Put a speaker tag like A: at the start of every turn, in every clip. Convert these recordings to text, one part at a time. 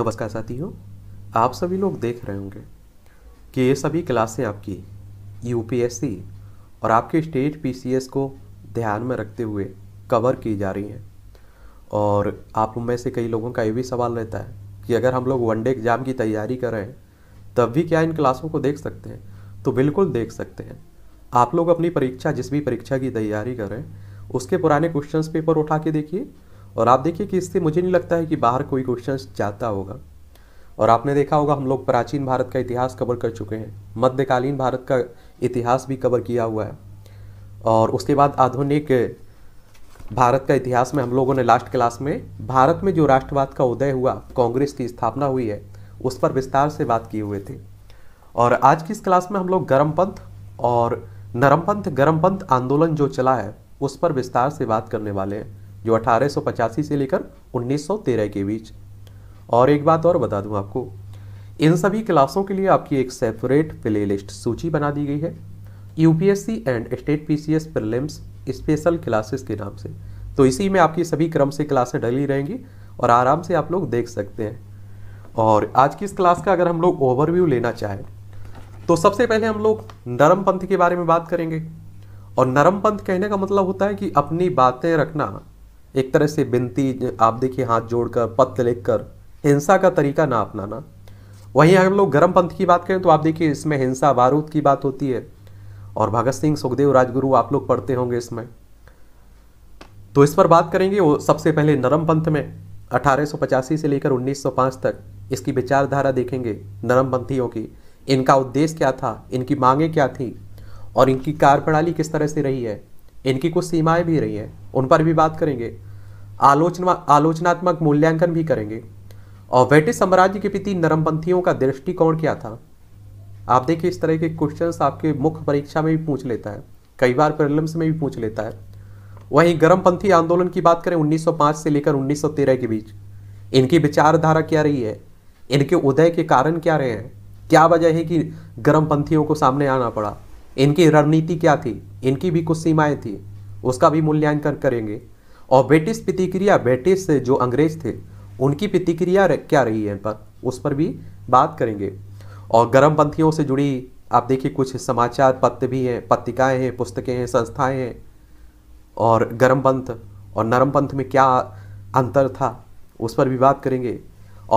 A: नमस्कार साथियों आप सभी लोग देख रहे होंगे कि ये सभी क्लासें आपकी यूपीएससी और आपके स्टेट पीसीएस को ध्यान में रखते हुए कवर की जा रही हैं और आप में से कई लोगों का ये भी सवाल रहता है कि अगर हम लोग वनडे एग्ज़ाम की तैयारी कर रहे हैं तब भी क्या इन क्लासों को देख सकते हैं तो बिल्कुल देख सकते हैं आप लोग अपनी परीक्षा जिस भी परीक्षा की तैयारी कर रहे हैं उसके पुराने क्वेश्चन पेपर उठा के देखिए और आप देखिए कि इससे मुझे नहीं लगता है कि बाहर कोई क्वेश्चन जाता होगा और आपने देखा होगा हम लोग प्राचीन भारत का इतिहास कवर कर चुके हैं मध्यकालीन भारत का इतिहास भी कवर किया हुआ है और उसके बाद आधुनिक भारत का इतिहास में हम लोगों ने लास्ट क्लास में भारत में जो राष्ट्रवाद का उदय हुआ कांग्रेस की स्थापना हुई है उस पर विस्तार से बात किए हुए थे और आज की इस क्लास में हम लोग गर्म पंथ और नरम पंथ गर्म पंथ आंदोलन जो चला है उस पर विस्तार से बात करने वाले हैं जो अठारह से लेकर 1913 के बीच और एक बात और बता दूं आपको इन सभी क्लासों के लिए आपकी एक सेपरेट प्ले लिस्ट सूची बना दी गई है UPSC and state PCS prelims special classes के नाम से तो इसी में आपकी सभी क्रम से क्लासें डली रहेंगी और आराम से आप लोग देख सकते हैं और आज की इस क्लास का अगर हम लोग ओवरव्यू लेना चाहें तो सबसे पहले हम लोग नरम पंथ के बारे में बात करेंगे और नरम पंथ कहने का मतलब होता है कि अपनी बातें रखना एक तरह से बिनती आप देखिए हाथ जोड़कर पत्र लिखकर हिंसा का तरीका ना अपनाना वहीं अगर हम लोग गर्म पंथ की बात करें तो आप देखिए इसमें हिंसा बारूद की बात होती है और भगत सिंह सुखदेव राजगुरु आप लोग पढ़ते होंगे इसमें तो इस पर बात करेंगे वो सबसे पहले नरम पंथ में अठारह से लेकर 1905 तक इसकी विचारधारा देखेंगे नरम पंथियों की इनका उद्देश्य क्या था इनकी मांगे क्या थी और इनकी कार्यप्रणाली किस तरह से रही है इनकी कुछ सीमाएं भी रही हैं उन पर भी बात करेंगे आलोचना आलोचनात्मक मूल्यांकन भी करेंगे और ब्रिटिश साम्राज्य के प्रति नरमपंथियों का दृष्टिकोण क्या था आप देखिए इस तरह के क्वेश्चंस आपके मुख्य परीक्षा में भी पूछ लेता है कई बार प्रिलिम्स में भी पूछ लेता है वहीं गर्मपंथी आंदोलन की बात करें 1905 से लेकर 1913 के बीच इनकी विचारधारा क्या रही है इनके उदय के कारण क्या रहे हैं क्या वजह है कि गर्मपंथियों को सामने आना पड़ा इनकी रणनीति क्या थी इनकी भी कुछ सीमाएं थी उसका भी मूल्यांकन करेंगे और ब्रिटिश प्रतिक्रिया ब्रिटिश जो अंग्रेज थे उनकी प्रतिक्रिया क्या रही है इन पर उस पर भी बात करेंगे और गर्मपंथियों से जुड़ी आप देखिए कुछ समाचार पत्र भी हैं पत्रिकाएं हैं पुस्तकें हैं संस्थाएं हैं और गर्म पंथ और नरम पंथ में क्या अंतर था उस पर भी बात करेंगे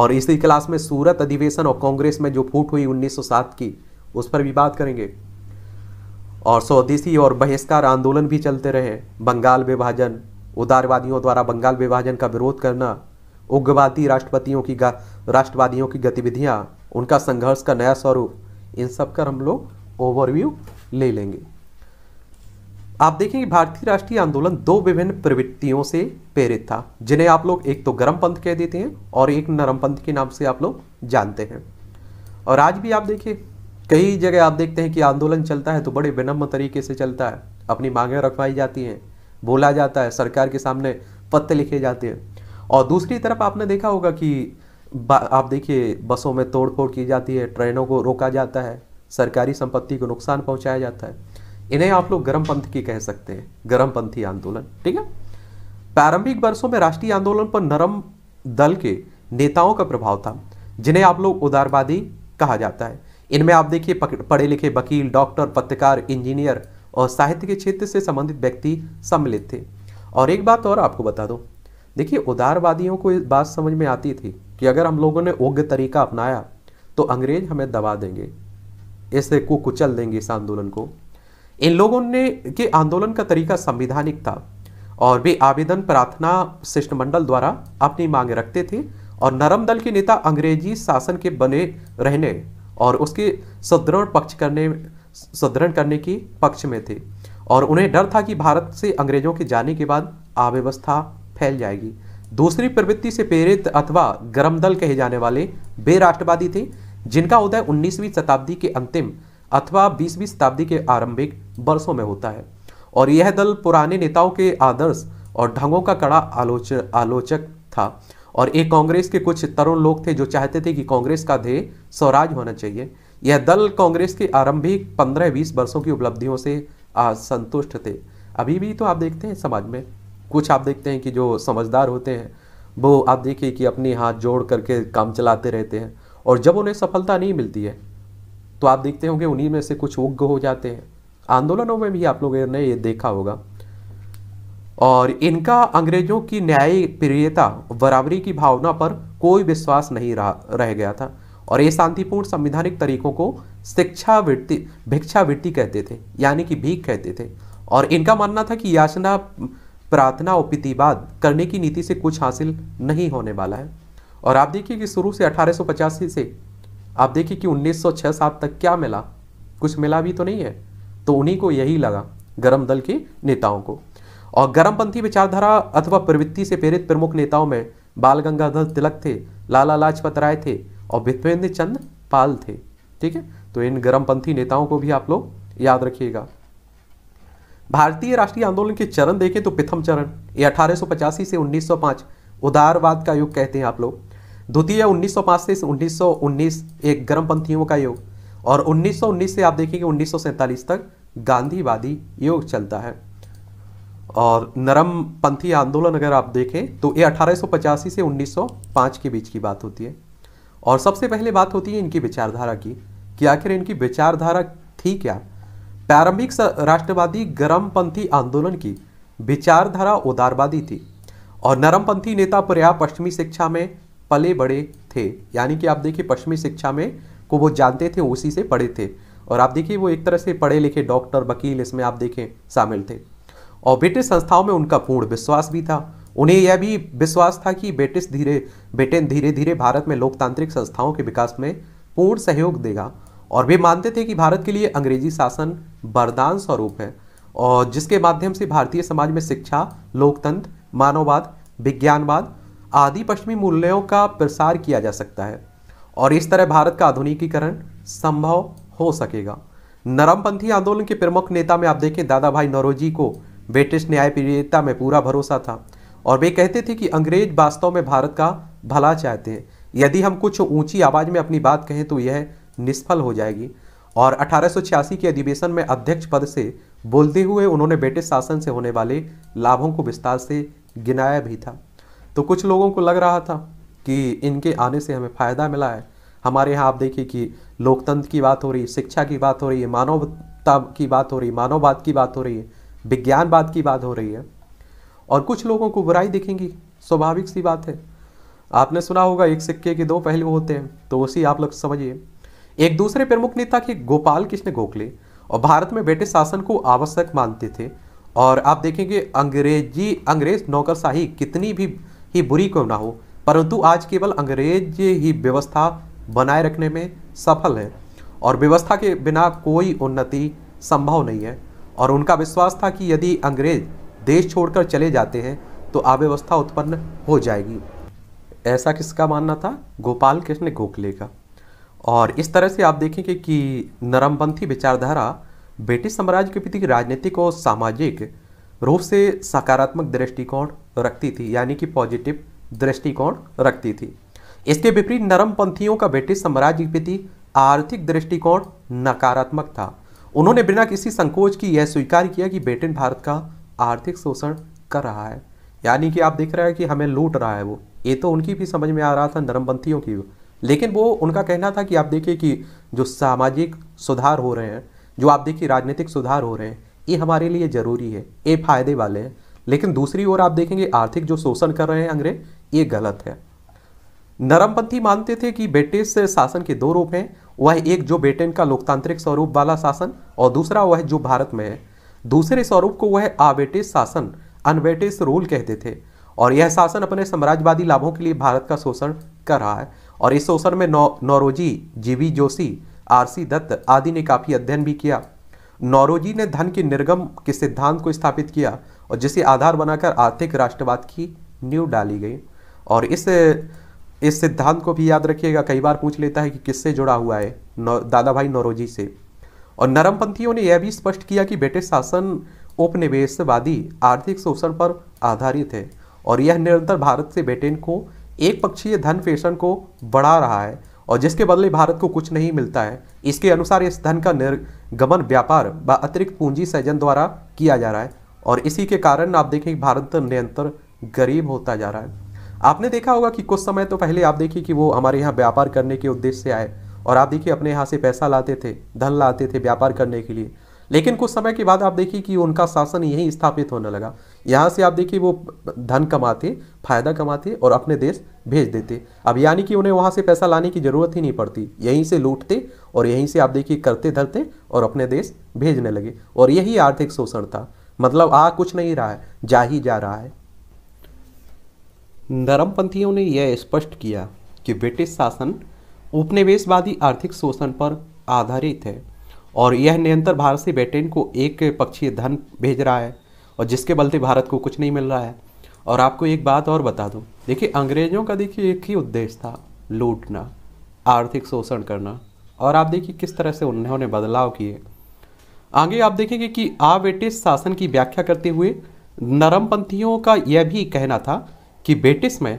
A: और इसी क्लास में सूरत अधिवेशन और कांग्रेस में जो फूट हुई 1907 की उस पर भी बात करेंगे और स्वदेशी और बहिष्कार आंदोलन भी चलते रहे बंगाल विभाजन उदारवादियों द्वारा बंगाल विभाजन का विरोध करना उग्रवादी राष्ट्रपतियों की राष्ट्रवादियों की गतिविधियाँ उनका संघर्ष का नया स्वरूप इन सब का हम लोग ओवरव्यू ले लेंगे आप देखेंगे भारतीय राष्ट्रीय आंदोलन दो विभिन्न प्रवृत्तियों से प्रेरित था जिन्हें आप लोग एक तो गर्म पंथ कह देते हैं और एक नरम पंथ के नाम से आप लोग जानते हैं और आज भी आप देखिए कई जगह आप देखते हैं कि आंदोलन चलता है तो बड़े विनम्र तरीके से चलता है अपनी मांगें रखवाई जाती हैं बोला जाता है सरकार के सामने पत्ते लिखे जाते हैं और दूसरी तरफ आपने देखा होगा कि आप देखिए बसों में तोड़फोड़ की जाती है ट्रेनों को रोका जाता है सरकारी संपत्ति को नुकसान पहुंचाया जाता है इन्हें आप लोग गर्म पंथ की कह सकते हैं गर्म पंथी आंदोलन ठीक है प्रारंभिक वर्षों में राष्ट्रीय आंदोलन पर नरम दल के नेताओं का प्रभाव था जिन्हें आप लोग उदारवादी कहा जाता है इनमें आप देखिए पढ़े लिखे वकील डॉक्टर पत्रकार इंजीनियर और साहित्य के क्षेत्र से संबंधित व्यक्ति सम्मिलित थे और एक बात और आपको बता दूँ देखिए उदारवादियों को इस बात समझ में आती थी कि अगर हम लोगों ने उग्र तरीका अपनाया तो अंग्रेज हमें दबा देंगे ऐसे को कुचल देंगे इस आंदोलन को इन लोगों ने के आंदोलन का तरीका संविधानिक था और वे आवेदन प्रार्थना शिष्टमंडल द्वारा अपनी मांग रखते थे और नरम दल के नेता अंग्रेजी शासन के बने रहने और उसके सुदृढ़ पक्ष करने सुदृढ़ करने की पक्ष में थे और उन्हें डर था कि भारत से अंग्रेजों के जाने के बाद अव्यवस्था फैल जाएगी दूसरी प्रवृत्ति से प्रेरित अथवा गर्म दल कहे जाने वाले बेराष्ट्रवादी थे जिनका उदय 19वीं शताब्दी के अंतिम अथवा 20वीं शताब्दी के आरंभिक वर्षों में होता है और यह दल पुराने नेताओं के आदर्श और ढंगों का कड़ा आलोच आलोचक था और ये कांग्रेस के कुछ तरुण लोग थे जो चाहते थे कि कांग्रेस का ध्येय स्वराज होना चाहिए यह दल कांग्रेस के आरंभिक 15-20 वर्षों की उपलब्धियों से संतुष्ट थे अभी भी तो आप देखते हैं समाज में कुछ आप देखते हैं कि जो समझदार होते हैं वो आप देखिए कि अपने हाथ जोड़ करके काम चलाते रहते हैं और जब उन्हें सफलता नहीं मिलती है तो आप देखते होंगे उन्हीं में से कुछ उग्र हो जाते हैं आंदोलनों में भी आप लोगों ने ये देखा होगा और इनका अंग्रेजों की न्याय प्रियता बराबरी की भावना पर कोई विश्वास नहीं रहा रह गया था और ये शांतिपूर्ण संविधानिक तरीकों को शिक्षा वृत्ति भिक्षावृत्ति कहते थे यानी कि भीख कहते थे और इनका मानना था कि याचना प्रार्थना और प्रतिवाद करने की नीति से कुछ हासिल नहीं होने वाला है और आप देखिए कि शुरू से अठारह से आप देखिए कि उन्नीस सात तक क्या मिला कुछ मिला भी तो नहीं है तो उन्हीं को यही लगा गरम दल के नेताओं को और गर्मपंथी विचारधारा अथवा प्रवृत्ति से प्रेरित प्रमुख नेताओं में बाल गंगाधर तिलक थे लाला लाजपत राय थे और विश्वेंद्र चंद पाल थे ठीक है तो इन गर्मपंथी नेताओं को भी आप लोग याद रखिएगा भारतीय राष्ट्रीय आंदोलन के चरण देखें तो प्रथम चरण ये अठारह से 1905 उदारवाद का युग कहते हैं आप लोग द्वितीय 1905 से 1919 एक गर्मपंथियों का युग और 1919 से आप देखेंगे उन्नीस तक गांधीवादी योग चलता है और नरम पंथी आंदोलन अगर आप देखें तो ये अठारह से 1905 के बीच की बात होती है और सबसे पहले बात होती है इनकी विचारधारा की कि आखिर इनकी विचारधारा थी क्या प्रारंभिक राष्ट्रवादी गर्मपंथी आंदोलन की विचारधारा उदारवादी थी और नरमपंथी नेता पर्याप्त पश्चिमी शिक्षा में पले बड़े थे यानी कि आप देखिए पश्चिमी शिक्षा में को वो जानते थे उसी से पढ़े थे और आप देखिए वो एक तरह से पढ़े लिखे डॉक्टर वकील इसमें आप देखें शामिल थे और ब्रिटिश संस्थाओं में उनका पूर्ण विश्वास भी था उन्हें यह भी विश्वास था कि ब्रिटिश धीरे ब्रिटेन धीरे धीरे भारत में लोकतांत्रिक संस्थाओं के विकास में पूर्ण सहयोग देगा और वे मानते थे कि भारत के लिए अंग्रेजी शासन वरदान स्वरूप है और जिसके माध्यम से भारतीय समाज में शिक्षा लोकतंत्र मानववाद विज्ञानवाद आदि पश्चिमी मूल्यों का प्रसार किया जा सकता है और इस तरह भारत का आधुनिकीकरण संभव हो सकेगा नरमपंथी आंदोलन के प्रमुख नेता में आप देखें दादा भाई नरोजी को ब्रिटिश न्यायप्रियता में पूरा भरोसा था और वे कहते थे कि अंग्रेज वास्तव में भारत का भला चाहते हैं यदि हम कुछ ऊंची आवाज़ में अपनी बात कहें तो यह निष्फल हो जाएगी और अठारह के अधिवेशन में अध्यक्ष पद से बोलते हुए उन्होंने ब्रिटिश शासन से होने वाले लाभों को विस्तार से गिनाया भी था तो कुछ लोगों को लग रहा था कि इनके आने से हमें फ़ायदा मिला है हमारे यहाँ आप देखिए कि लोकतंत्र की बात हो रही है शिक्षा की बात हो रही है मानवता की बात हो रही है मानववाद की बात हो रही है विज्ञानवाद की बात हो रही है और कुछ लोगों को बुराई दिखेंगी स्वाभाविक सी बात है आपने सुना होगा एक सिक्के के दो पहलू होते हैं तो उसी आप लोग समझिए एक दूसरे प्रमुख नेता के गोपाल कृष्ण गोखले और भारत में ब्रिटिश शासन को आवश्यक मानते थे और आप देखेंगे अंग्रेजी अंग्रेज नौकरशाही कितनी भी ही बुरी क्यों ना हो परंतु आज केवल अंग्रेज ही व्यवस्था बनाए रखने में सफल है और व्यवस्था के बिना कोई उन्नति संभव नहीं है और उनका विश्वास था कि यदि अंग्रेज देश छोड़कर चले जाते हैं तो अव्यवस्था उत्पन्न हो जाएगी ऐसा किसका मानना था गोपाल कृष्ण गोखले का और इस तरह से आप देखेंगे कि नरमपंथी विचारधारा ब्रिटिश साम्राज्य के प्रति राजनीतिक और सामाजिक रूप से सकारात्मक दृष्टिकोण रखती थी यानी कि पॉजिटिव दृष्टिकोण रखती थी इसके विपरीत नरमपंथियों का ब्रिटिश साम्राज्य के प्रति आर्थिक दृष्टिकोण नकारात्मक था उन्होंने बिना किसी संकोच की यह स्वीकार किया कि ब्रिटेन भारत का आर्थिक शोषण कर रहा है यानी कि आप देख रहे हैं कि हमें लूट रहा है वो ये तो उनकी भी समझ में आ रहा था नरमपंथियों की लेकिन वो उनका कहना था कि आप देखिए कि जो सामाजिक सुधार हो रहे हैं जो आप देखिए राजनीतिक सुधार हो रहे हैं ये हमारे लिए ज़रूरी है ये फायदे वाले हैं लेकिन दूसरी ओर आप देखेंगे आर्थिक जो शोषण कर रहे हैं अंग्रेज ये गलत है नरमपंथी मानते थे कि ब्रिटिश शासन के दो रूप हैं वह एक जो ब्रिटेन का लोकतांत्रिक स्वरूप वाला शासन और दूसरा वह जो भारत में है दूसरे स्वरूप को वह आबेटिस शासन अनबेटिस रूल कहते थे और यह शासन अपने साम्राज्यवादी लाभों के लिए भारत का शोषण कर रहा है और इस शोषण में नौ नौरोजी जीवी जोशी आरसी दत्त आदि ने काफ़ी अध्ययन भी किया नौरोजी ने धन के निर्गम के सिद्धांत को स्थापित किया और जिसे आधार बनाकर आर्थिक राष्ट्रवाद की नींव डाली गई और इस इस सिद्धांत को भी याद रखिएगा कई बार पूछ लेता है कि किससे जुड़ा हुआ है दादा भाई नौरोजी से और नरमपंथियों ने यह भी स्पष्ट किया कि ब्रिटिश शासन उपनिवेशवादी आर्थिक शोषण पर आधारित है और यह निरंतर भारत से ब्रिटेन को एक पक्षीय धन फेशन को बढ़ा रहा है और जिसके बदले भारत को कुछ नहीं मिलता है इसके अनुसार इस धन का निर्गमन व्यापार व अतिरिक्त पूंजी सृजन द्वारा किया जा रहा है और इसी के कारण आप देखें भारत निरंतर गरीब होता जा रहा है आपने देखा होगा कि कुछ समय तो पहले आप देखिए कि वो हमारे यहाँ व्यापार करने के उद्देश्य से आए और आप देखिए अपने यहाँ से पैसा लाते थे धन लाते थे व्यापार करने के लिए लेकिन कुछ समय के बाद आप देखिए कि उनका शासन यहीं स्थापित होने लगा यहाँ से आप देखिए वो धन कमाते फायदा कमाते और अपने देश भेज देते अब यानी कि उन्हें वहाँ से पैसा लाने की ज़रूरत ही नहीं पड़ती यहीं से लूटते और यहीं से आप देखिए करते धरते और अपने देश भेजने लगे और यही आर्थिक शोषण था मतलब आ कुछ नहीं रहा है जा ही जा रहा है नरमपंथियों ने यह स्पष्ट किया कि ब्रिटिश शासन उपनिवेशवादी आर्थिक शोषण पर आधारित है और यह निरंतर भारत से ब्रिटेन को एक पक्षीय धन भेज रहा है और जिसके बलते भारत को कुछ नहीं मिल रहा है और आपको एक बात और बता दूं देखिए अंग्रेज़ों का देखिए एक ही उद्देश्य था लूटना आर्थिक शोषण करना और आप देखिए किस तरह से उन्होंने बदलाव किए आगे आप देखेंगे कि आ ब्रिटिश शासन की व्याख्या करते हुए नरमपंथियों का यह भी कहना था कि बेटिस में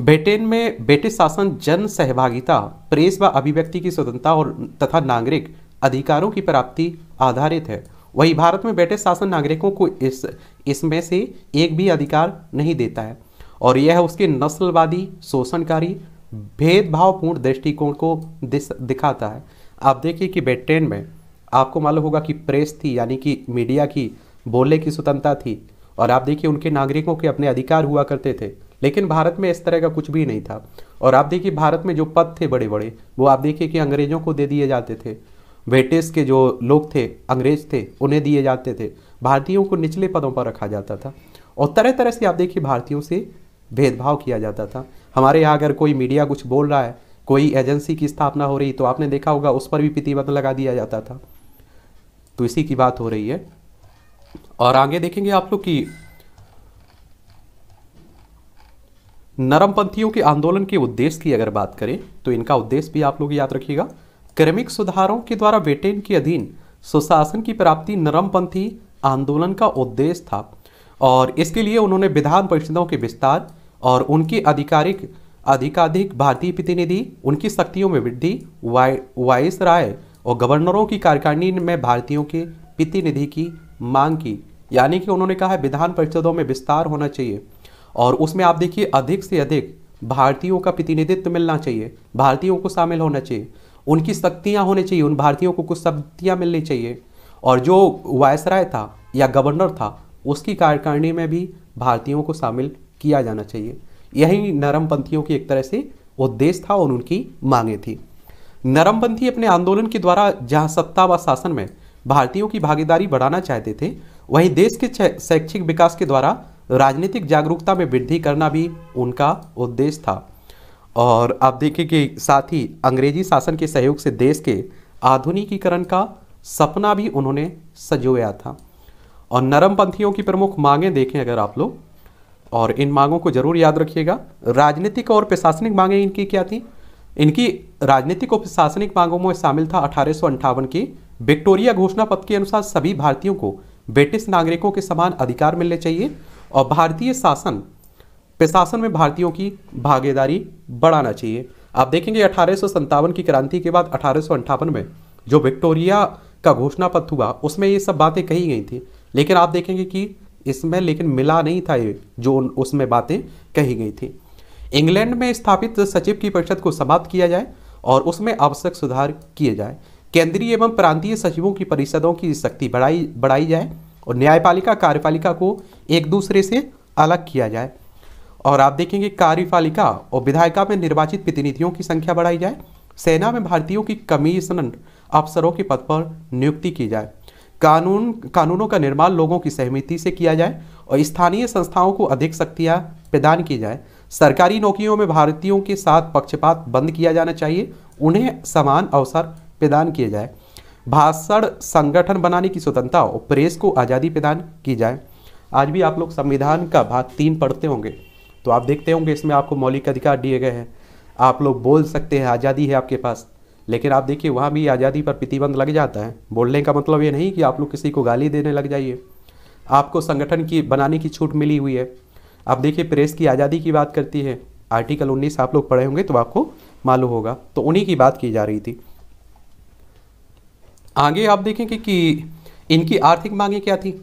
A: ब्रिटेन में ब्रिटिश शासन जन सहभागिता प्रेस व अभिव्यक्ति की स्वतंत्रता और तथा नागरिक अधिकारों की प्राप्ति आधारित है वही भारत में ब्रिटिश शासन नागरिकों को इस इसमें से एक भी अधिकार नहीं देता है और यह उसके नस्लवादी शोषणकारी भेदभावपूर्ण दृष्टिकोण को दिखाता है आप देखिए कि ब्रिटेन में आपको मालूम होगा कि प्रेस थी यानी कि मीडिया की बोलने की स्वतंत्रता थी और आप देखिए उनके नागरिकों के अपने अधिकार हुआ करते थे लेकिन भारत में इस तरह का कुछ भी नहीं था और आप देखिए भारत में जो पद थे बड़े बड़े वो आप देखिए कि अंग्रेज़ों को दे दिए जाते थे ब्रिटिश के जो लोग थे अंग्रेज थे उन्हें दिए जाते थे भारतीयों को निचले पदों पर रखा जाता था और तरह तरह से आप देखिए भारतीयों से भेदभाव किया जाता था हमारे यहाँ अगर कोई मीडिया कुछ बोल रहा है कोई एजेंसी की स्थापना हो रही तो आपने देखा होगा उस पर भी प्रतिबंध लगा दिया जाता था तो इसी की बात हो रही है और आगे देखेंगे आप लोग कि नरमपंथियों के आंदोलन के उद्देश्य की अगर बात करें तो इनका उद्देश्य भी आप लोग याद रखिएगा क्रमिक सुधारों के द्वारा ब्रिटेन के अधीन सुशासन की प्राप्ति नरमपंथी आंदोलन का उद्देश्य था और इसके लिए उन्होंने विधान परिषदों के विस्तार और उनके आधिकारिक अधिकाधिक भारतीय प्रतिनिधि उनकी शक्तियों में वृद्धि वाइस राय और गवर्नरों की कार्यकारिणी में भारतीयों के वित्तीय निधि की मांग की यानी कि उन्होंने कहा है विधान परिषदों में विस्तार होना चाहिए और उसमें आप देखिए अधिक से अधिक भारतीयों का प्रतिनिधित्व मिलना चाहिए भारतीयों को शामिल होना चाहिए उनकी शक्तियाँ होनी चाहिए उन भारतीयों को कुछ शक्तियाँ मिलनी चाहिए और जो वायसराय था या गवर्नर था उसकी कार्यकारिणी में भी भारतीयों को शामिल किया जाना चाहिए यही नरमपंथियों की एक तरह से उद्देश्य था और उनकी मांगे थी नरमपंथी अपने आंदोलन के द्वारा जहाँ सत्ता व शासन में भारतीयों की भागीदारी बढ़ाना चाहते थे वहीं देश के शैक्षिक विकास के द्वारा राजनीतिक जागरूकता में वृद्धि करना भी उनका उद्देश्य था और आप देखिए कि साथ ही अंग्रेजी शासन के सहयोग से देश के आधुनिकीकरण का सपना भी उन्होंने सजोया था और नरमपंथियों की प्रमुख मांगें देखें अगर आप लोग और इन मांगों को जरूर याद रखिएगा राजनीतिक और प्रशासनिक मांगें इनकी क्या थी इनकी राजनीतिक और प्रशासनिक मांगों में शामिल था अठारह की विक्टोरिया घोषणा पत्र के अनुसार सभी भारतीयों को ब्रिटिश नागरिकों के समान अधिकार मिलने चाहिए और भारतीय शासन प्रशासन में भारतीयों की भागीदारी बढ़ाना चाहिए आप देखेंगे अठारह की क्रांति के बाद अठारह में जो विक्टोरिया का घोषणा पत्र हुआ उसमें ये सब बातें कही गई थी लेकिन आप देखेंगे कि इसमें लेकिन मिला नहीं था ये जो उसमें बातें कही गई थी इंग्लैंड में स्थापित सचिव की परिषद को समाप्त किया जाए और उसमें आवश्यक सुधार किए जाए केंद्रीय एवं प्रांतीय सचिवों की परिषदों की शक्ति बढ़ाई बढ़ाई जाए और न्यायपालिका कार्यपालिका को एक दूसरे से अलग किया जाए और आप देखेंगे कार्यपालिका और विधायिका में निर्वाचित प्रतिनिधियों की संख्या बढ़ाई जाए सेना में भारतीयों की कमीशन अफसरों के पद पर नियुक्ति की जाए कानून कानूनों का निर्माण लोगों की सहमति से किया जाए और स्थानीय संस्थाओं को अधिक शक्तियाँ प्रदान की जाए सरकारी नौकरियों में भारतीयों के साथ पक्षपात बंद किया जाना चाहिए उन्हें समान अवसर प्रदान किए जाए भाषण संगठन बनाने की स्वतंत्रता और प्रेस को आज़ादी प्रदान की जाए आज भी आप लोग संविधान का भाग तीन पढ़ते होंगे तो आप देखते होंगे इसमें आपको मौलिक अधिकार दिए गए हैं आप लोग बोल सकते हैं आज़ादी है आपके पास लेकिन आप देखिए वहाँ भी आज़ादी पर प्रतिबंध लग जाता है बोलने का मतलब ये नहीं कि आप लोग किसी को गाली देने लग जाइए आपको संगठन की बनाने की छूट मिली हुई है आप देखिए प्रेस की आज़ादी की बात करती है आर्टिकल 19 आप लोग पढ़े होंगे तो आपको मालूम होगा तो उन्हीं की बात की जा रही थी आगे आप देखें कि, कि इनकी आर्थिक मांगे क्या थी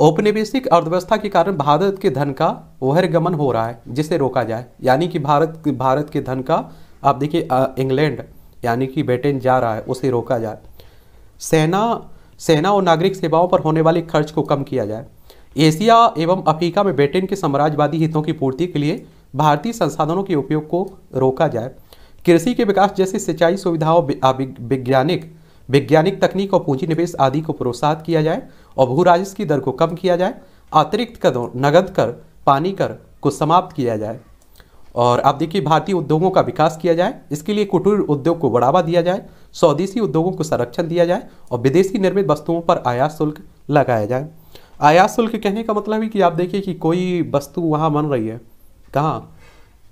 A: औपनिवेशिक अर्थव्यवस्था के कारण भारत के धन का वहरगमन हो रहा है जिसे रोका जाए यानी कि भारत भारत के धन का आप देखिए इंग्लैंड यानी कि ब्रिटेन जा रहा है उसे रोका जाए सेना सेना और नागरिक सेवाओं पर होने वाले खर्च को कम किया जाए एशिया एवं अफ्रीका में ब्रिटेन के साम्राज्यवादी हितों की पूर्ति के लिए भारतीय संसाधनों के उपयोग को रोका जाए कृषि के विकास जैसे सिंचाई सुविधाओं वैज्ञानिक वैज्ञानिक तकनीक और पूंजी निवेश आदि को प्रोत्साहित किया जाए और भू राजस्व की दर को कम किया जाए अतिरिक्त कदों नगद कर पानी कर को समाप्त किया जाए और आप देखिए भारतीय उद्योगों का विकास किया जाए इसके लिए कुटीर उद्योग को बढ़ावा दिया जाए स्वदेशी उद्योगों को संरक्षण दिया जाए और विदेशी निर्मित वस्तुओं पर आयात शुल्क लगाया जाए आयात शुल्क कहने का मतलब है कि आप देखिए कि कोई वस्तु वहाँ बन रही है कहाँ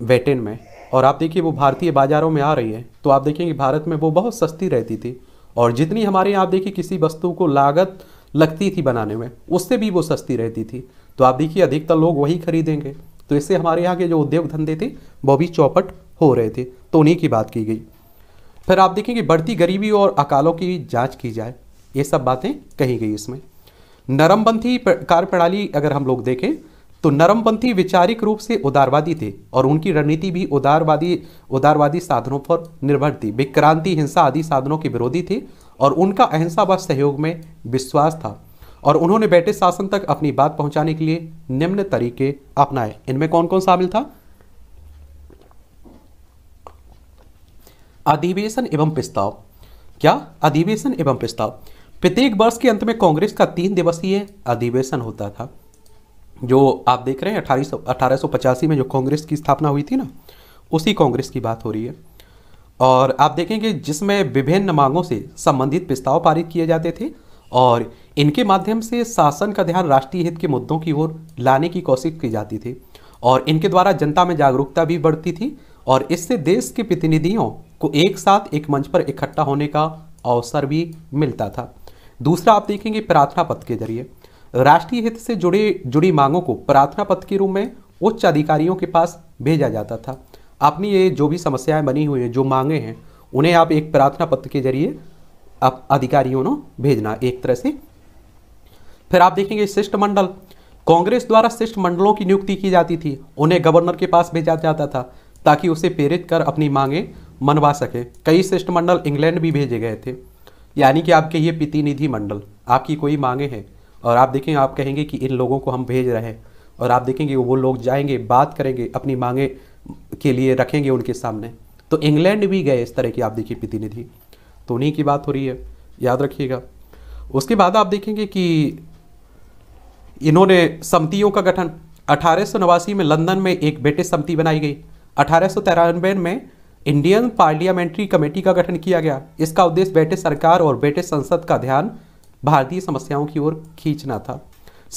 A: ब्रिटेन में और आप देखिए वो भारतीय बाज़ारों में आ रही है तो आप देखेंगे भारत में वो बहुत सस्ती रहती थी और जितनी हमारे यहाँ आप देखिए किसी वस्तु को लागत लगती थी बनाने में उससे भी वो सस्ती रहती थी तो आप देखिए अधिकतर लोग वही खरीदेंगे तो इससे हमारे यहाँ के जो उद्योग धंधे थे वो भी चौपट हो रहे थे तो उन्हीं की बात की गई फिर आप देखेंगे बढ़ती गरीबी और अकालों की जाँच की जाए ये सब बातें कही गई इसमें नरमपंथी कार्यप्रणाली अगर हम लोग देखें तो नरमपंथी वैचारिक रूप से उदारवादी थे और उनकी रणनीति भी उदारवादी उदारवादी साधनों पर निर्भर थी विक्रांति हिंसा आदि साधनों के विरोधी थे और उनका अहिंसा व सहयोग में विश्वास था और उन्होंने ब्रिटिश शासन तक अपनी बात पहुंचाने के लिए निम्न तरीके अपनाए इनमें कौन कौन शामिल था अधिवेशन एवं प्रस्ताव क्या अधिवेशन एवं प्रस्ताव प्रत्येक वर्ष के अंत में कांग्रेस का तीन दिवसीय अधिवेशन होता था जो आप देख रहे हैं अठारह सौ अठारह सौ पचासी में जो कांग्रेस की स्थापना हुई थी ना उसी कांग्रेस की बात हो रही है और आप देखेंगे जिसमें विभिन्न मांगों से संबंधित प्रस्ताव पारित किए जाते थे और इनके माध्यम से शासन का ध्यान राष्ट्रीय हित के मुद्दों की ओर लाने की कोशिश की जाती थी और इनके द्वारा जनता में जागरूकता भी बढ़ती थी और इससे देश के प्रतिनिधियों को एक साथ एक मंच पर इकट्ठा होने का अवसर भी मिलता था दूसरा आप देखेंगे प्रार्थना पत्र के जरिए राष्ट्रीय हित से जुड़े जुड़ी मांगों को प्रार्थना पत्र के रूप में उच्च अधिकारियों के पास भेजा जाता था अपनी ये जो भी समस्याएं बनी हुई हैं जो मांगे हैं उन्हें आप एक प्रार्थना पत्र के जरिए आप अधिकारियों ने भेजना एक तरह से फिर आप देखेंगे शिष्टमंडल कांग्रेस द्वारा शिष्टमंडलों की नियुक्ति की जाती थी उन्हें गवर्नर के पास भेजा जाता था ताकि उसे प्रेरित कर अपनी मांगे मनवा सके कई शिष्टमंडल इंग्लैंड भी भेजे गए थे यानी कि आपके ये प्रतिनिधि मंडल आपकी कोई मांगे हैं और आप देखें आप कहेंगे कि इन लोगों को हम भेज रहे हैं और आप देखेंगे वो लोग जाएंगे बात करेंगे अपनी मांगे के लिए रखेंगे उनके सामने तो इंग्लैंड भी गए इस तरह की आप देखिए प्रतिनिधि तो उन्हीं की बात हो रही है याद रखिएगा उसके बाद आप देखेंगे कि इन्होंने समितियों का गठन अठारह में लंदन में एक ब्रिटिश समिति बनाई गई अठारह में इंडियन पार्लियामेंट्री कमेटी का गठन किया गया इसका उद्देश्य ब्रिटिश सरकार और ब्रिटिश संसद का ध्यान भारतीय समस्याओं की ओर खींचना था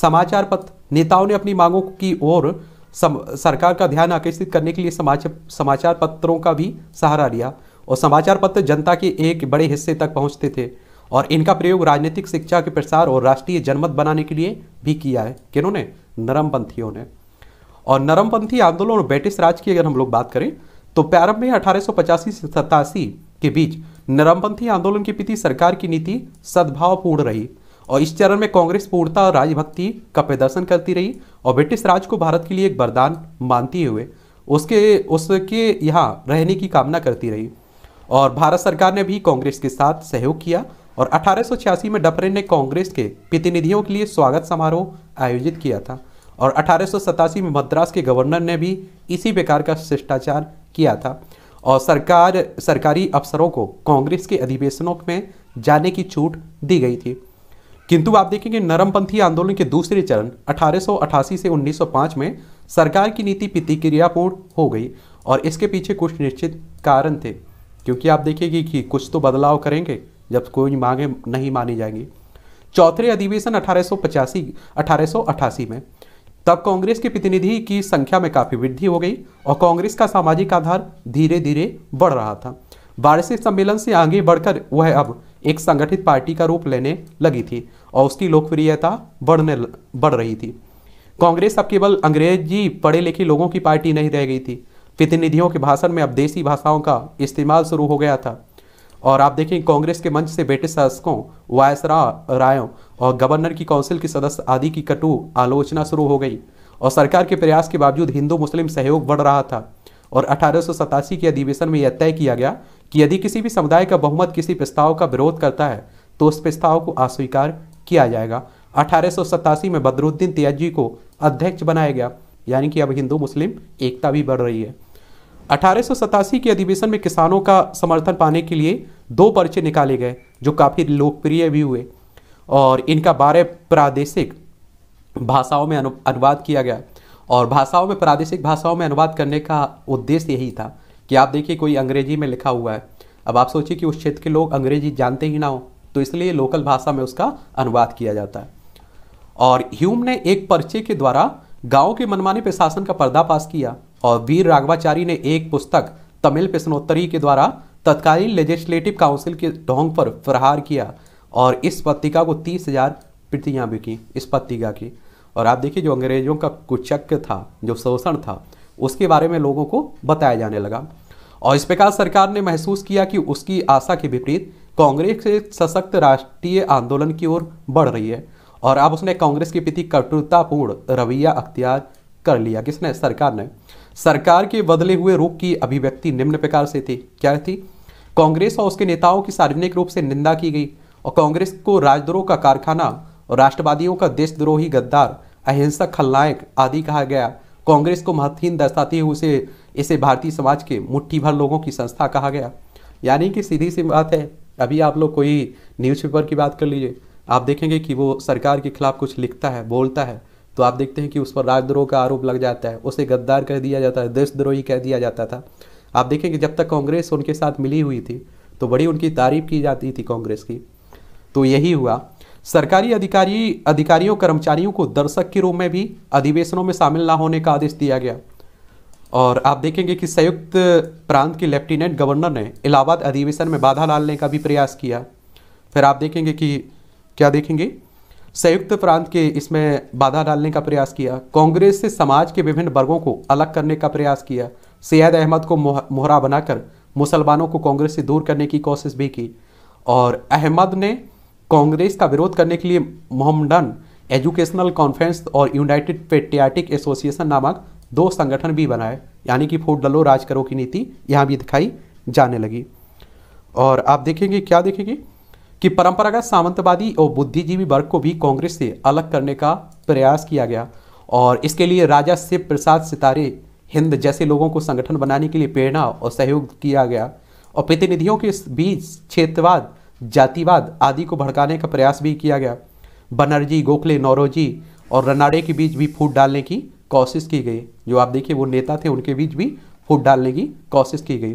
A: समाचार पत्र नेताओं ने अपनी मांगों की ओर सरकार का ध्यान आकर्षित करने के लिए समाचार पत्रों का भी सहारा लिया और समाचार पत्र जनता के एक बड़े हिस्से तक पहुंचते थे और इनका प्रयोग राजनीतिक शिक्षा के प्रसार और राष्ट्रीय जनमत बनाने के लिए भी किया है किन्होंने नरमपंथियों ने और नरमपंथी आंदोलन और ब्रिटिश राज की अगर हम लोग बात करें तो प्रारंभ में अठारह से सतासी के बीच नरमपंथी आंदोलन के प्रति सरकार की नीति सद्भावपूर्ण रही और इस चरण में कांग्रेस पूर्णता और राजभक्ति का प्रदर्शन करती रही और ब्रिटिश राज को भारत के लिए एक वरदान मानती हुए उसके उसके यहाँ रहने की कामना करती रही और भारत सरकार ने भी कांग्रेस के साथ सहयोग किया और अठारह में डपरे ने कांग्रेस के प्रतिनिधियों के लिए स्वागत समारोह आयोजित किया था और अठारह में मद्रास के गवर्नर ने भी इसी प्रकार का शिष्टाचार किया था और सरकार सरकारी अफसरों को कांग्रेस के अधिवेशनों में जाने की छूट दी गई थी किंतु आप देखेंगे नरमपंथी आंदोलन के दूसरे चरण 1888 से 1905 में सरकार की नीति प्रतिक्रियापूर्ण हो गई और इसके पीछे कुछ निश्चित कारण थे क्योंकि आप देखेंगे कि कुछ तो बदलाव करेंगे जब कोई मांगे नहीं मानी जाएंगी चौथे अधिवेशन अठारह सौ में तब कांग्रेस के प्रतिनिधि की संख्या में काफ़ी वृद्धि हो गई और कांग्रेस का सामाजिक आधार धीरे धीरे बढ़ रहा था वार्षिक सम्मेलन से आगे बढ़कर वह अब एक संगठित पार्टी का रूप लेने लगी थी और उसकी लोकप्रियता बढ़ने बढ़ रही थी कांग्रेस अब केवल अंग्रेजी पढ़े लिखे लोगों की पार्टी नहीं रह गई थी प्रतिनिधियों के भाषण में अब देसी भाषाओं का इस्तेमाल शुरू हो गया था और आप देखें कांग्रेस के मंच से बेटे शासकों वायसरा रायों और गवर्नर की काउंसिल के सदस्य आदि की कटु आलोचना शुरू हो गई और सरकार के प्रयास के बावजूद हिंदू मुस्लिम सहयोग बढ़ रहा था और अठारह के अधिवेशन में यह तय किया गया कि यदि किसी भी समुदाय का बहुमत किसी प्रस्ताव का विरोध करता है तो उस प्रस्ताव को अस्वीकार किया जाएगा अठारह में बदरुद्दीन त्याजी को अध्यक्ष बनाया गया यानी कि अब हिंदू मुस्लिम एकता भी बढ़ रही है अठारह के अधिवेशन में किसानों का समर्थन पाने के लिए दो पर्चे निकाले गए जो काफ़ी लोकप्रिय भी हुए और इनका बारह प्रादेशिक भाषाओं में अनुवाद किया गया और भाषाओं में प्रादेशिक भाषाओं में अनुवाद करने का उद्देश्य यही था कि आप देखिए कोई अंग्रेजी में लिखा हुआ है अब आप सोचिए कि उस क्षेत्र के लोग अंग्रेजी जानते ही ना हो तो इसलिए लोकल भाषा में उसका अनुवाद किया जाता है और ह्यूम ने एक पर्चे के द्वारा गाँव के मनमाने प्रशासन का पर्दाफाश किया और वीर राघवाचारी ने एक पुस्तक तमिल प्रश्नोत्तरी के द्वारा तत्कालीन लेजिस्लेटिव काउंसिल के ढोंग पर प्रहार किया और इस पत्रिका को तीस हजार प्रतियाँ बिकी इस पत्रिका की और आप देखिए जो अंग्रेजों का कुचक्य था जो शोषण था उसके बारे में लोगों को बताया जाने लगा और इस प्रकार सरकार ने महसूस किया कि उसकी आशा के विपरीत कांग्रेस एक सशक्त राष्ट्रीय आंदोलन की ओर बढ़ रही है और अब उसने कांग्रेस के प्रति कटुरतापूर्ण रवैया अख्तियार कर लिया किसने सरकार ने सरकार के बदले हुए रुख की अभिव्यक्ति निम्न प्रकार से थी क्या थी कांग्रेस और उसके नेताओं की सार्वजनिक रूप से निंदा की गई और कांग्रेस को राजद्रोह का कारखाना और राष्ट्रवादियों का देशद्रोही गद्दार अहिंसक खलनायक आदि कहा गया कांग्रेस को महत्वहीन दर्शाते हुए उसे इसे भारतीय समाज के मुट्ठी भर लोगों की संस्था कहा गया यानी कि सीधी सी बात है अभी आप लोग कोई न्यूज़पेपर की बात कर लीजिए आप देखेंगे कि वो सरकार के खिलाफ कुछ लिखता है बोलता है तो आप देखते हैं कि उस पर राजद्रोह का आरोप लग जाता है उसे गद्दार कह दिया जाता है देशद्रोही कह दिया जाता था आप देखें कि जब तक कांग्रेस उनके साथ मिली हुई थी तो बड़ी उनकी तारीफ की जाती थी कांग्रेस की तो यही हुआ सरकारी अधिकारी अधिकारियों कर्मचारियों को दर्शक के रूप में भी अधिवेशनों में शामिल ना होने का आदेश दिया गया और आप देखेंगे कि संयुक्त प्रांत के लेफ्टिनेंट गवर्नर ने इलाहाबाद अधिवेशन में बाधा डालने का भी प्रयास किया फिर आप देखेंगे कि क्या देखेंगे संयुक्त प्रांत के इसमें बाधा डालने का प्रयास किया कांग्रेस से समाज के विभिन्न वर्गों को अलग करने का प्रयास किया सैयद अहमद को मोहरा बनाकर मुसलमानों को कांग्रेस से दूर करने की कोशिश भी की और अहमद ने कांग्रेस का विरोध करने के लिए मोहम्मडन एजुकेशनल कॉन्फ्रेंस और यूनाइटेड पेट्रियाटिक एसोसिएशन नामक दो संगठन भी बनाए यानी कि फूट डलो राज करो की नीति यहाँ भी दिखाई जाने लगी और आप देखेंगे क्या देखेंगे कि परंपरागत सामंतवादी और बुद्धिजीवी वर्ग को भी कांग्रेस से अलग करने का प्रयास किया गया और इसके लिए राजा शिव प्रसाद सितारे हिंद जैसे लोगों को संगठन बनाने के लिए प्रेरणा और सहयोग किया गया और प्रतिनिधियों के बीच क्षेत्रवाद जातिवाद आदि को भड़काने का प्रयास भी किया गया बनर्जी गोखले नौरोजी और रनाडे के बीच भी फूट डालने की कोशिश की गई जो आप देखिए वो नेता थे उनके बीच भी फूट डालने की कोशिश की गई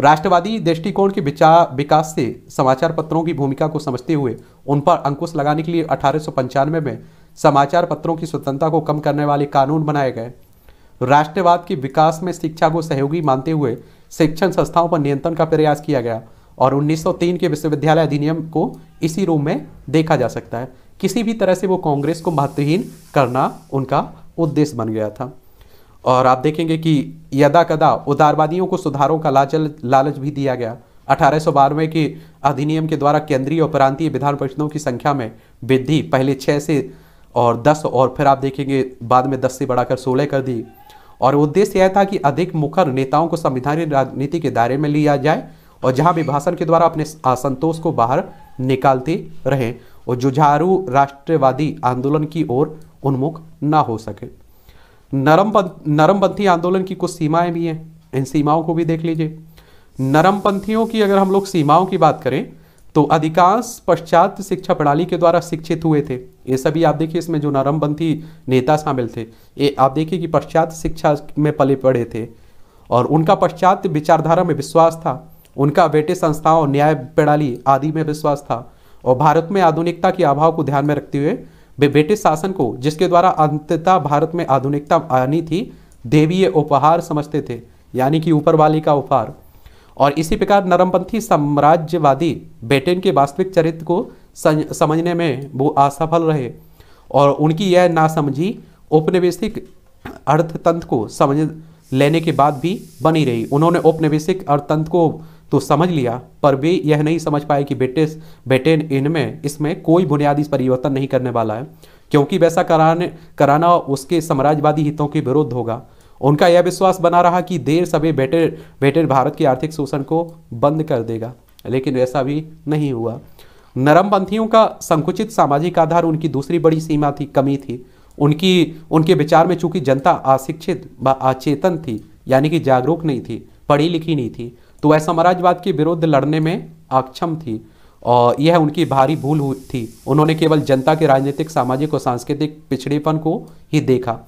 A: राष्ट्रवादी दृष्टिकोण के विचार विकास से समाचार पत्रों की भूमिका को समझते हुए उन पर अंकुश लगाने के लिए अठारह में समाचार पत्रों की स्वतंत्रता को कम करने वाले कानून बनाए गए राष्ट्रवाद के विकास में शिक्षा को सहयोगी मानते हुए शिक्षण संस्थाओं पर नियंत्रण का प्रयास किया गया और 1903 के विश्वविद्यालय अधिनियम को इसी रूप में देखा जा सकता है किसी भी तरह से वो कांग्रेस को महत्वहीन करना उनका उद्देश्य बन गया था और आप देखेंगे कि यदा कदा उदारवादियों को सुधारों का लाचल लालच भी दिया गया अठारह के अधिनियम के द्वारा केंद्रीय और प्रांतीय विधान परिषदों की संख्या में वृद्धि पहले छः से और दस और फिर आप देखेंगे बाद में दस से बढ़ाकर सोलह कर दी और उद्देश्य यह था कि अधिक मुखर नेताओं को संविधानिक राजनीति के दायरे में लिया जाए और जहां भी भाषण के द्वारा अपने असंतोष को बाहर निकालते रहें और जुझारू राष्ट्रवादी आंदोलन की ओर उन्मुख ना हो सके नरम नरमपंथी आंदोलन की कुछ सीमाएं भी हैं इन सीमाओं को भी देख लीजिए नरमपंथियों की अगर हम लोग सीमाओं की बात करें तो अधिकांश पश्चात शिक्षा प्रणाली के द्वारा शिक्षित हुए थे ये सभी आप देखिए इसमें जो नरमपंथी नेता शामिल थे ये आप देखिए कि पश्चात शिक्षा में पले पड़े थे और उनका पश्चात विचारधारा में विश्वास था उनका बेटे संस्थाओं न्याय प्रणाली आदि में विश्वास था और भारत में आधुनिकता के अभाव को ध्यान में रखते हुए ब्रिटिश शासन को जिसके द्वारा अंततः भारत में आधुनिकता आनी थी देवीय उपहार समझते थे यानी कि ऊपर वाली का उपहार और इसी प्रकार नरमपंथी साम्राज्यवादी ब्रिटेन के वास्तविक चरित्र को समझने में वो असफल रहे और उनकी यह नासमझी औपनिवेशिक अर्थतंत्र को समझ लेने के बाद भी बनी रही उन्होंने औपनिवेशिक अर्थतंत्र को तो समझ लिया पर वे यह नहीं समझ पाए कि बेटे बेटे इनमें इसमें कोई बुनियादी परिवर्तन नहीं करने वाला है क्योंकि वैसा कराने कराना उसके साम्राज्यवादी हितों के विरुद्ध होगा उनका यह विश्वास बना रहा कि देर सभी बेटे बेटे भारत के आर्थिक शोषण को बंद कर देगा लेकिन वैसा भी नहीं हुआ नरमपंथियों का संकुचित सामाजिक आधार उनकी दूसरी बड़ी सीमा थी कमी थी उनकी उनके विचार में चूंकि जनता अशिक्षित व अचेतन थी यानी कि जागरूक नहीं थी पढ़ी लिखी नहीं थी तो वह साम्राज्यवाद के विरुद्ध लड़ने में अक्षम थी और यह उनकी भारी भूल थी उन्होंने केवल जनता के राजनीतिक सामाजिक और सांस्कृतिक पिछड़ेपन को ही देखा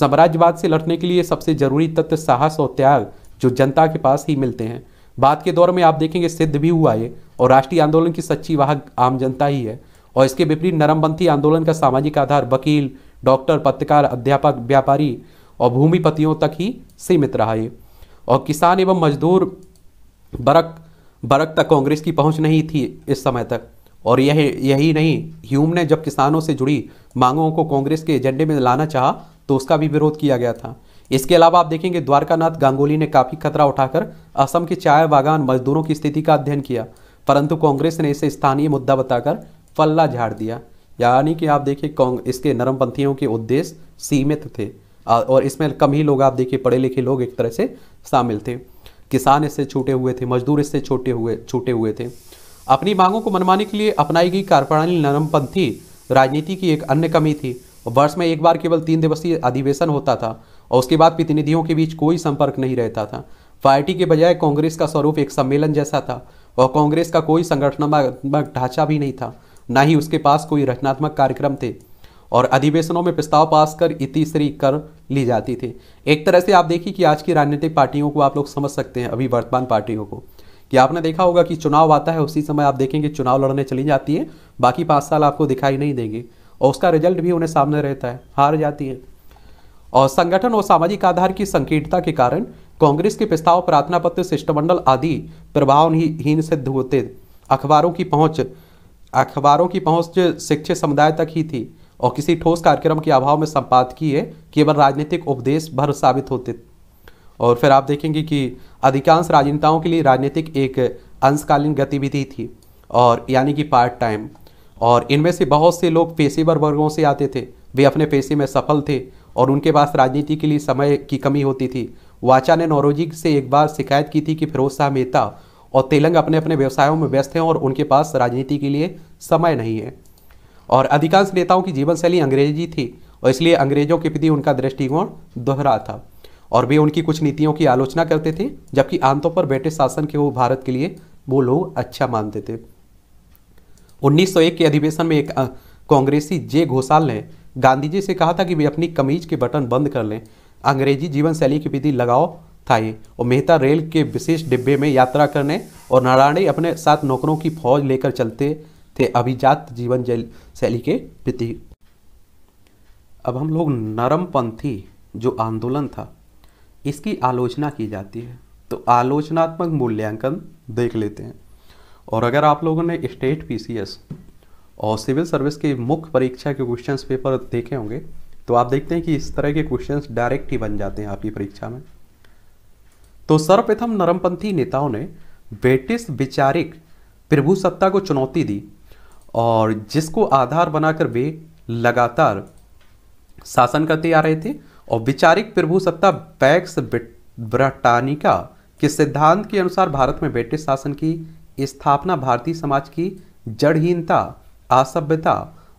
A: साम्राज्यवाद से लड़ने के लिए सबसे जरूरी तत्व साहस और त्याग जो जनता के पास ही मिलते हैं बाद के दौर में आप देखेंगे सिद्ध भी हुआ ये और राष्ट्रीय आंदोलन की सच्ची वाहक आम जनता ही है और इसके विपरीत नरमपंथी आंदोलन का सामाजिक आधार वकील डॉक्टर पत्रकार अध्यापक व्यापारी और भूमिपतियों तक ही सीमित रहा ये और किसान एवं मजदूर बरक बरक तक कांग्रेस की पहुंच नहीं थी इस समय तक और यह यही नहीं ह्यूम ने जब किसानों से जुड़ी मांगों को कांग्रेस के एजेंडे में लाना चाहा तो उसका भी विरोध किया गया था इसके अलावा आप देखेंगे द्वारकानाथ गांगुली ने काफ़ी खतरा उठाकर असम के चाय बागान मजदूरों की स्थिति का अध्ययन किया परंतु कांग्रेस ने इसे स्थानीय मुद्दा बताकर फल्ला झाड़ दिया यानी कि आप देखिए इसके नरमपंथियों के उद्देश्य सीमित थे और इसमें कम ही लोग आप देखिए पढ़े लिखे लोग एक तरह से शामिल थे किसान इससे छूटे हुए थे मजदूर इससे छूटे हुए छूटे हुए थे अपनी मांगों को मनवाने के लिए अपनाई गई कार्यप्रणाली नरमपंथी राजनीति की एक अन्य कमी थी वर्ष में एक बार केवल तीन दिवसीय अधिवेशन होता था और उसके बाद प्रतिनिधियों के बीच कोई संपर्क नहीं रहता था पार्टी के बजाय कांग्रेस का स्वरूप एक सम्मेलन जैसा था और कांग्रेस का कोई संगठनात्मक ढांचा भी नहीं था ना ही उसके पास कोई रचनात्मक कार्यक्रम थे और अधिवेशनों में प्रस्ताव पास कर इतिश्री कर ली जाती थी एक तरह से आप देखिए कि आज की राजनीतिक पार्टियों को आप लोग समझ सकते हैं अभी वर्तमान पार्टियों को कि आपने देखा होगा कि चुनाव आता है उसी समय आप देखेंगे चुनाव लड़ने चली जाती है बाकी पाँच साल आपको दिखाई नहीं देंगे और उसका रिजल्ट भी उन्हें सामने रहता है हार जाती है और संगठन और सामाजिक आधार की संकीर्णता के कारण कांग्रेस के प्रस्ताव प्रार्थना पत्र शिष्टमंडल आदि प्रभावहीन सिद्ध होते अखबारों की पहुंच अखबारों की पहुंच शिक्षित समुदाय तक ही थी और किसी ठोस कार्यक्रम के अभाव में संपादकीय केवल राजनीतिक उपदेश भर साबित होते और फिर आप देखेंगे कि अधिकांश राजनेताओं के लिए राजनीतिक एक अंशकालीन गतिविधि थी और यानी कि पार्ट टाइम और इनमें से बहुत से लोग पेशेवर वर्गों से आते थे वे अपने पेशे में सफल थे और उनके पास राजनीति के लिए समय की कमी होती थी वाचा ने नौरोजी से एक बार शिकायत की थी कि फिरोज शाह मेहता और तेलंग अपने अपने व्यवसायों में व्यस्त हैं और उनके पास राजनीति के लिए समय नहीं है और अधिकांश नेताओं की जीवन शैली अंग्रेजी थी और इसलिए अंग्रेजों के प्रति उनका दृष्टिकोण दोहरा था और वे उनकी कुछ नीतियों की आलोचना करते थे जबकि आमतौर पर ब्रिटिश शासन के वो भारत के लिए वो लोग अच्छा मानते थे 1901 के अधिवेशन में एक कांग्रेसी जे घोषाल ने गांधी जी से कहा था कि वे अपनी कमीज के बटन बंद कर लें अंग्रेजी जीवन शैली के प्रति लगाव था ये और मेहता रेल के विशेष डिब्बे में यात्रा करने और नारायणी अपने साथ नौकरों की फौज लेकर चलते थे अभिजात जीवन शैली के प्रतीक अब हम लोग नरमपंथी जो आंदोलन था इसकी आलोचना की जाती है तो आलोचनात्मक मूल्यांकन देख लेते हैं और अगर आप लोगों ने स्टेट पीसीएस और सिविल सर्विस की मुख्य परीक्षा के क्वेश्चंस पेपर देखे होंगे तो आप देखते हैं कि इस तरह के क्वेश्चंस डायरेक्ट ही बन जाते हैं आपकी परीक्षा में तो सर्वप्रथम नरमपंथी नेताओं ने ब्रिटिश विचारिक प्रभुसत्ता को चुनौती दी और जिसको आधार बनाकर वे लगातार शासन करते आ रहे थे और विचारिक प्रभु सत्ता बैक्स ब्रिटानिका के सिद्धांत के अनुसार भारत में ब्रिटिश शासन की स्थापना भारतीय समाज की जड़हीनता असभ्यता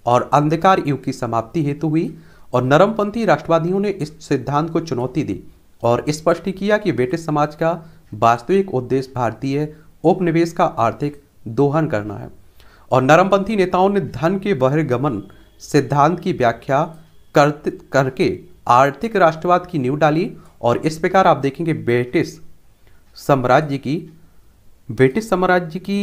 A: और अंधकार युग की समाप्ति हेतु हुई और नरमपंथी राष्ट्रवादियों ने इस सिद्धांत को चुनौती दी और स्पष्ट किया कि ब्रिटिश समाज का वास्तविक उद्देश्य भारतीय उपनिवेश का आर्थिक दोहन करना है और नरमपंथी नेताओं ने धन के बहिर्गमन सिद्धांत की व्याख्या करके आर्थिक राष्ट्रवाद की नींव डाली और इस प्रकार आप देखेंगे ब्रिटिश साम्राज्य की ब्रिटिश साम्राज्य की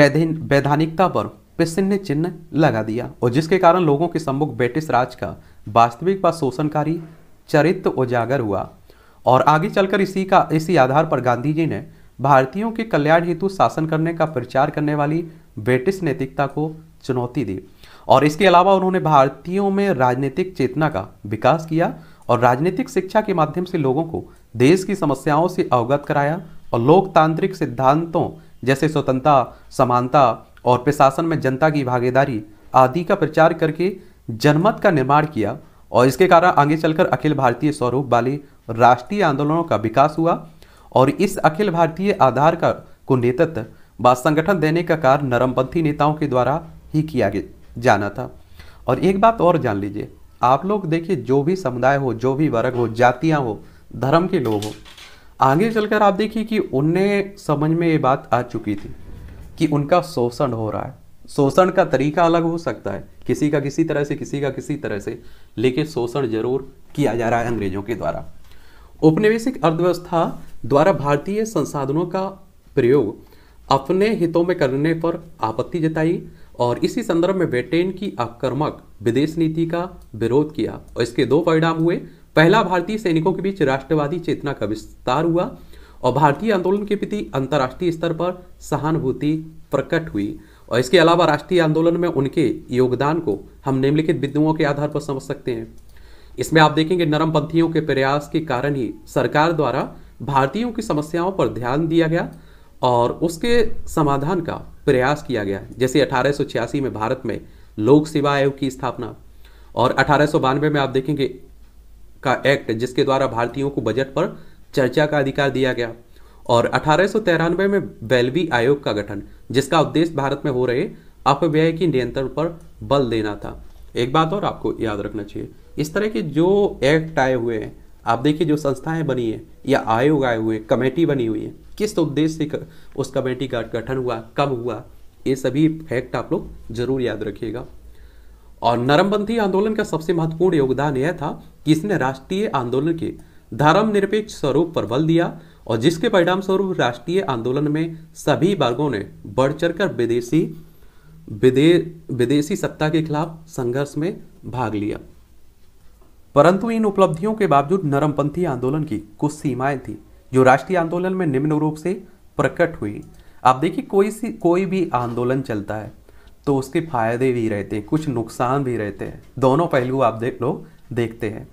A: वैधानिकता पर पिसिन ने चिन्ह लगा दिया और जिसके कारण लोगों के सम्मुख ब्रिटिश राज का वास्तविक व शोषणकारी चरित्र उजागर हुआ और आगे चलकर इसी का इसी आधार पर गांधी जी ने भारतीयों के कल्याण हेतु शासन करने का प्रचार करने वाली ब्रिटिश नैतिकता को चुनौती दी और इसके अलावा उन्होंने भारतीयों में राजनीतिक चेतना का विकास किया और राजनीतिक शिक्षा के माध्यम से लोगों को देश की समस्याओं से अवगत कराया और लोकतांत्रिक सिद्धांतों जैसे स्वतंत्रता समानता और प्रशासन में जनता की भागीदारी आदि का प्रचार करके जनमत का निर्माण किया और इसके कारण आगे चलकर अखिल भारतीय स्वरूप वाले राष्ट्रीय आंदोलनों का विकास हुआ और इस अखिल भारतीय आधार का को नेतृत्व व संगठन देने का कार्य नरमपंथी नेताओं के द्वारा ही किया जाना था और एक बात और जान लीजिए आप लोग देखिए जो भी समुदाय हो जो भी वर्ग हो जातियाँ हो धर्म के लोग हो आगे चलकर आप देखिए कि उन्हें समझ में ये बात आ चुकी थी कि उनका शोषण हो रहा है शोषण का तरीका अलग हो सकता है किसी का किसी तरह से किसी का किसी तरह से लेकिन शोषण जरूर किया जा रहा है अंग्रेजों के द्वारा उपनिवेशिक अर्थव्यवस्था द्वारा भारतीय संसाधनों का प्रयोग अपने हितों में करने पर आपत्ति जताई और इसी संदर्भ में ब्रिटेन की आक्रामक विदेश नीति का विरोध किया और इसके दो परिणाम हुए पहला भारतीय सैनिकों के बीच राष्ट्रवादी चेतना का विस्तार हुआ और भारतीय आंदोलन के प्रति अंतर्राष्ट्रीय स्तर पर सहानुभूति प्रकट हुई और इसके अलावा राष्ट्रीय आंदोलन में उनके योगदान को हम निम्नलिखित बिंदुओं के आधार पर समझ सकते हैं इसमें आप देखेंगे नरमपंथियों के प्रयास के कारण ही सरकार द्वारा भारतीयों की समस्याओं पर ध्यान दिया गया और उसके समाधान का प्रयास किया गया जैसे अठारह में भारत में लोक सेवा आयोग की स्थापना और अठारह में आप देखेंगे का एक्ट जिसके द्वारा भारतीयों को बजट पर चर्चा का अधिकार दिया गया और अठारह में बेलवी आयोग का गठन जिसका उद्देश्य भारत में हो रहे अपव्यय की नियंत्रण पर बल देना था एक बात और आपको याद रखना चाहिए इस तरह के जो एक्ट आए हुए हैं आप देखिए जो संस्थाएं बनी है या आयोग आए हुए कमेटी बनी हुई है किस उद्देश्य से उस कमेटी का गठन हुआ कब हुआ ये सभी फैक्ट आप लोग जरूर याद रखिएगा और नरमपंथी आंदोलन का सबसे महत्वपूर्ण योगदान यह था कि इसने राष्ट्रीय आंदोलन के धर्म निरपेक्ष स्वरूप पर बल दिया और जिसके परिणाम स्वरूप राष्ट्रीय आंदोलन में सभी वर्गों ने बढ़ चढ़कर विदेशी विदे विदेशी सत्ता के खिलाफ संघर्ष में भाग लिया परंतु इन उपलब्धियों के बावजूद नरमपंथी आंदोलन की कुछ सीमाएं थी जो राष्ट्रीय आंदोलन में निम्न रूप से प्रकट हुई आप देखिए कोई सी कोई भी आंदोलन चलता है तो उसके फायदे भी रहते हैं कुछ नुकसान भी रहते हैं दोनों पहलू आप देख लोग देखते हैं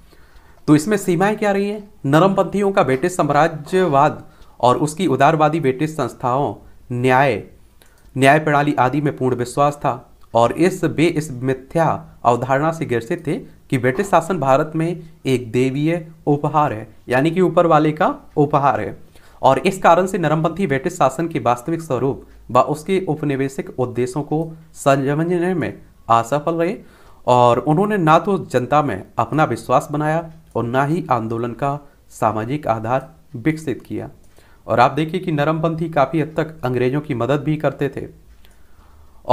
A: तो इसमें सीमाएं क्या रही हैं नरमपंथियों का ब्रिटिश साम्राज्यवाद और उसकी उदारवादी ब्रिटिश संस्थाओं न्याय न्याय प्रणाली आदि में पूर्ण विश्वास था और इस बे इस मिथ्या अवधारणा से गिरसे थे कि ब्रिटिश शासन भारत में एक देवीय उपहार है यानी कि ऊपर वाले का उपहार है और इस कारण से नरमपंथी ब्रिटिश शासन के वास्तविक स्वरूप व उसके उपनिवेशिक उद्देश्यों को समझने में असफल रहे और उन्होंने ना तो जनता में अपना विश्वास बनाया और ना ही आंदोलन का सामाजिक आधार विकसित किया और आप देखिए कि नरमपंथी काफ़ी हद तक अंग्रेजों की मदद भी करते थे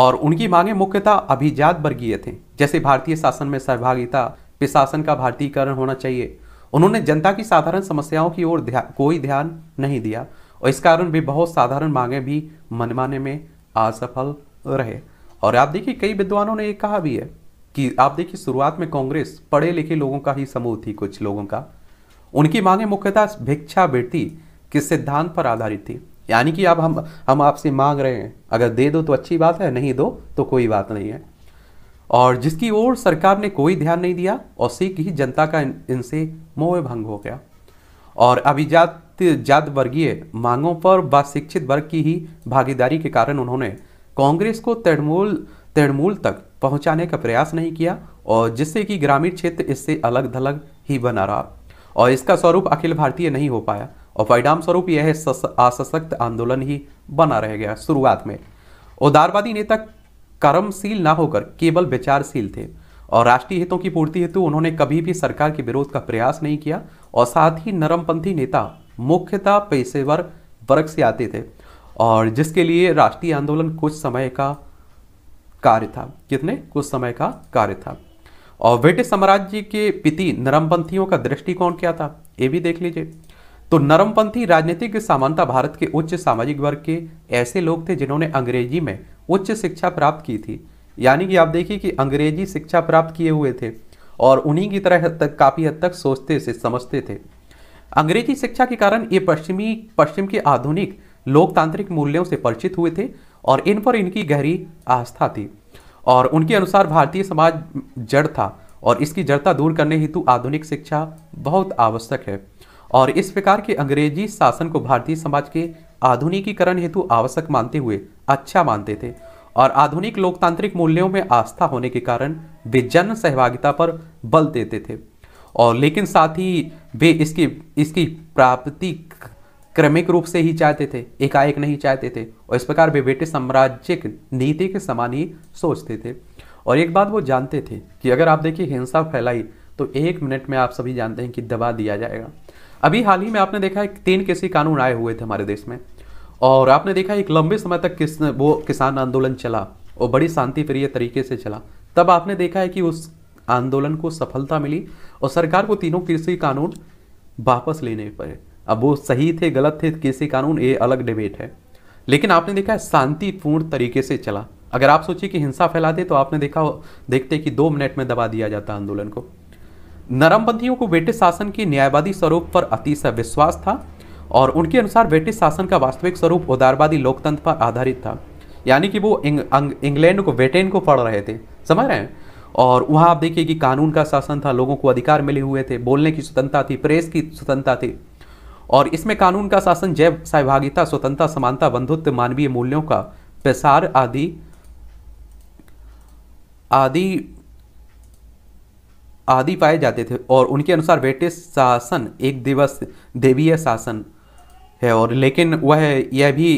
A: और उनकी मांगे मुख्यतः अभिजात वर्गीय थे जैसे भारतीय शासन में सहभागिता प्रशासन का भारतीयकरण होना चाहिए उन्होंने जनता की साधारण समस्याओं की ओर ध्या, कोई ध्यान नहीं दिया और इस कारण भी बहुत साधारण मांगे भी मनमाने में असफल रहे और आप देखिए कई विद्वानों ने ये कहा भी है कि आप देखिए शुरुआत में कांग्रेस पढ़े लिखे लोगों का ही समूह थी कुछ लोगों का उनकी मांगे मुख्यतः भिक्षा वृत्ति किस सिद्धांत पर आधारित थी यानी कि अब हम हम आपसे मांग रहे हैं अगर दे दो तो अच्छी बात है नहीं दो तो कोई बात नहीं है और जिसकी ओर सरकार ने कोई ध्यान नहीं दिया और सिख ही जनता का इनसे मोह भंग हो गया और अभिजात जात वर्गीय मांगों पर व शिक्षित वर्ग की ही भागीदारी के कारण उन्होंने कांग्रेस को तृणमूल तृणमूल तक पहुंचाने का प्रयास नहीं किया और जिससे कि ग्रामीण क्षेत्र इससे अलग धलग ही बना रहा और इसका स्वरूप अखिल भारतीय नहीं हो पाया और परिणाम स्वरूप यह असशक्त आंदोलन ही बना रह गया शुरुआत में उदारवादी नेता कर्मशील ना होकर केवल विचारशील थे और राष्ट्रीय हितों की पूर्ति हेतु उन्होंने कभी भी सरकार के विरोध का प्रयास नहीं किया और साथ ही नरमपंथी नेता मुख्यतः पेशेवर वर्ग से आते थे और जिसके लिए राष्ट्रीय आंदोलन कुछ समय का कार्य था कितने कुछ समय का कार्य था और ब्रिटिश साम्राज्य के पिति नरमपंथियों का दृष्टिकोण क्या था ये भी देख लीजिए तो नरमपंथी राजनीतिक समानता भारत के उच्च सामाजिक वर्ग के ऐसे लोग थे जिन्होंने अंग्रेजी में उच्च शिक्षा प्राप्त की थी यानी कि आप देखिए कि अंग्रेजी शिक्षा प्राप्त किए हुए थे और उन्हीं की तरह तक काफ़ी हद तक सोचते से समझते थे अंग्रेजी शिक्षा के कारण ये पश्चिमी पश्चिम के आधुनिक लोकतांत्रिक मूल्यों से परिचित हुए थे और इन पर इनकी गहरी आस्था थी और उनके अनुसार भारतीय समाज जड़ था और इसकी जड़ता दूर करने हेतु आधुनिक शिक्षा बहुत आवश्यक है और इस प्रकार के अंग्रेजी शासन को भारतीय समाज के आधुनिकीकरण हेतु आवश्यक मानते हुए अच्छा मानते थे और आधुनिक लोकतांत्रिक मूल्यों में आस्था होने के कारण वे जन सहभागिता पर बल देते थे और लेकिन साथ ही वे इसकी इसकी प्राप्ति क्रमिक रूप से ही चाहते थे एकाएक नहीं चाहते थे और इस प्रकार वे ब्रिटिश साम्राज्य नीति के समान ही सोचते थे और एक बात वो जानते थे कि अगर आप देखिए हिंसा फैलाई तो एक मिनट में आप सभी जानते हैं कि दबा दिया जाएगा अभी हाल ही में आपने देखा एक तीन कृषि कानून आए हुए थे हमारे देश में और आपने देखा एक लंबे समय तक किस वो किसान आंदोलन चला और बड़ी शांति प्रिय तरीके से चला तब आपने देखा है कि उस आंदोलन को सफलता मिली और सरकार को तीनों कृषि कानून वापस लेने पड़े अब वो सही थे गलत थे कृषि कानून ये अलग डिबेट है लेकिन आपने देखा है शांतिपूर्ण तरीके से चला अगर आप सोचिए कि हिंसा फैलाते तो आपने देखा देखते कि दो मिनट में दबा दिया जाता आंदोलन को नरमपंथियों को ब्रिटिश शासन के न्यायवादी स्वरूप पर अतिशय विश्वास था और उनके अनुसार ब्रिटिश शासन का वास्तविक स्वरूप उदारवादी लोकतंत्र पर आधारित था यानी कि वो इंग, इंग्लैंड को ब्रिटेन को पढ़ रहे थे समझ रहे हैं और वहाँ आप देखिए कि कानून का शासन था लोगों को अधिकार मिले हुए थे बोलने की स्वतंत्रता थी प्रेस की स्वतंत्रता थी और इसमें कानून का शासन जैव सहभागिता स्वतंत्रता समानता बंधुत्व मानवीय मूल्यों का प्रसार आदि आदि आदि पाए जाते थे और उनके अनुसार ब्रिटिश शासन एक दिवस देवीय शासन है और लेकिन वह यह भी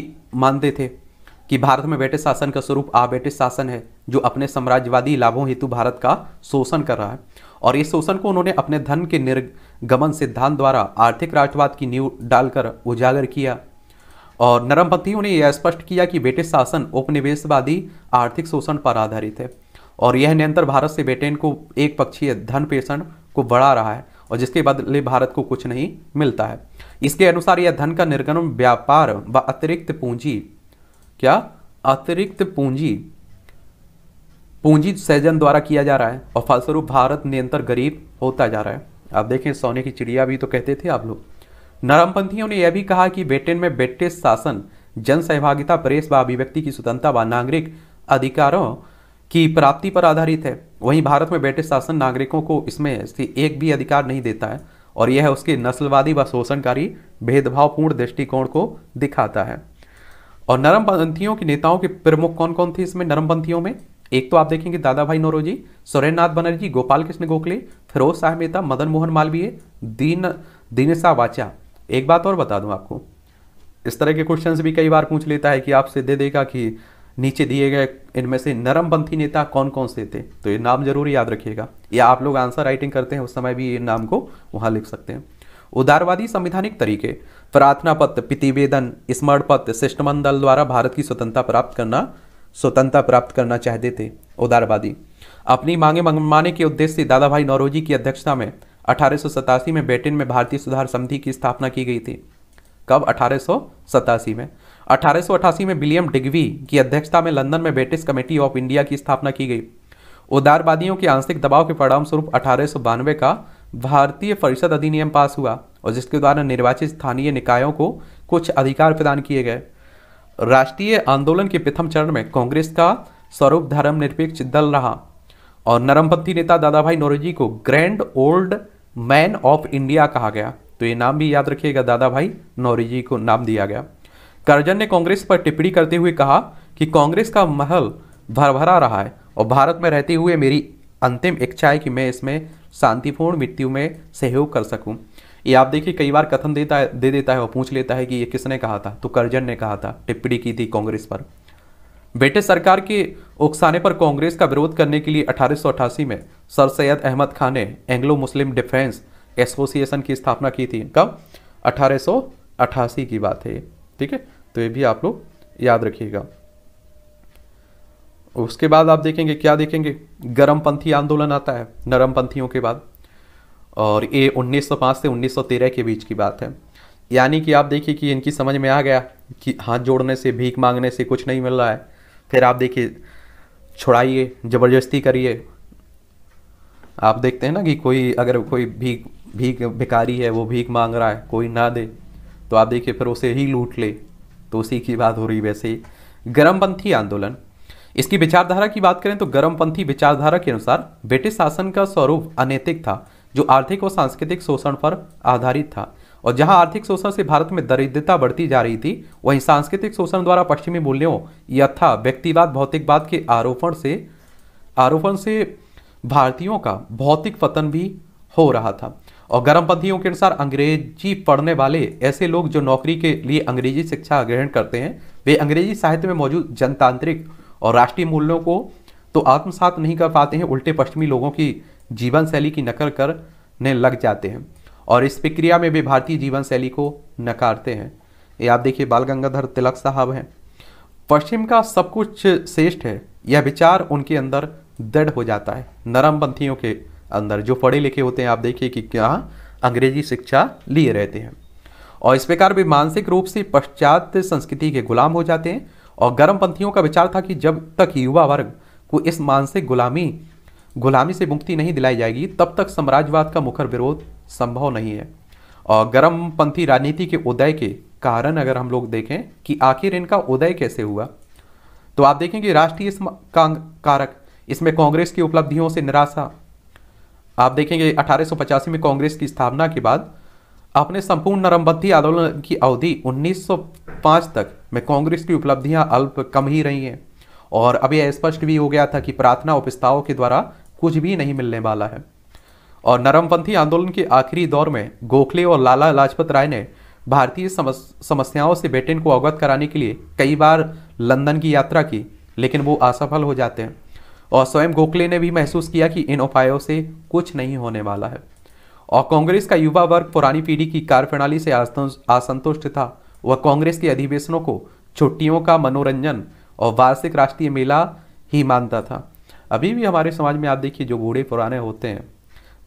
A: मानते थे कि भारत में ब्रिटिश शासन का स्वरूप आ ब्रिटिश शासन है जो अपने साम्राज्यवादी लाभों हेतु भारत का शोषण कर रहा है और इस शोषण को उन्होंने अपने धन के निर्गमन सिद्धांत द्वारा आर्थिक राष्ट्रवाद की नींव डालकर उजागर किया और नरमपंथियों ने यह स्पष्ट किया कि ब्रिटिश शासन उपनिवेशवादी आर्थिक शोषण पर आधारित है और यह निरंतर भारत से ब्रिटेन को एक पक्षीय धन प्रेषण को बढ़ा रहा है और जिसके बदले भारत को कुछ नहीं मिलता है इसके अनुसार यह धन का निर्गम व्यापार व अतिरिक्त पूंजी क्या अतिरिक्त पूंजी पूंजी सैजन द्वारा किया जा रहा है और फलस्वरूप भारत निरंतर गरीब होता जा रहा है आप देखें सोने की चिड़िया भी तो कहते थे आप लोग नरमपंथियों ने यह भी कहा कि ब्रिटेन में ब्रिटिश शासन जन सहभागिता प्रेस व अभिव्यक्ति की स्वतंत्रता व नागरिक अधिकारों की प्राप्ति पर आधारित है वहीं भारत में ब्रिटिश शासन नागरिकों को इसमें से एक भी अधिकार नहीं देता है और यह उसके नस्लवादी व शोषणकारी भेदभावपूर्ण दृष्टिकोण को दिखाता है और नरमपंथियों के नेताओं के प्रमुख कौन कौन थे इसमें नरमपंथियों में एक तो आप देखेंगे दादा भाई नोरोजी सुरेंद्रनाथ बनर्जी गोपाल कृष्ण गोखले फिरोज शाह मेहता मदन मोहन मालवीय दीन दीनसा वाचा एक बात और बता दूं आपको इस तरह के क्वेश्चंस भी कई बार पूछ लेता है कि आपसे दे देगा कि नीचे दिए गए इनमें से नरमपंथी नेता कौन कौन से थे तो ये नाम जरूर याद रखिएगा या आप लोग आंसर राइटिंग करते हैं उस समय भी ये नाम को वहां लिख सकते हैं उदारवादी संविधानिक तरीके प्रार्थना पत्र प्रतिवेदन स्मरण पत्र शिष्टमंडल द्वारा भारत की स्वतंत्रता प्राप्त करना स्वतंत्रता प्राप्त करना चाहते थे उदारवादी अपनी मांगे मंगवाने के उद्देश्य से दादा भाई नौरोजी की अध्यक्षता में अठारह में ब्रिटेन में भारतीय सुधार समिति की स्थापना की गई थी कब अठारह में अठारह में विलियम डिग्वी की अध्यक्षता में लंदन में ब्रिटिश कमेटी ऑफ इंडिया की स्थापना की गई उदारवादियों के आंशिक दबाव के परिणाम स्वरूप अठारह का भारतीय परिषद अधिनियम पास हुआ और जिसके द्वारा निर्वाचित स्थानीय निकायों को कुछ अधिकार प्रदान किए गए राष्ट्रीय आंदोलन के प्रथम चरण में कांग्रेस का स्वरूप धर्मनिरपेक्ष दल रहा और नरमपंथी नेता दादा भाई नौरोजी को grand old man of India कहा गया तो ये नाम भी याद रखिएगा दादा भाई नौरोजी को नाम दिया गया करजन ने कांग्रेस पर टिप्पणी करते हुए कहा कि कांग्रेस का महल भरभरा रहा है और भारत में रहते हुए मेरी अंतिम इच्छा है कि मैं इसमें शांतिपूर्ण मृत्यु में सहयोग कर सकूं ये आप देखिए कई बार कथन देता है दे देता है और पूछ लेता है कि ये किसने कहा था तो करजन ने कहा था टिप्पणी की थी कांग्रेस पर ब्रिटिश सरकार के उकसाने पर कांग्रेस का विरोध करने के लिए अठारह में सर सैयद अहमद खान ने एंग्लो मुस्लिम डिफेंस एसोसिएशन की स्थापना की थी कब अठारह की बात है ठीक है तो ये भी आप लोग याद रखिएगा उसके बाद आप देखेंगे क्या देखेंगे गर्मपंथी आंदोलन आता है नरमपंथियों के बाद और ये 1905 से 1913 के बीच की बात है यानी कि आप देखिए कि इनकी समझ में आ गया कि हाथ जोड़ने से भीख मांगने से कुछ नहीं मिल रहा है फिर आप देखिए छुड़ाइए ज़बरदस्ती करिए आप देखते हैं ना कि कोई अगर कोई भीख भीख भिकारी है वो भीख मांग रहा है कोई ना दे तो आप देखिए फिर उसे ही लूट ले तो उसी की बात हो रही वैसे गर्मपंथी आंदोलन इसकी विचारधारा की बात करें तो गर्मपंथी विचारधारा के अनुसार ब्रिटिश शासन का स्वरूप अनैतिक था जो आर्थिक और सांस्कृतिक शोषण पर आधारित था और जहां आर्थिक शोषण से भारत में दरिद्रता बढ़ती जा रही थी वहीं सांस्कृतिक शोषण द्वारा पश्चिमी मूल्यों यथा व्यक्तिवाद भौतिकवाद के आरोपण से आरोपण से भारतीयों का भौतिक पतन भी हो रहा था और गर्मपंथियों के अनुसार अंग्रेजी पढ़ने वाले ऐसे लोग जो नौकरी के लिए अंग्रेजी शिक्षा ग्रहण करते हैं वे अंग्रेजी साहित्य में मौजूद जनतांत्रिक और राष्ट्रीय मूल्यों को तो आत्मसात नहीं कर पाते हैं उल्टे पश्चिमी लोगों की जीवन शैली की नकल करने लग जाते हैं और इस प्रक्रिया में वे भारतीय जीवन शैली को नकारते हैं ये आप देखिए बाल गंगाधर तिलक साहब हैं पश्चिम का सब कुछ श्रेष्ठ है यह विचार उनके अंदर दृढ़ हो जाता है नरम पंथियों के अंदर जो पढ़े लिखे होते हैं आप देखिए कि क्या अंग्रेजी शिक्षा लिए रहते हैं और इस प्रकार भी मानसिक रूप से पश्चात संस्कृति के गुलाम हो जाते हैं और गर्म पंथियों का विचार था कि जब तक युवा वर्ग को इस मानसिक गुलामी गुलामी से मुक्ति नहीं दिलाई जाएगी तब तक साम्राज्यवाद का मुखर विरोध संभव नहीं है और गर्म पंथी राजनीति के उदय के कारण अगर हम लोग देखें कि आखिर इनका उदय कैसे हुआ तो आप देखेंगे राष्ट्रीय कारक इसमें कांग्रेस की उपलब्धियों से निराशा आप देखेंगे अठारह में कांग्रेस की स्थापना के बाद अपने संपूर्ण नरमबत्ती आंदोलन की अवधि 1905 तक में कांग्रेस की उपलब्धियां अल्प कम ही रही हैं और अब यह स्पष्ट भी हो गया था कि प्रार्थना उपस्थाओं के द्वारा कुछ भी नहीं मिलने वाला है और नरमपंथी आंदोलन के आखिरी दौर में गोखले और लाला लाजपत राय ने भारतीय समस्याओं से ब्रिटेन को अवगत कराने के लिए कई बार लंदन की यात्रा की लेकिन वो असफल हो जाते हैं और स्वयं गोखले ने भी महसूस किया कि इन उपायों से कुछ नहीं होने वाला है और कांग्रेस का युवा वर्ग पुरानी पीढ़ी की कार्यप्रणाली से असंतुष्ट था वह कांग्रेस के अधिवेशनों को छुट्टियों का मनोरंजन और वार्षिक राष्ट्रीय मेला ही मानता था अभी भी हमारे समाज में आप देखिए जो बूढ़े पुराने होते हैं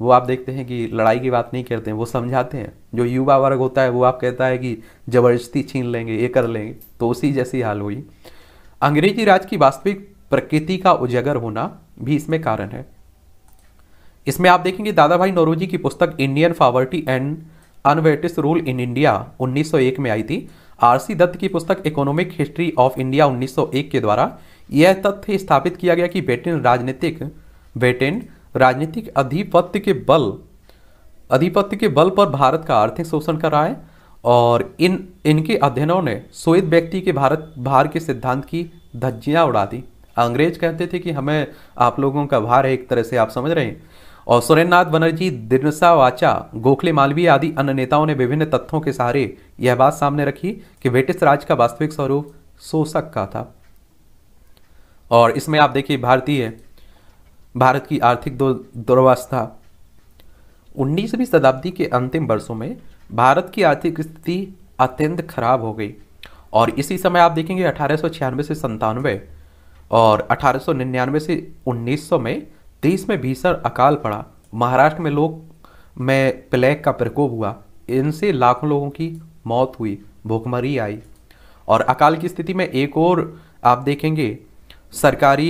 A: वो आप देखते हैं कि लड़ाई की बात नहीं करते हैं वो समझाते हैं जो युवा वर्ग होता है वो आप कहता है कि ज़बरदस्ती छीन लेंगे ये कर लेंगे तो उसी जैसी हाल हुई अंग्रेजी राज की वास्तविक प्रकृति का उजागर होना भी इसमें कारण है इसमें आप देखेंगे दादा भाई नौरोजी की पुस्तक Indian poverty and un-British rule in India 1901 में आई थी आरसी दत्त की पुस्तक इकोनॉमिक हिस्ट्री ऑफ इंडिया 1901 के द्वारा यह तथ्य स्थापित किया गया कि ब्रिटेन राजनीतिक ब्रिटेन राजनीतिक अधिपत्य के बल अधिपत्य के बल पर भारत का आर्थिक शोषण कर रहा है और इन इनके अध्ययनों ने श्वेत व्यक्ति के भारत भार के सिद्धांत की धज्जियाँ उड़ा दी अंग्रेज कहते थे कि हमें आप लोगों का भार है एक तरह से आप समझ रहे हैं और सुरेंद्रनाथ बनर्जी दिनसा वाचा गोखले मालवीय आदि अन्य नेताओं ने विभिन्न तथ्यों के सहारे यह बात सामने रखी कि ब्रिटिश राज का वास्तविक स्वरूप शोषक का था और इसमें आप देखिए भारतीय भारत की आर्थिक दुर्वस्था उन्नीसवीं शताब्दी के अंतिम वर्षों में भारत की आर्थिक स्थिति अत्यंत खराब हो गई और इसी समय आप देखेंगे अठारह से संतानवे और 1899 से 1900 में देश में भीषण अकाल पड़ा महाराष्ट्र में लोग में प्लेग का प्रकोप हुआ इनसे लाखों लोगों की मौत हुई भूखमरी आई और अकाल की स्थिति में एक और आप देखेंगे सरकारी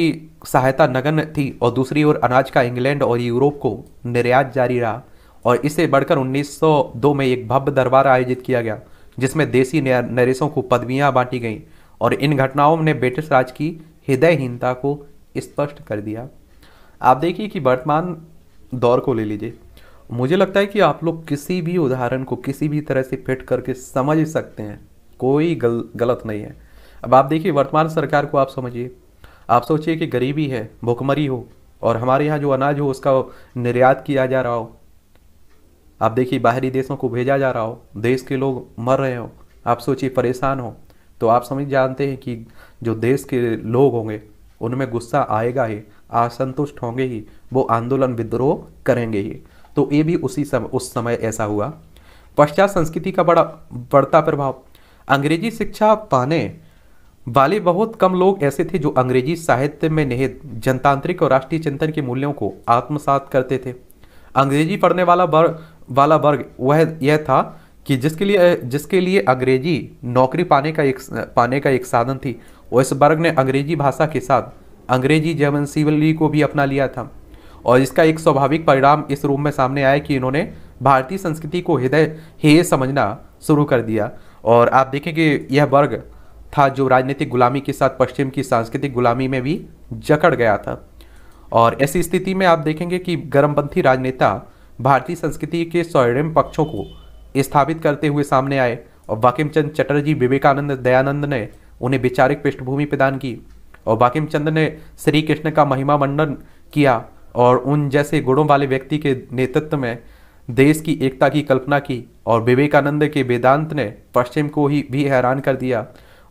A: सहायता नगन थी और दूसरी ओर अनाज का इंग्लैंड और यूरोप को निर्यात जारी रहा और इसे बढ़कर 1902 में एक भव्य दरबार आयोजित किया गया जिसमें देसी नरेशों को पदवियां बांटी गईं और इन घटनाओं ने ब्रिटिश राज की हृदयहीनता को स्पष्ट कर दिया आप देखिए कि वर्तमान दौर को ले लीजिए मुझे लगता है कि आप लोग किसी भी उदाहरण को किसी भी तरह से फिट करके समझ सकते हैं कोई गल, गलत नहीं है अब आप देखिए वर्तमान सरकार को आप समझिए आप सोचिए कि गरीबी है भुखमरी हो और हमारे यहाँ जो अनाज हो उसका निर्यात किया जा रहा हो आप देखिए बाहरी देशों को भेजा जा रहा हो देश के लोग मर रहे हो आप सोचिए परेशान हो तो आप समझ जानते हैं कि जो देश के लोग होंगे उनमें गुस्सा आएगा ही असंतुष्ट होंगे ही वो आंदोलन विद्रोह करेंगे ही तो ये भी उसी सम, उस समय ऐसा हुआ पश्चात संस्कृति का बड़ा बढ़ता प्रभाव अंग्रेजी शिक्षा पाने वाले बहुत कम लोग ऐसे थे जो अंग्रेजी साहित्य में निहित जनतांत्रिक और राष्ट्रीय चिंतन के मूल्यों को आत्मसात करते थे अंग्रेजी पढ़ने वाला वर्ग वाला वर्ग वह यह था कि जिसके लिए जिसके लिए अंग्रेजी नौकरी पाने का एक पाने का एक साधन थी वर्ग ने अंग्रेजी भाषा के साथ अंग्रेजी जर्मन सिविली को भी अपना लिया था और इसका एक स्वाभाविक परिणाम इस रूप में सामने आया कि इन्होंने भारतीय संस्कृति को हृदय हेय समझना शुरू कर दिया और आप देखें कि यह वर्ग था जो राजनीतिक गुलामी के साथ पश्चिम की सांस्कृतिक गुलामी में भी जकड़ गया था और ऐसी स्थिति में आप देखेंगे कि गर्मपंथी राजनेता भारतीय संस्कृति के स्वर्णिम पक्षों को स्थापित करते हुए सामने आए और वाकिम चंद चटर्जी विवेकानंद दयानंद ने उन्हें वैचारिक पृष्ठभूमि प्रदान की और वाकिम चंद ने श्री कृष्ण का महिमा मंडन किया और उन जैसे गुणों वाले व्यक्ति के नेतृत्व में देश की एकता की कल्पना की और विवेकानंद के वेदांत ने पश्चिम को ही भी हैरान कर दिया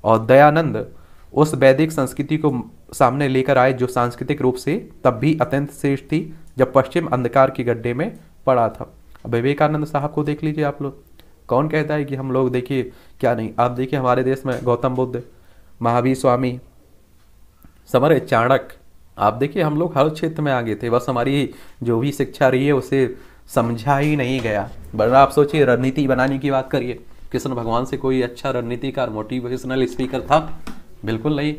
A: और दयानंद उस वैदिक संस्कृति को सामने लेकर आए जो सांस्कृतिक रूप से तब भी अत्यंत श्रेष्ठ थी जब पश्चिम अंधकार के गड्ढे में पड़ा था विवेकानंद साहब को देख लीजिए आप लोग कौन कहता है कि हम लोग देखिए क्या नहीं आप देखिए हमारे देश में गौतम बुद्ध महावीर स्वामी समर चाणक आप देखिए हम लोग हर क्षेत्र में आगे थे बस हमारी जो भी शिक्षा रही है उसे समझा ही नहीं गया वरना आप सोचिए रणनीति बनाने की बात करिए कृष्ण भगवान से कोई अच्छा रणनीतिकार मोटिवेशनल स्पीकर था बिल्कुल नहीं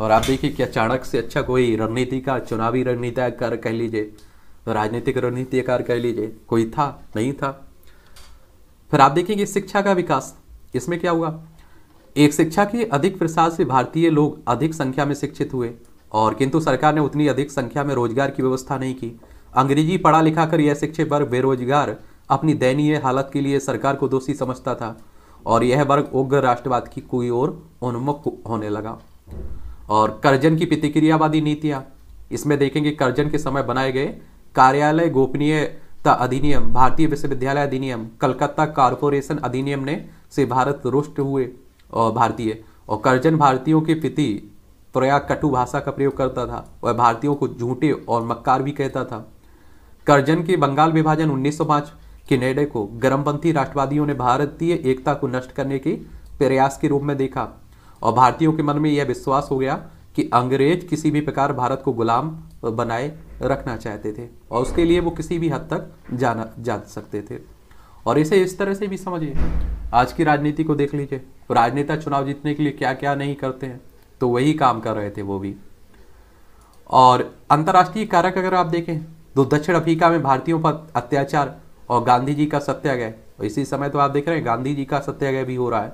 A: और आप देखिए क्या चाणक से अच्छा कोई रणनीति का चुनावी रणनीति कर कह लीजिए तो राजनीतिक रणनीतिकार कह लीजिए कोई था नहीं था फिर आप देखेंगे शिक्षा का विकास इसमें क्या हुआ एक शिक्षा के अधिक प्रसार से भारतीय लोग अधिक संख्या में शिक्षित हुए और किंतु सरकार ने उतनी अधिक संख्या में रोजगार की व्यवस्था नहीं की अंग्रेजी पढ़ा लिखा कर यह शिक्षित वर्ग बेरोजगार अपनी दयनीय हालत के लिए सरकार को दोषी समझता था और यह वर्ग उग्र राष्ट्रवाद की कोई ओर उन्मुख होने लगा और कर्जन की प्रतिक्रियावादी नीतियाँ इसमें देखेंगे कर्जन के समय बनाए गए कार्यालय गोपनीयता अधिनियम भारतीय विश्वविद्यालय अधिनियम कलकत्ता कारपोरेशन अधिनियम ने से भारत रुष्ट हुए और भारतीय और कर्जन भारतीयों के पिति प्रयाग कटु भाषा का प्रयोग करता था वह भारतीयों को झूठे और मक्कार भी कहता था कर्जन के बंगाल विभाजन 1905 के निर्णय को गर्मपंथी राष्ट्रवादियों ने भारतीय एकता को नष्ट करने के प्रयास के रूप में देखा और भारतीयों के मन में यह विश्वास हो गया कि अंग्रेज किसी भी प्रकार भारत को गुलाम बनाए रखना चाहते थे और उसके लिए वो किसी भी हद तक जाना जा सकते थे और इसे इस तरह से भी समझिए आज की राजनीति को देख लीजिए राजनेता चुनाव जीतने के लिए क्या क्या नहीं करते हैं तो वही काम कर रहे थे वो भी और अंतर्राष्ट्रीय कारक अगर आप देखें तो दक्षिण अफ्रीका में भारतीयों पर अत्याचार और गांधी जी का सत्याग्रह इसी समय तो आप देख रहे हैं गांधी जी का सत्याग्रह भी हो रहा है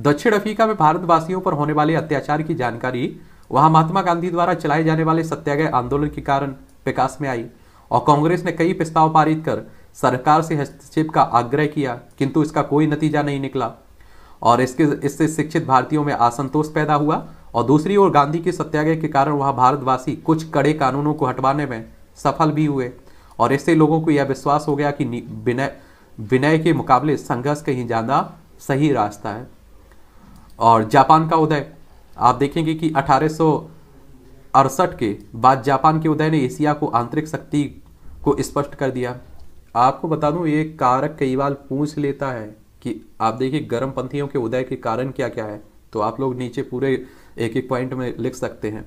A: दक्षिण अफ्रीका में भारतवासियों पर होने वाले अत्याचार की जानकारी वहां महात्मा गांधी द्वारा चलाए जाने वाले सत्याग्रह आंदोलन के कारण विकास में आई और कांग्रेस ने कई प्रस्ताव पारित कर सरकार से हस्तक्षेप का आग्रह किया किंतु इसका कोई नतीजा नहीं निकला और इसके इससे शिक्षित भारतीयों में असंतोष पैदा हुआ और दूसरी ओर गांधी के सत्याग्रह के कारण वहाँ भारतवासी कुछ कड़े कानूनों को हटवाने में सफल भी हुए और इससे लोगों को यह विश्वास हो गया कि विनय विनय के मुकाबले संघर्ष कहीं ज़्यादा सही रास्ता है और जापान का उदय आप देखेंगे कि अठारह के बाद जापान के उदय ने एशिया को आंतरिक शक्ति को स्पष्ट कर दिया आपको बता दूं ये कारक कई बार पूछ लेता है कि आप देखिए गर्म पंथियों के उदय के कारण क्या क्या है तो आप लोग नीचे पूरे एक एक पॉइंट में लिख सकते हैं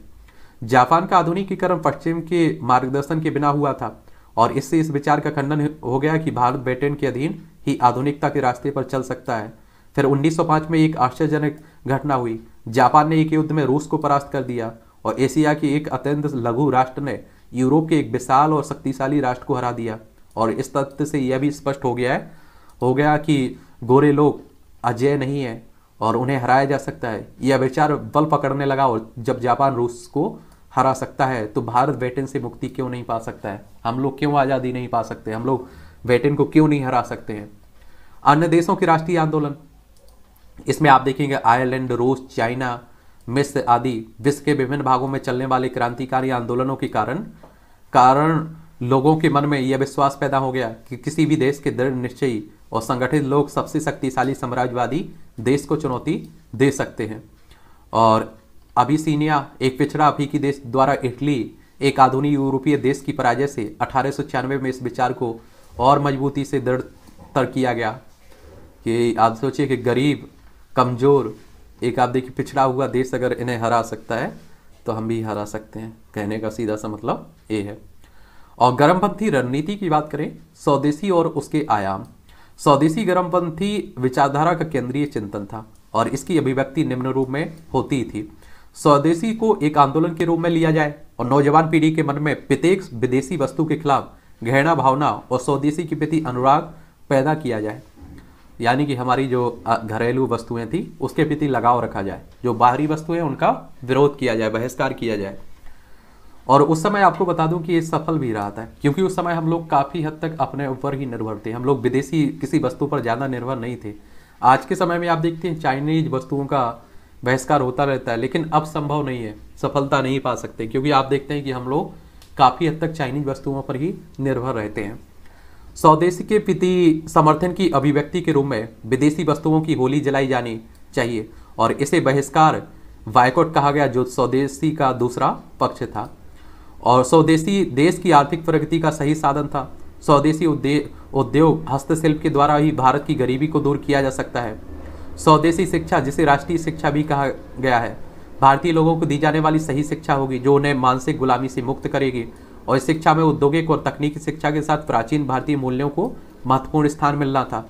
A: जापान का आधुनिकीकरण पश्चिम के मार्गदर्शन के बिना हुआ था और इससे इस विचार का खंडन हो गया कि भारत ब्रिटेन के अधीन ही आधुनिकता के रास्ते पर चल सकता है फिर 1905 में एक आश्चर्यजनक घटना हुई जापान ने एक युद्ध में रूस को परास्त कर दिया और एशिया के एक अत्यंत लघु राष्ट्र ने यूरोप के एक विशाल और शक्तिशाली राष्ट्र को हरा दिया और इस तथ्य से यह भी स्पष्ट हो गया है हो गया कि गोरे लोग अजय नहीं है और उन्हें हराया जा सकता है यह विचार बल पकड़ने लगा और जब जापान रूस को हरा सकता है तो भारत ब्रिटेन से मुक्ति क्यों नहीं पा सकता है हम लोग क्यों आज़ादी नहीं पा सकते हम लोग ब्रिटेन को क्यों नहीं हरा सकते हैं अन्य देशों के राष्ट्रीय आंदोलन इसमें आप देखेंगे आयरलैंड रूस चाइना मिस्र आदि विश्व के विभिन्न भागों में चलने वाले क्रांतिकारी आंदोलनों के कारण कारण लोगों के मन में यह विश्वास पैदा हो गया कि किसी भी देश के दृढ़ निश्चयी और संगठित लोग सबसे शक्तिशाली साम्राज्यवादी देश को चुनौती दे सकते हैं और अभिसीनिया एक पिछड़ा अफ्रीकी देश द्वारा इटली एक आधुनिक यूरोपीय देश की पराजय से अठारह में इस विचार को और मजबूती से दृढ़ तर किया गया कि आप सोचिए कि गरीब कमज़ोर एक आप देखिए पिछड़ा हुआ देश अगर इन्हें हरा सकता है तो हम भी हरा सकते हैं कहने का सीधा सा मतलब ये है और गर्मपंथी रणनीति की बात करें स्वदेशी और उसके आयाम स्वदेशी गर्मपंथी विचारधारा का केंद्रीय चिंतन था और इसकी अभिव्यक्ति निम्न रूप में होती थी स्वदेशी को एक आंदोलन के रूप में लिया जाए और नौजवान पीढ़ी के मन में प्रत्येक विदेशी वस्तु के खिलाफ घृणा भावना और स्वदेशी के प्रति अनुराग पैदा किया जाए यानी कि हमारी जो घरेलू वस्तुएं थी उसके प्रति लगाव रखा जाए जो बाहरी वस्तुएं उनका विरोध किया जाए बहिष्कार किया जाए और उस समय आपको बता दूं कि ये सफल भी रहा था क्योंकि उस समय हम लोग काफ़ी हद तक अपने ऊपर ही निर्भर थे हम लोग विदेशी किसी वस्तु पर ज़्यादा निर्भर नहीं थे आज के समय में आप देखते हैं चाइनीज वस्तुओं का बहिष्कार होता रहता है लेकिन अब संभव नहीं है सफलता नहीं पा सकते क्योंकि आप देखते हैं कि हम लोग काफ़ी हद तक चाइनीज वस्तुओं पर ही निर्भर रहते हैं स्वदेशी के प्रति समर्थन की अभिव्यक्ति के रूप में विदेशी वस्तुओं की होली जलाई जानी चाहिए और इसे बहिष्कार वायकॉट कहा गया जो स्वदेशी का दूसरा पक्ष था और स्वदेशी देश की आर्थिक प्रगति का सही साधन था स्वदेशी उद्योग हस्तशिल्प के द्वारा ही भारत की गरीबी को दूर किया जा सकता है स्वदेशी शिक्षा जिसे राष्ट्रीय शिक्षा भी कहा गया है भारतीय लोगों को दी जाने वाली सही शिक्षा होगी जो उन्हें मानसिक गुलामी से मुक्त करेगी और शिक्षा में औद्योगिक और तकनीकी शिक्षा के साथ प्राचीन भारतीय मूल्यों को महत्वपूर्ण स्थान मिलना था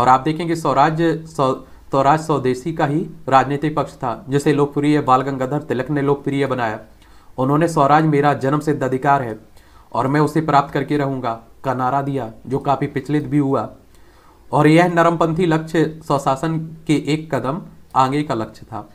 A: और आप देखेंगे स्वराज्य स्वराज स्वदेशी का ही राजनीतिक पक्ष था जिसे लोकप्रिय बाल गंगाधर तिलक ने लोकप्रिय बनाया उन्होंने स्वराज मेरा जन्म सिद्ध अधिकार है और मैं उसे प्राप्त करके रहूँगा का नारा दिया जो काफ़ी प्रचलित भी हुआ और यह नरमपंथी लक्ष्य स्वशासन के एक कदम आगे का लक्ष्य था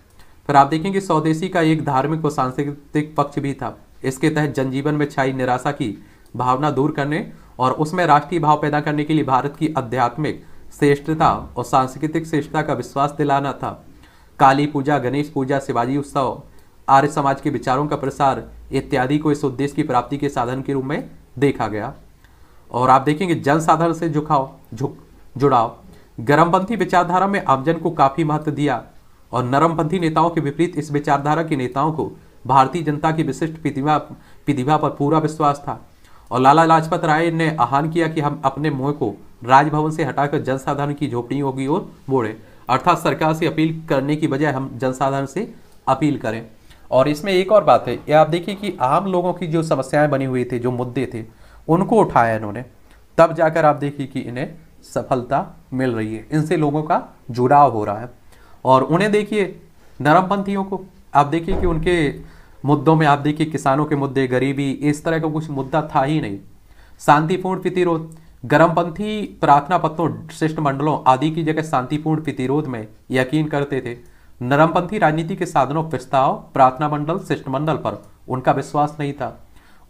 A: फिर आप देखेंगे स्वदेशी का एक धार्मिक व सांस्कृतिक पक्ष भी था इसके तहत जनजीवन में छाई निराशा की भावना दूर करने और उसमें राष्ट्रीय भाव पैदा करने के लिए भारत की आध्यात्मिक श्रेष्ठता और सांस्कृतिक श्रेष्ठता का विश्वास दिलाना था काली पूजा गणेश पूजा शिवाजी उत्सव आर्य समाज के विचारों का प्रसार इत्यादि को इस उद्देश्य की प्राप्ति के साधन के रूप में देखा गया और आप देखेंगे जनसाधारण से झुकाव झुक जुड़ाव गर्मपंथी विचारधारा में आमजन को काफी महत्व दिया और नरमपंथी नेताओं के विपरीत इस विचारधारा के नेताओं को भारतीय जनता की विशिष्ट प्रतिभा प्रतिभा पर पूरा विश्वास था और लाला लाजपत राय ने आह्वान किया कि हम अपने मुँह को राजभवन से हटाकर जनसाधारण की झोपड़ी होगी और मोड़े अर्थात सरकार से अपील करने की बजाय हम जनसाधारण से अपील करें और इसमें एक और बात है ये आप देखिए कि आम लोगों की जो समस्याएं बनी हुई थी जो मुद्दे थे उनको उठाया इन्होंने तब जाकर आप देखिए कि इन्हें सफलता मिल रही है इनसे लोगों का जुड़ाव हो रहा है और उन्हें देखिए नरमपंथियों को आप देखिए कि उनके मुद्दों में आप देखिए किसानों के मुद्दे गरीबी इस तरह का कुछ मुद्दा था ही नहीं शांतिपूर्ण प्रतिरोध गर्मपंथी प्रार्थना पत्रों शिष्टमंडलों आदि की जगह शांतिपूर्ण प्रतिरोध में यकीन करते थे नरमपंथी राजनीति के साधनों प्रस्ताव प्रार्थना मंडल शिष्टमंडल पर उनका विश्वास नहीं था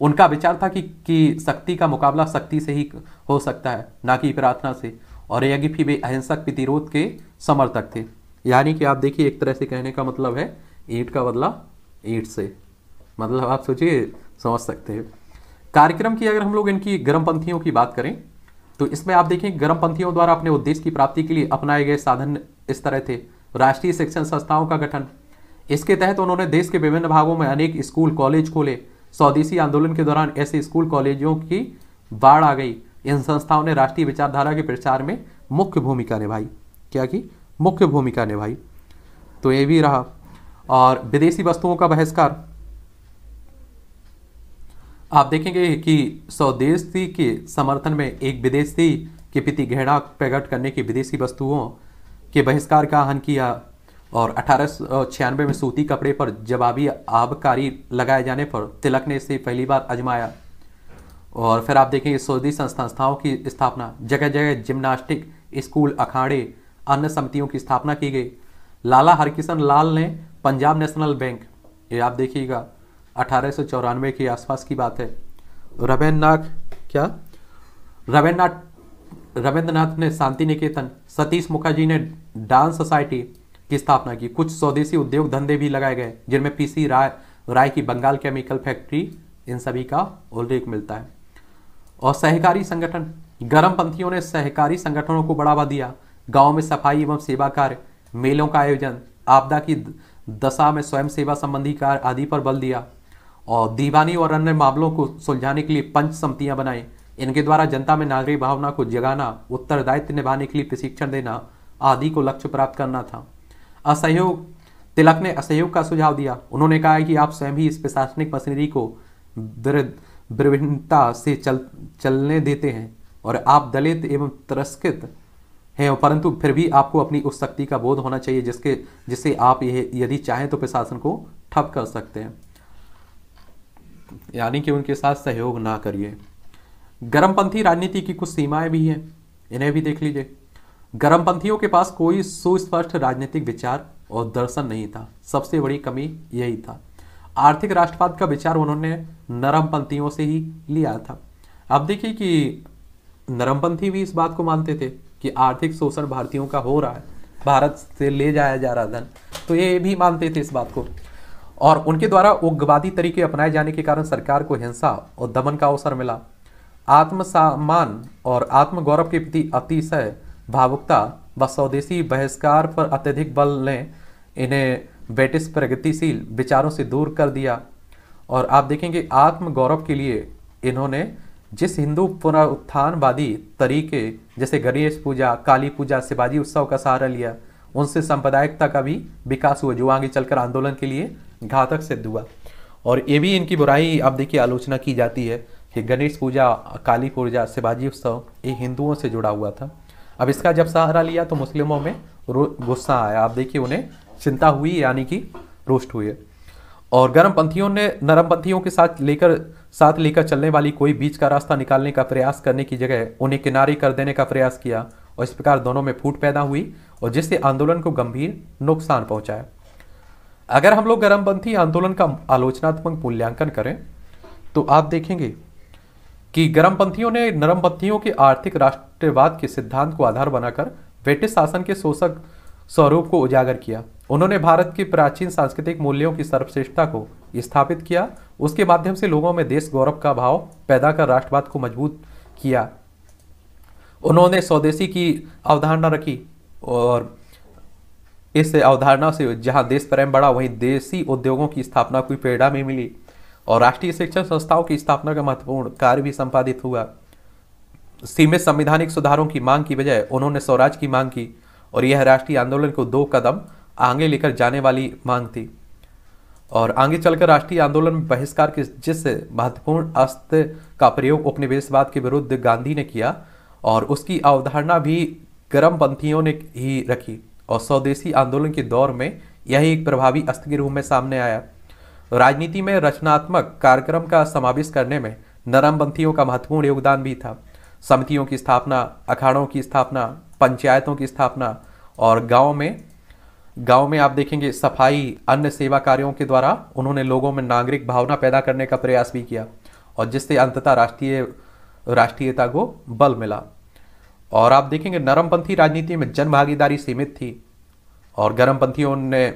A: उनका विचार था कि, कि शक्ति का मुकाबला शक्ति से ही हो सकता है ना कि प्रार्थना से और यज्ञ वे अहिंसक प्रतिरोध के समर्थक थे यानी कि आप देखिए एक तरह से कहने का मतलब है ईट का बदला ईट से मतलब आप सोचिए समझ सकते हैं कार्यक्रम की अगर हम लोग इनकी पंथियों की बात करें तो इसमें आप देखें पंथियों द्वारा अपने उद्देश्य की प्राप्ति के लिए अपनाए गए साधन इस तरह थे राष्ट्रीय शिक्षण संस्थाओं का गठन इसके तहत उन्होंने देश के विभिन्न भागों में अनेक स्कूल कॉलेज खोले स्वदेशी आंदोलन के दौरान ऐसे स्कूल कॉलेजों की बाढ़ आ गई इन संस्थाओं ने राष्ट्रीय विचारधारा के प्रचार में मुख्य भूमिका निभाई क्या की मुख्य भूमिका निभाई तो ये भी रहा और विदेशी वस्तुओं का बहिष्कार आप देखेंगे कि स्वदेशी के समर्थन में एक विदेशी के प्रति घृणा प्रकट करने की विदेशी वस्तुओं के बहिष्कार का आह्वान किया और अठारह में सूती कपड़े पर जवाबी आबकारी लगाए जाने पर तिलक ने इसे पहली बार अजमाया और फिर आप देखेंगे स्वदेशी संस्थाओं की स्थापना जगह जगह जिम्नास्टिक स्कूल अखाड़े अन्य समितियों की स्थापना की गई लाला हरकिशन लाल ने पंजाब नेशनल बैंक ये आप देखिएगा अठारह के आसपास की बात है रविन्द्रनाथ क्या रविन्द्रनाथ रविन्द्रनाथ ने शांति निकेतन सतीश मुखर्जी ने डांस सोसाइटी की स्थापना की कुछ स्वदेशी उद्योग धंधे भी लगाए गए जिनमें पीसी राय राय की बंगाल केमिकल फैक्ट्री इन सभी का उल्लेख मिलता है और सहकारी संगठन गर्म पंथियों ने सहकारी संगठनों को बढ़ावा दिया गांव में सफाई एवं सेवा कार्य मेलों का आयोजन आपदा की दशा में स्वयं सेवा संबंधी कार्य आदि पर बल दिया और दीवानी और अन्य मामलों को सुलझाने के लिए पंच समितियां बनाई इनके द्वारा जनता में नागरिक भावना को जगाना उत्तरदायित्व निभाने के लिए प्रशिक्षण देना आदि को लक्ष्य प्राप्त करना था असहयोग तिलक ने असहयोग का सुझाव दिया उन्होंने कहा कि आप स्वयं ही इस प्रशासनिक मशीनरी को विभिन्नता से चल चलने देते हैं और आप दलित एवं तिरस्कृत हैं परंतु फिर भी आपको अपनी उस शक्ति का बोध होना चाहिए जिसके जिससे आप यह यदि चाहें तो प्रशासन को ठप कर सकते हैं यानी कि उनके साथ सहयोग ना करिए गर्मपंथी राजनीति की कुछ सीमाएं भी हैं इन्हें भी देख लीजिए गर्मपंथियों के पास कोई सुस्पष्ट राजनीतिक विचार और दर्शन नहीं था सबसे बड़ी कमी यही था आर्थिक राष्ट्रवाद का विचार उन्होंने नरमपंथियों से ही लिया था अब देखिए कि नरमपंथी भी इस बात को मानते थे कि आर्थिक शोषण भारतीयों का हो रहा है भारत से ले जाया जा रहा धन तो ये भी मानते थे इस बात को और उनके द्वारा उग्रवादी तरीके अपनाए जाने के कारण सरकार को हिंसा और दमन का अवसर मिला आत्मसम्मान और आत्मगौरव के प्रति अतिशय भावुकता व स्वदेशी बहिष्कार पर अत्यधिक बल ने इन्हें ब्रिटिश प्रगतिशील विचारों से दूर कर दिया और आप देखेंगे आत्मगौरव के लिए इन्होंने जिस हिंदू पुनरुत्थानवादी तरीके जैसे गणेश पूजा काली पूजा शिवाजी उत्सव का सहारा लिया उनसे सांप्रदायिकता का भी विकास हुआ जो आगे चलकर आंदोलन के लिए घातक सिद्ध हुआ और ये भी इनकी बुराई अब देखिए आलोचना की जाती है कि गणेश पूजा काली पूजा शिवाजी उत्सव ये हिंदुओं से जुड़ा हुआ था अब इसका जब सहारा लिया तो मुस्लिमों में गुस्सा आया आप देखिए उन्हें चिंता हुई यानी कि रोष्ट हुए और गर्म पंथियों ने नरम पंथियों के साथ लेकर साथ लेकर चलने वाली कोई बीच का रास्ता निकालने का प्रयास करने की जगह उन्हें किनारे कर देने का प्रयास किया और इस प्रकार दोनों में फूट पैदा हुई और जिससे आंदोलन को गंभीर नुकसान पहुंचाया अगर हम लोग गर्मपंथी आंदोलन का आलोचनात्मक मूल्यांकन करें तो आप देखेंगे कि गर्मपंथियों ने नरमपंथियों के आर्थिक राष्ट्रवाद के सिद्धांत को आधार बनाकर ब्रिटिश शासन के शोषक स्वरूप को उजागर किया उन्होंने भारत के प्राचीन सांस्कृतिक मूल्यों की सर्वश्रेष्ठता को स्थापित किया उसके माध्यम से लोगों में देश गौरव का भाव पैदा कर राष्ट्रवाद को मजबूत किया उन्होंने स्वदेशी की अवधारणा रखी और इस अवधारणा से जहां देश प्रेम बढ़ा वहीं देशी उद्योगों की स्थापना को प्रेरणा में मिली और राष्ट्रीय शिक्षण संस्थाओं की स्थापना का महत्वपूर्ण कार्य भी संपादित हुआ सीमित संविधानिक सुधारों की मांग की बजाय उन्होंने स्वराज की मांग की और यह राष्ट्रीय आंदोलन को दो कदम आगे लेकर जाने वाली मांग थी और आगे चलकर राष्ट्रीय आंदोलन में बहिष्कार के जिस महत्वपूर्ण अस्त्र का प्रयोग उपनिवेशवाद के विरुद्ध गांधी ने किया और उसकी अवधारणा भी गर्मपंथियों ने ही रखी और स्वदेशी आंदोलन के दौर में यही एक प्रभावी अस्त्र के रूप में सामने आया राजनीति में रचनात्मक कार्यक्रम का समावेश करने में नरमपंथियों का महत्वपूर्ण योगदान भी था समितियों की स्थापना अखाड़ों की स्थापना पंचायतों की स्थापना और गाँव में गाँव में आप देखेंगे सफाई अन्य सेवा कार्यों के द्वारा उन्होंने लोगों में नागरिक भावना पैदा करने का प्रयास भी किया और जिससे अंततः राष्ट्रीय राष्ट्रीयता को बल मिला और आप देखेंगे नरमपंथी राजनीति में जन भागीदारी सीमित थी और गर्मपंथियों ने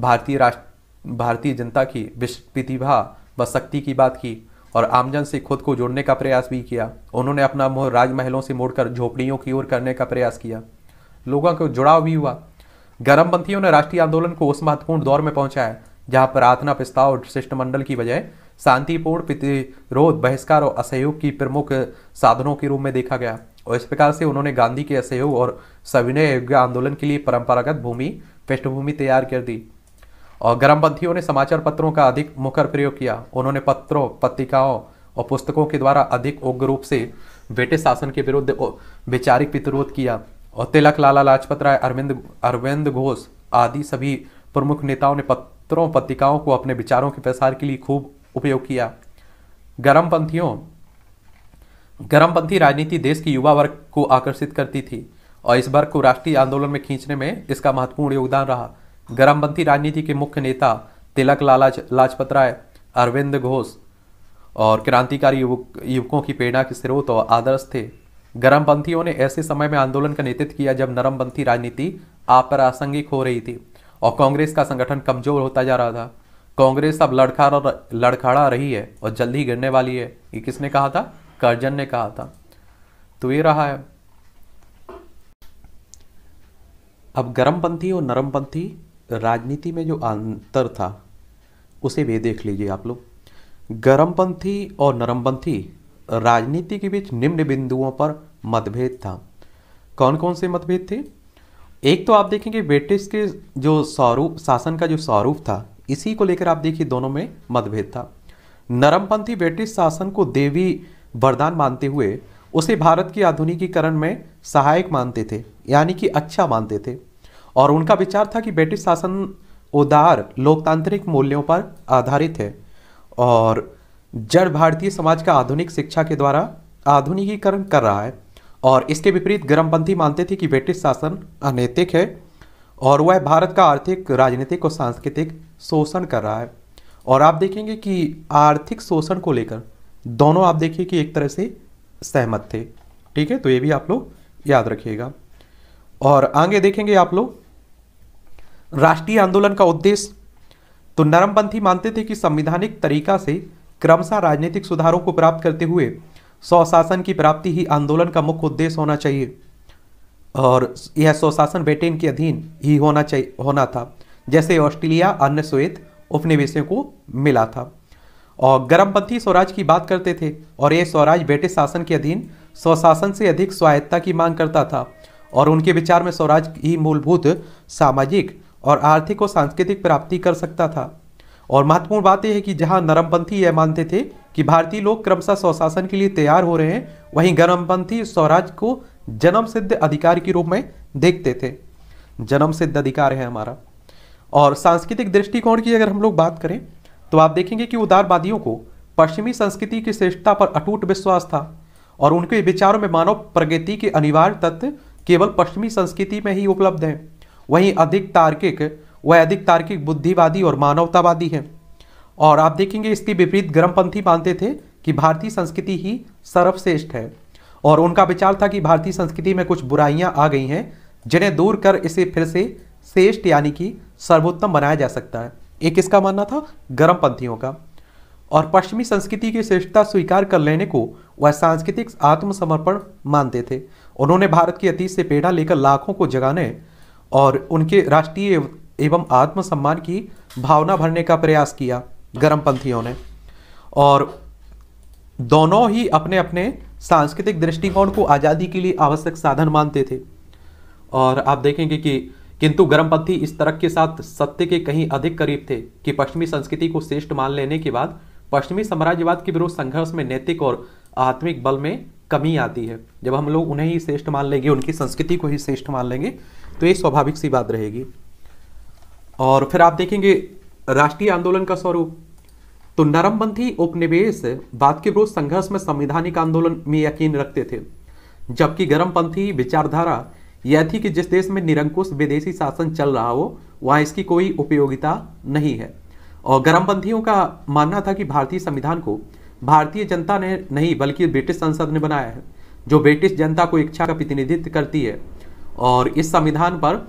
A: भारतीय राष्ट्र भारतीय जनता की विश्व प्रतिभा व शक्ति की बात की और आमजन से खुद को जोड़ने का प्रयास भी किया उन्होंने अपना मोह राजमहलों से मोड़कर झोपड़ियों की ओर करने का प्रयास किया लोगों को जुड़ाव भी हुआ गर्मपंथियों ने राष्ट्रीय आंदोलन को उस महत्वपूर्ण दौर में पहुंचाया जहां प्रार्थना प्रस्ताव और शिष्टमंडल की बजाय शांतिपूर्ण प्रतिरोध बहिष्कार और असहयोग की प्रमुख साधनों के रूप में देखा गया और इस प्रकार से उन्होंने गांधी के असहयोग और सविनय योग्य आंदोलन के लिए परंपरागत भूमि पृष्ठभूमि तैयार कर दी और गर्मपंथियों ने समाचार पत्रों का अधिक मुखर प्रयोग किया उन्होंने पत्रों पत्रिकाओं और पुस्तकों के द्वारा अधिक उग्र रूप से ब्रिटिश शासन के विरुद्ध वैचारिक प्रतिरोध किया और तिलक लाला लाजपत राय अरविंद अरविंद घोष आदि सभी प्रमुख नेताओं ने पत्रों पत्रिकाओं को अपने विचारों के प्रसार के लिए खूब उपयोग किया गर्मपंथियों गर्मपंथी राजनीति देश के युवा वर्ग को आकर्षित करती थी और इस वर्ग को राष्ट्रीय आंदोलन में खींचने में इसका महत्वपूर्ण योगदान रहा गर्मपंथी राजनीति के मुख्य नेता तिलक लाला लाजपत राय अरविंद घोष और क्रांतिकारी युवक युवकों की प्रेरणा के स्रोत और आदर्श थे गर्मपंथियों ने ऐसे समय में आंदोलन का नेतृत्व किया जब नरमपंथी राजनीति अप्रासंगिक हो रही थी और कांग्रेस का संगठन कमजोर होता जा रहा था कांग्रेस अब लड़खड़ा लड़खड़ा रही है और जल्द ही गिरने वाली है ये किसने कहा था कर्जन ने कहा था तो ये रहा है अब गर्मपंथी और नरमपंथी राजनीति में जो अंतर था उसे भी देख लीजिए आप लोग गर्मपंथी और नरमपंथी राजनीति के बीच निम्न बिंदुओं पर मतभेद था कौन कौन से मतभेद थे एक तो आप देखेंगे ब्रिटिश के जो स्वरूप शासन का जो स्वरूप था इसी को लेकर आप देखिए दोनों में मतभेद था नरमपंथी ब्रिटिश शासन को देवी वरदान मानते हुए उसे भारत के आधुनिकीकरण में सहायक मानते थे यानी कि अच्छा मानते थे और उनका विचार था कि ब्रिटिश शासन उदार लोकतांत्रिक मूल्यों पर आधारित है और जड़ भारतीय समाज का आधुनिक शिक्षा के द्वारा आधुनिकीकरण कर रहा है और इसके विपरीत गर्मपंथी मानते थे कि ब्रिटिश शासन अनैतिक है और वह भारत का आर्थिक राजनीतिक और सांस्कृतिक शोषण कर रहा है और आप देखेंगे कि आर्थिक शोषण को लेकर दोनों आप देखिए कि एक तरह से सहमत थे ठीक है तो ये भी आप लोग याद रखिएगा और आगे देखेंगे आप लोग राष्ट्रीय आंदोलन का उद्देश्य तो नरमपंथी मानते थे कि संविधानिक तरीका से क्रमशः राजनीतिक सुधारों को प्राप्त करते हुए स्वशासन की प्राप्ति ही आंदोलन का मुख्य उद्देश्य होना चाहिए और यह स्वशासन ब्रिटेन के अधीन ही होना चाहिए होना था जैसे ऑस्ट्रेलिया अन्य श्वेत उपनिवेशों को मिला था और गर्मपंथी स्वराज की बात करते थे और ये स्वराज ब्रिटिश शासन के अधीन स्वशासन से अधिक स्वायत्ता की मांग करता था और उनके विचार में स्वराज ही मूलभूत सामाजिक और आर्थिक और सांस्कृतिक प्राप्ति कर सकता था और महत्वपूर्ण बात यह है कि जहां नरमपंथी यह मानते थे कि भारतीय लोग क्रमशः स्वशासन के लिए तैयार हो रहे हैं वहीं गर्मपंथी स्वराज को जन्म सिद्ध अधिकार के रूप में देखते थे जन्म सिद्ध अधिकार है हमारा और सांस्कृतिक दृष्टिकोण की अगर हम लोग बात करें तो आप देखेंगे कि उदारवादियों को पश्चिमी संस्कृति की श्रेष्ठता पर अटूट विश्वास था और उनके विचारों में मानव प्रगति के अनिवार्य तत्व केवल पश्चिमी संस्कृति में ही उपलब्ध हैं वहीं अधिक तार्किक वह अधिक तार्किक बुद्धिवादी और मानवतावादी हैं और आप देखेंगे इसके विपरीत गर्मपंथी मानते थे कि भारतीय संस्कृति ही सर्वश्रेष्ठ है और उनका विचार था कि भारतीय संस्कृति में कुछ बुराइयां आ गई हैं जिन्हें दूर कर इसे फिर से श्रेष्ठ यानी कि सर्वोत्तम बनाया जा सकता है एक किसका मानना था गर्म पंथियों का और पश्चिमी संस्कृति की श्रेष्ठता स्वीकार कर लेने को वह सांस्कृतिक आत्मसमर्पण मानते थे उन्होंने भारत की अतीत से पेड़ा लेकर लाखों को जगाने और उनके राष्ट्रीय एवं आत्मसम्मान की भावना भरने का प्रयास किया गर्म पंथियों ने और दोनों ही अपने अपने सांस्कृतिक दृष्टिकोण को आज़ादी के लिए आवश्यक साधन मानते थे और आप देखेंगे कि किंतु गर्मपंथी इस तरक के साथ सत्य के कहीं अधिक करीब थे कि पश्चिमी संस्कृति को श्रेष्ठ मान लेने के बाद पश्चिमी साम्राज्यवाद के विरोध संघर्ष में नैतिक और आत्मिक बल में कमी आती है जब हम लोग उन्हें ही श्रेष्ठ मान लेंगे उनकी संस्कृति को ही श्रेष्ठ मान लेंगे तो ये स्वाभाविक सी बात रहेगी और फिर आप देखेंगे राष्ट्रीय आंदोलन का स्वरूप तो नरमपंथी उपनिवेश बाद के विरोध संघर्ष में संविधानिक आंदोलन में यकीन रखते थे जबकि गर्मपंथी विचारधारा यह थी कि जिस देश में निरंकुश विदेशी शासन चल रहा हो वहाँ इसकी कोई उपयोगिता नहीं है और गर्मपंथियों का मानना था कि भारतीय संविधान को भारतीय जनता ने नहीं बल्कि ब्रिटिश संसद ने बनाया है जो ब्रिटिश जनता को इच्छा का प्रतिनिधित्व करती है और इस संविधान पर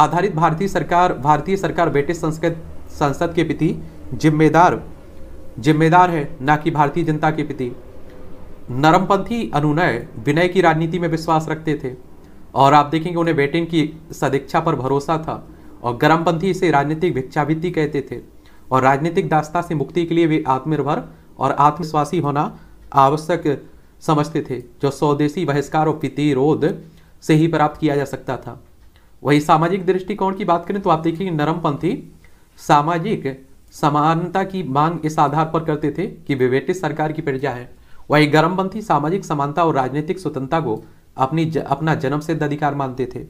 A: आधारित भारतीय सरकार भारतीय सरकार ब्रिटिश संस्कृत संसद के प्रति जिम्मेदार जिम्मेदार है ना कि भारतीय जनता के प्रति नरमपंथी अनुनय विनय की राजनीति में विश्वास रखते थे और आप देखेंगे उन्हें बेटिन की सदिच्छा पर भरोसा था और गर्मपंथी इसे राजनीतिक भिक्षावृत्ति कहते थे और राजनीतिक दास्ता से मुक्ति के लिए वे आत्मनिर्भर और आत्मविश्वासी होना आवश्यक समझते थे जो स्वदेशी बहिष्कार और प्रतिरोध से ही प्राप्त किया जा सकता था वही सामाजिक दृष्टिकोण की बात करें तो आप देखेंगे नरमपंथी सामाजिक समानता की मांग इस आधार पर करते थे कि वे ब्रिटिश सरकार की प्रजा है वही गर्मपंथी सामाजिक समानता और राजनीतिक स्वतंत्रता को अपनी ज, अपना जन्म सिद्ध अधिकार मानते थे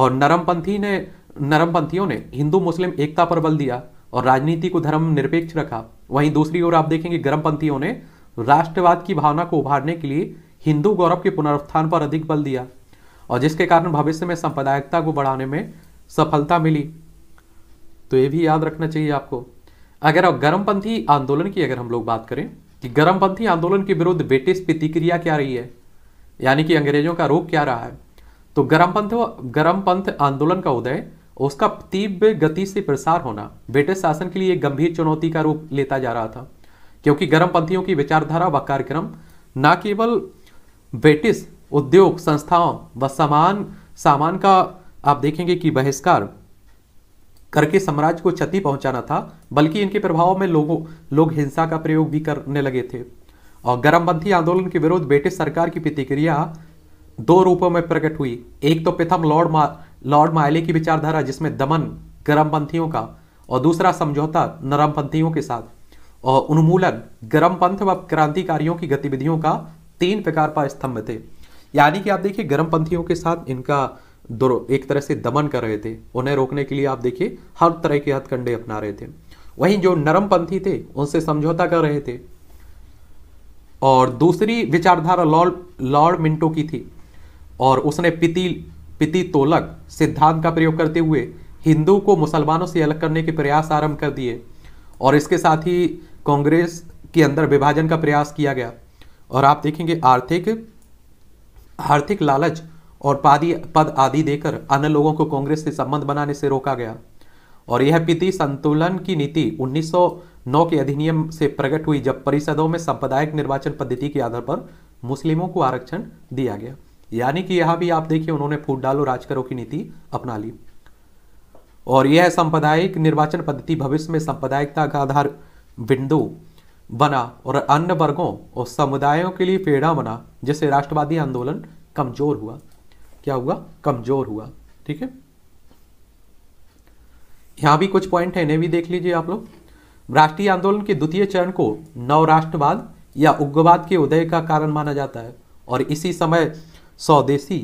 A: और नरमपंथी ने नरमपंथियों ने हिंदू मुस्लिम एकता पर बल दिया और राजनीति को धर्म निरपेक्ष रखा वहीं दूसरी ओर आप देखेंगे गर्मपंथियों ने राष्ट्रवाद की भावना को उभारने के लिए हिंदू गौरव के पुनरुत्थान पर अधिक बल दिया और जिसके कारण भविष्य में सांप्रदायिकता को बढ़ाने में सफलता मिली तो ये भी याद रखना चाहिए आपको अगर आप गर्मपंथी आंदोलन की अगर हम लोग बात करें कि गर्मपंथी आंदोलन के विरुद्ध ब्रिटिश प्रतिक्रिया क्या रही है यानी कि अंग्रेजों का रूप क्या रहा है तो गर्म पंथ गर्म पंथ आंदोलन का उदय उसका तीव्र गति से प्रसार होना ब्रिटिश शासन के लिए एक गंभीर चुनौती का रूप लेता जा रहा था क्योंकि गर्म पंथियों की विचारधारा व कार्यक्रम न केवल ब्रिटिश उद्योग संस्थाओं व सामान सामान का आप देखेंगे कि बहिष्कार करके साम्राज्य को क्षति पहुंचाना था बल्कि इनके प्रभाव में लोगों लोग हिंसा का प्रयोग भी करने लगे थे और गर्मपंथी आंदोलन के विरुद्ध ब्रिटिश सरकार की प्रतिक्रिया दो रूपों में प्रकट हुई एक तो प्रथम लॉर्ड मा लॉर्ड मायले की विचारधारा जिसमें दमन गर्मपंथियों का और दूसरा समझौता नरमपंथियों के साथ और उन्मूलन गर्मपंथ व क्रांतिकारियों की गतिविधियों का तीन प्रकार पर स्तंभ थे यानी कि आप देखिए गर्मपंथियों के साथ इनका एक तरह से दमन कर रहे थे उन्हें रोकने के लिए आप देखिए हर तरह के हथकंडे अपना रहे थे वहीं जो नरमपंथी थे उनसे समझौता कर रहे थे और दूसरी विचारधारा लॉर्ड लॉर्ड मिंटो की थी और उसने पिति पिति तोलक सिद्धांत का प्रयोग करते हुए हिंदू को मुसलमानों से अलग करने के प्रयास आरंभ कर दिए और इसके साथ ही कांग्रेस के अंदर विभाजन का प्रयास किया गया और आप देखेंगे आर्थिक आर्थिक लालच और पादी पद आदि देकर अन्य लोगों को कांग्रेस से संबंध बनाने से रोका गया और यह पीति संतुलन की नीति 1909 के अधिनियम से प्रकट हुई जब परिषदों में सांप्रदायिक निर्वाचन पद्धति के आधार पर मुस्लिमों को आरक्षण दिया गया यानी कि यह भी आप देखिए उन्होंने फूट डालो राज करो की नीति अपना ली और यह सांप्रदायिक निर्वाचन पद्धति भविष्य में सांप्रदायिकता का आधार बिंदु बना और अन्य वर्गों और समुदायों के लिए पेड़ा बना जिससे राष्ट्रवादी आंदोलन कमजोर हुआ क्या हुआ कमजोर हुआ ठीक है यहाँ भी कुछ पॉइंट है इन्हें भी देख लीजिए आप लोग राष्ट्रीय आंदोलन के द्वितीय चरण को नवराष्ट्रवाद या उग्रवाद के उदय का कारण माना जाता है और इसी समय स्वदेशी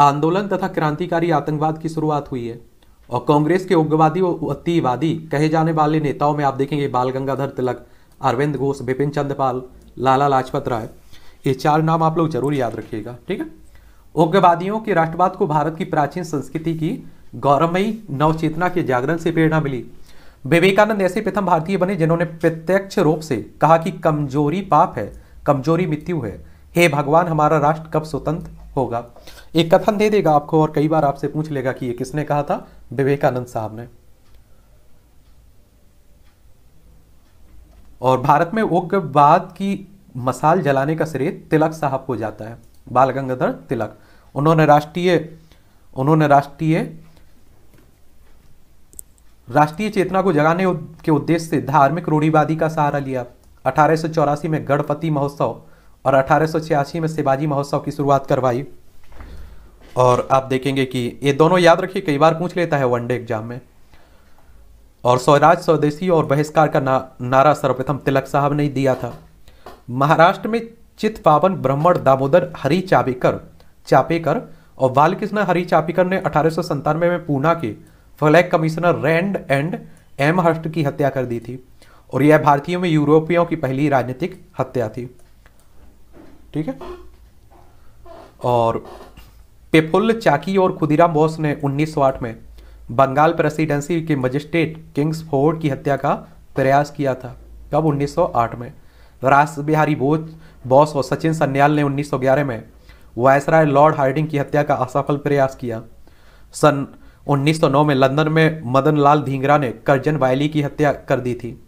A: आंदोलन तथा क्रांतिकारी आतंकवाद की शुरुआत हुई है और कांग्रेस के उग्रवादी व अतिवादी कहे जाने वाले नेताओं में आप देखेंगे बाल गंगाधर तिलक अरविंद घोष बिपिन चंद्रपाल लाला लाजपत राय ये चार नाम आप लोग जरूर याद रखिएगा ठीक है उग्रवादियों के राष्ट्रवाद को भारत की प्राचीन संस्कृति की गौरवमयी नवचेतना के जागरण से प्रेरणा मिली विवेकानंद ऐसे प्रथम भारतीय बने जिन्होंने प्रत्यक्ष रूप से कहा कि कमजोरी पाप है कमजोरी मृत्यु है हे भगवान हमारा राष्ट्र कब स्वतंत्र होगा एक कथन दे देगा आपको और कई बार आपसे पूछ लेगा कि ये किसने कहा था विवेकानंद साहब ने और भारत में उग्रवाद की मसाल जलाने का श्रेय तिलक साहब को जाता है बाल गंगाधर तिलक उन्होंने राष्ट्रीय उन्होंने राष्ट्रीय राष्ट्रीय चेतना को जगाने के उद्देश्य से धार्मिक रूढ़िवादी का सहारा लिया अठारह में गणपति महोत्सव और अठारह में शिवाजी महोत्सव की शुरुआत करवाई और आप देखेंगे कि ये दोनों याद रखिए कई बार पूछ लेता है वनडे एग्जाम में और स्वराज स्वदेशी और बहिष्कार का ना, नारा सर्वप्रथम तिलक साहब ने दिया था महाराष्ट्र में चित पावन ब्राह्मण दामोदर हरी चापेकर चापेकर और बालकृष्ण हरी चापेकर ने अठारह में पूना के plague commissioner Rand and Amherst की हत्या कर दी थी और यह भारतीयों में यूरोपियों की पहली राजनीतिक हत्या थी ठीक है और पेफुल्ल चाकी और खुदीराम बोस ने 1908 में बंगाल प्रेसिडेंसी के मजिस्ट्रेट किंग्स फोर्ड की हत्या का प्रयास किया था कब 1908 में रास बिहारी बोस बॉस और सचिन सन्याल ने 1911 में वायसराय लॉर्ड हार्डिंग की हत्या का असफल प्रयास किया सन 1909 में लंदन में मदन लाल धींगरा ने करजन वायली की हत्या कर दी थी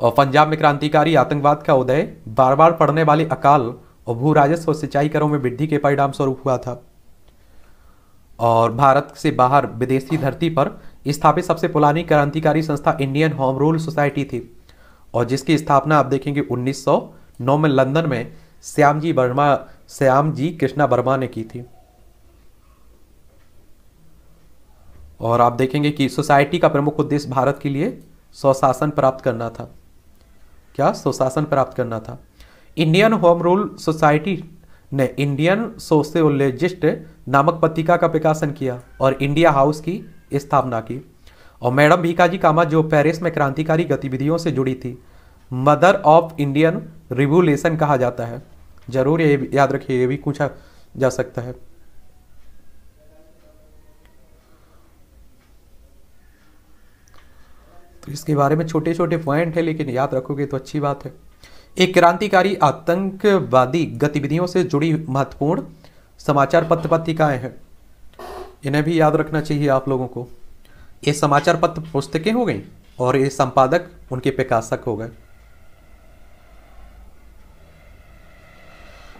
A: और पंजाब में क्रांतिकारी आतंकवाद का उदय बार बार पड़ने वाली अकाल और भू राजस्व और सिंचाई करों में वृद्धि के परिणाम स्वरूप हुआ था और भारत से बाहर विदेशी धरती पर स्थापित सबसे पुरानी क्रांतिकारी संस्था इंडियन होम रूल सोसाइटी थी और जिसकी स्थापना आप देखेंगे 1909 में लंदन में श्याम जी वर्मा श्याम जी कृष्णा वर्मा ने की थी और आप देखेंगे कि सोसाइटी का प्रमुख उद्देश्य भारत के लिए स्वशासन प्राप्त करना था क्या स्वशासन प्राप्त करना था इंडियन होम रूल सोसाइटी ने इंडियन सोशियोलॉजिस्ट नामक पत्रिका का प्रकाशन किया और इंडिया हाउस की स्थापना की और मैडम भीकाजी कामा जो पेरिस में क्रांतिकारी गतिविधियों से जुड़ी थी मदर ऑफ इंडियन रिवोल्यूशन कहा जाता है ज़रूर ये याद रखिए ये भी पूछा जा सकता है तो इसके बारे में छोटे छोटे पॉइंट है लेकिन याद रखोगे तो अच्छी बात है एक क्रांतिकारी आतंकवादी गतिविधियों से जुड़ी महत्वपूर्ण समाचार पत्र पत्रिकाएं हैं इन्हें भी याद रखना चाहिए आप लोगों को ये समाचार पत्र पुस्तकें हो गई और ये संपादक उनके प्रकाशक हो गए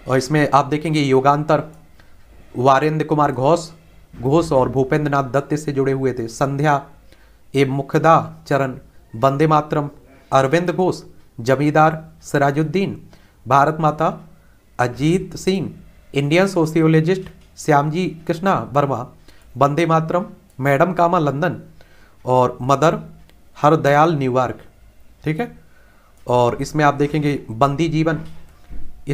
A: और इसमें आप देखेंगे योगांतर वारेंद्र कुमार घोष घोष और भूपेंद्र नाथ दत्त से जुड़े हुए थे संध्या ए मुखदा चरण बंदे मातरम Arvind Ghosh zamindar Sirajuddin Bharat Mata Ajit Singh Indian sociologist Shyamji Krishna Varma Vande Mataram madam Kama London और मदर हरदयाल न्यूयॉर्क ठीक है और इसमें आप देखेंगे बंदी जीवन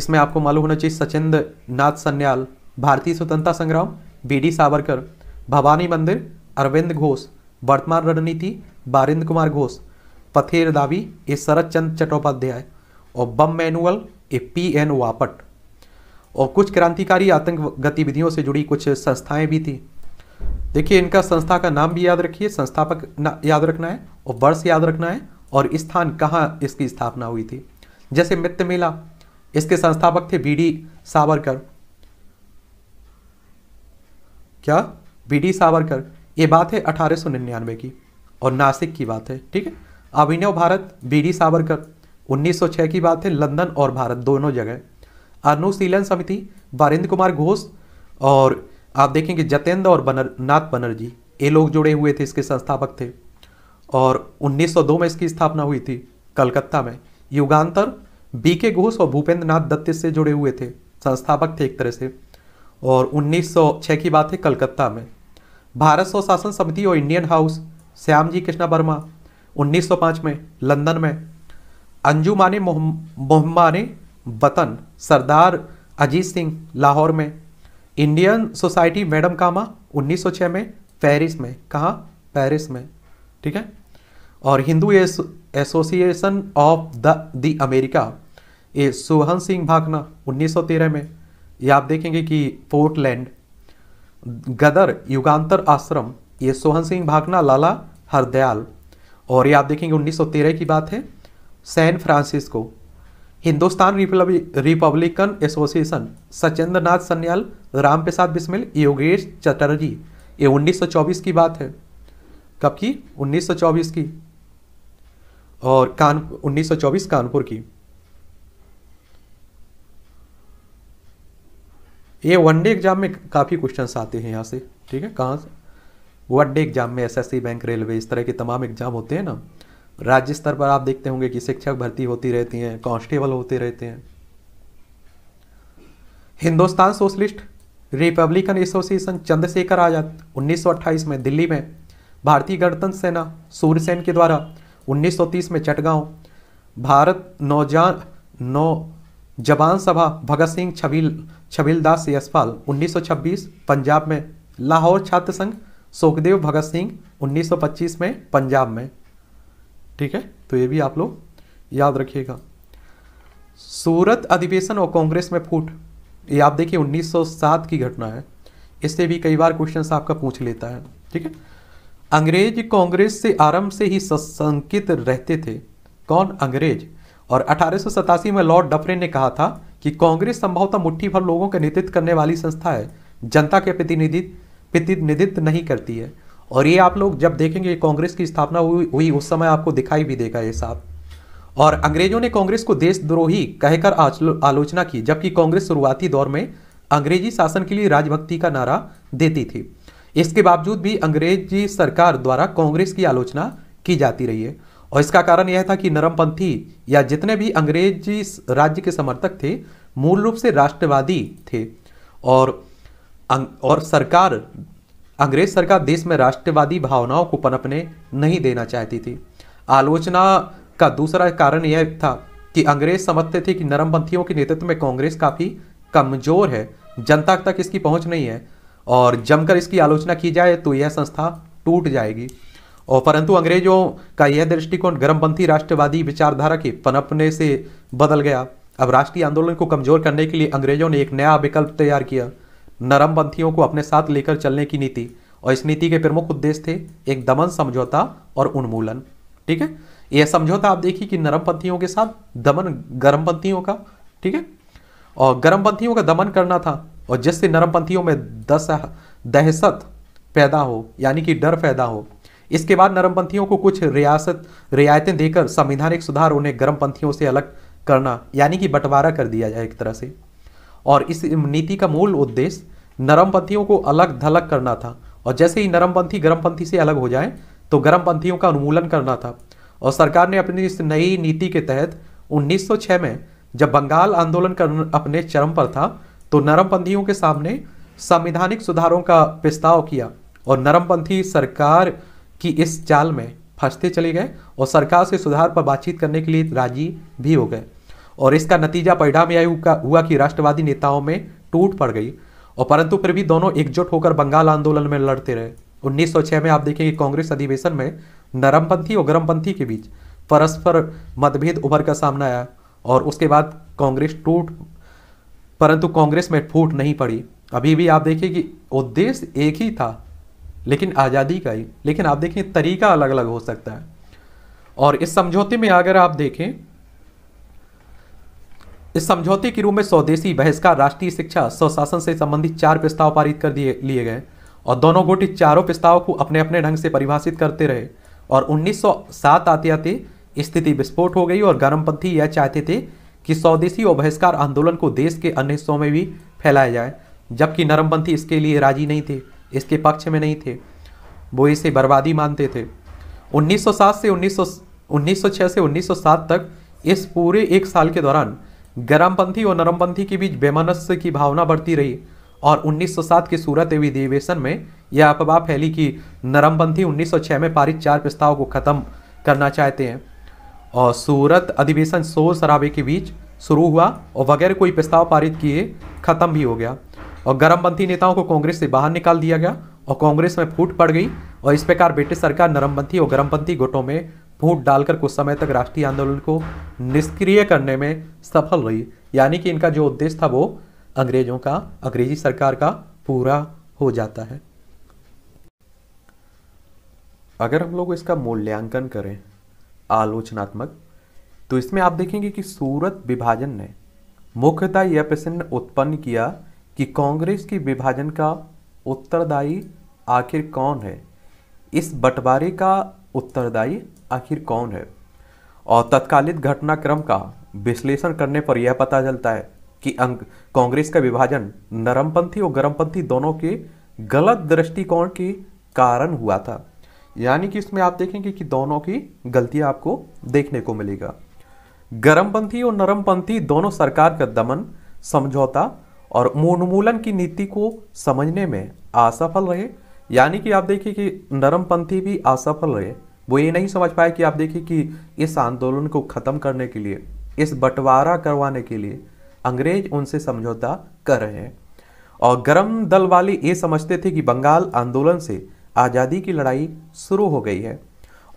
A: इसमें आपको मालूम होना चाहिए सचिंद नाथ सन्याल भारतीय स्वतंत्रता संग्राम बी डी सावरकर भवानी मंदिर अरविंद घोष वर्तमान रणनीति बारिंद्र कुमार घोष पथेर दावी ए शरद चंद चट्टोपाध्याय और bomb manual A P N Bapat और कुछ क्रांतिकारी आतंक गतिविधियों से जुड़ी कुछ संस्थाएं भी थी देखिए इनका संस्था का नाम भी याद रखिए संस्थापक याद रखना है और वर्ष याद रखना है और स्थान कहाँ इसकी स्थापना हुई थी जैसे मित्र मेला इसके संस्थापक थे बी डी सावरकर क्या बी डी सावरकर ये बात है अठारह की और नासिक की बात है ठीक है अभिनव भारत बीडी सावरकर 1906 की बात है लंदन और भारत दोनों जगह अनुशीलन समिति वरिंद्र कुमार घोष और आप देखेंगे जतेंद्र और बनर नाथ बनर्जी ये लोग जुड़े हुए थे इसके संस्थापक थे और 1902 में इसकी स्थापना हुई थी कलकत्ता में युगांतर बी के घोष और भूपेंद्र नाथ दत्त से जुड़े हुए थे संस्थापक थे एक तरह से और 1906 की बात है कलकत्ता में भारत स्वशासन समिति और इंडियन हाउस श्याम जी कृष्णा वर्मा 1905 में लंदन में अंजुमा मोहम्मान मोहम्मा ने वतन सरदार अजीत सिंह लाहौर में इंडियन सोसाइटी मैडम कामा 1906 में पेरिस में कहाँ पेरिस में ठीक है और Hindu association of the the America ये सोहन सिंह भाकना 1913 में ये आप देखेंगे कि पोर्टलैंड गदर युगांतर आश्रम ये सोहन सिंह भागना लाला हरदयाल और ये आप देखेंगे 1913 की बात है San Francisco Hindustan republican association Sachindra Nath Sanyal Ram Prasad Bismil Yogesh Chatterjee ये 1924 की बात है कब की 1924 की और कान 1924 कानपुर की ये वन डे एग्जाम में काफ़ी क्वेश्चन आते हैं यहाँ से ठीक है कहाँ से वन डे एग्जाम में एसएससी बैंक रेलवे इस तरह के तमाम एग्जाम होते हैं ना राज्य स्तर पर आप देखते होंगे कि शिक्षक भर्ती होती रहती हैं कांस्टेबल होते रहते हैं Hindustan socialist republican association Chandrashekhar Azad 1928 में दिल्ली में भारतीय गणतंत्र सेना सूर्यसेन के द्वारा 1930 में चटगांव भारत नौजान नौ जवान सभा भगत सिंह छवि छबिल दास यशपाल 1926 पंजाब में लाहौर छात्र संघ सुखदेव भगत सिंह 1925 में पंजाब में ठीक है तो ये भी आप लोग याद रखिएगा सूरत अधिवेशन और कांग्रेस में फूट ये आप देखिए 1907 की घटना है इससे भी कई बार क्वेश्चन आपका पूछ लेता है ठीक है अंग्रेज कांग्रेस से आरंभ से ही संकित रहते थे कौन अंग्रेज और अठारह में लॉर्ड डफरे ने कहा था कि कांग्रेस संभवतः मुट्ठी भर लोगों का नेतृत्व करने वाली संस्था है जनता के प्रतिनिधित्व प्रतिनिधित्व नहीं करती है और ये आप लोग जब देखेंगे कांग्रेस की स्थापना हुई, हुई उस समय आपको दिखाई भी देगा ये साहब और अंग्रेजों ने कांग्रेस को देशद्रोही कहकर आलोचना की जबकि कांग्रेस शुरुआती दौर में अंग्रेजी शासन के लिए राजभक्ति का नारा देती थी इसके बावजूद भी अंग्रेजी सरकार द्वारा कांग्रेस की आलोचना की जाती रही है और इसका कारण यह था कि नरमपंथी या जितने भी अंग्रेजी राज्य के समर्थक थे मूल रूप से राष्ट्रवादी थे और अं- और सरकार अंग्रेज सरकार देश में राष्ट्रवादी भावनाओं को पनपने नहीं देना चाहती थी आलोचना का दूसरा कारण यह था कि अंग्रेज समझते थे कि नरमपंथियों के नेतृत्व में कांग्रेस काफ़ी कमज़ोर है जनता तक इसकी पहुंच नहीं है और जमकर इसकी आलोचना की जाए तो यह संस्था टूट जाएगी और परंतु अंग्रेजों का यह दृष्टिकोण गर्मपंथी राष्ट्रवादी विचारधारा के पनपने से बदल गया अब राष्ट्रीय आंदोलन को कमजोर करने के लिए अंग्रेजों ने एक नया विकल्प तैयार किया नरमपंथियों को अपने साथ लेकर चलने की नीति और इस नीति के प्रमुख उद्देश्य थे एक दमन समझौता और उन्मूलन ठीक है यह समझौता आप देखिए कि नरमपंथियों के साथ दमन गर्मपंथियों का ठीक है और गर्मपंथियों का दमन करना था और जिससे नरमपंथियों में दस दहशत पैदा हो यानी कि डर पैदा हो इसके बाद नरमपंथियों को कुछ रियासत रियायतें देकर संविधानिक सुधार उन्हें गर्मपंथियों से अलग करना यानी कि बंटवारा कर दिया जाए एक तरह से और इस नीति का मूल उद्देश्य नरमपंथियों को अलग धलग करना था और जैसे ही नरमपंथी गर्मपंथी से अलग हो जाए तो गर्मपंथियों का उन्मूलन करना था और सरकार ने अपनी इस नई नीति के तहत 1906 में जब बंगाल आंदोलन कर अपने चरम पर था तो नरमपंथियों के सामने संविधानिक सुधारों का प्रस्ताव किया और नरमपंथी सरकार कि इस चाल में फंसते चले गए और सरकार से सुधार पर बातचीत करने के लिए राजी भी हो गए और इसका नतीजा परिणाम यह हुआ कि राष्ट्रवादी नेताओं में टूट पड़ गई और परंतु फिर भी दोनों एकजुट होकर बंगाल आंदोलन में लड़ते रहे 1906 में आप देखेंगे कांग्रेस अधिवेशन में नरमपंथी और गर्मपंथी के बीच परस्पर मतभेद उभर कर सामना आया और उसके बाद कांग्रेस टूट परंतु कांग्रेस में फूट नहीं पड़ी अभी भी आप देखिए कि उद्देश्य एक ही था लेकिन आज़ादी का ही लेकिन आप देखें तरीका अलग अलग हो सकता है और इस समझौते में अगर आप देखें इस समझौते के रूप में स्वदेशी बहिष्कार राष्ट्रीय शिक्षा स्वशासन से संबंधित चार प्रस्ताव पारित कर दिए लिए गए और दोनों गुट चारों प्रस्ताव को अपने अपने ढंग से परिभाषित करते रहे और 1907 आते आते स्थिति विस्फोट हो गई और गर्मपंथी यह चाहते थे कि स्वदेशी और बहिष्कार आंदोलन को देश के अन्य हिस्सों में भी फैलाया जाए जबकि नरमपंथी इसके लिए राजी नहीं थे इसके पक्ष में नहीं थे वो इसे बर्बादी मानते थे 1907 से 1900 1906 से 1907 तक इस पूरे एक साल के दौरान गरमपंथी और नरमपंथी के बीच बेमनस्य की भावना बढ़ती रही और 1907 के सूरत एवं अधिवेशन में यह अफवाह फैली कि नरमपंथी 1906 में पारित चार प्रस्ताव को खत्म करना चाहते हैं और सूरत अधिवेशन शोर शराबे के बीच शुरू हुआ और बगैर कोई प्रस्ताव पारित किए खत्म भी हो गया और गर्मपंथी नेताओं को कांग्रेस से बाहर निकाल दिया गया और कांग्रेस में फूट पड़ गई और इस प्रकार ब्रिटिश सरकार नरमपंथी और गर्मपंथी गुटों में फूट डालकर कुछ समय तक राष्ट्रीय आंदोलन को निष्क्रिय करने में सफल रही यानी कि इनका जो उद्देश्य था वो अंग्रेजों का अंग्रेजी सरकार का पूरा हो जाता है अगर हम लोग इसका मूल्यांकन करें आलोचनात्मक तो इसमें आप देखेंगे कि सूरत विभाजन ने मुख्यतः यह प्रश्न उत्पन्न किया कि कांग्रेस के विभाजन का उत्तरदायी आखिर कौन है इस बंटवारे का उत्तरदायी आखिर कौन है और तत्कालिक घटनाक्रम का विश्लेषण करने पर यह पता चलता है कि कांग्रेस का विभाजन नरमपंथी और गर्मपंथी दोनों के गलत दृष्टिकोण के कारण हुआ था यानी कि इसमें आप देखेंगे कि दोनों की गलतियां आपको देखने को मिलेगा गर्मपंथी और नरमपंथी दोनों सरकार का दमन समझौता और उन्मूलन की नीति को समझने में असफल रहे यानी कि आप देखिए कि नरमपंथी भी असफल रहे वो ये नहीं समझ पाए कि आप देखिए कि इस आंदोलन को ख़त्म करने के लिए इस बंटवारा करवाने के लिए अंग्रेज उनसे समझौता कर रहे हैं और गर्म दल वाले ये समझते थे कि बंगाल आंदोलन से आज़ादी की लड़ाई शुरू हो गई है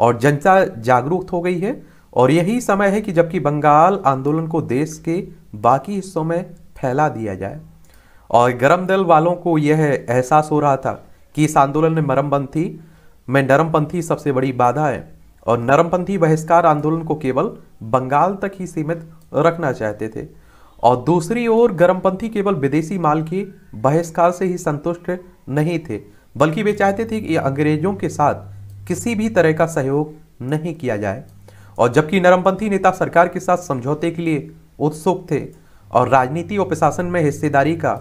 A: और जनता जागरूक हो गई है और यही समय है कि जबकि बंगाल आंदोलन को देश के बाकी हिस्सों में फैला दिया जाए और गर्म दल वालों को यह एहसास हो रहा था कि इस आंदोलन में मरमपंथी में नरमपंथी सबसे बड़ी बाधा है और नरमपंथी बहिष्कार आंदोलन को केवल बंगाल तक ही सीमित रखना चाहते थे और दूसरी ओर गर्मपंथी केवल विदेशी माल की बहिष्कार से ही संतुष्ट नहीं थे बल्कि वे चाहते थे कि अंग्रेजों के साथ किसी भी तरह का सहयोग नहीं किया जाए और जबकि नरमपंथी नेता सरकार के साथ समझौते के लिए उत्सुक थे और राजनीति और प्रशासन में हिस्सेदारी का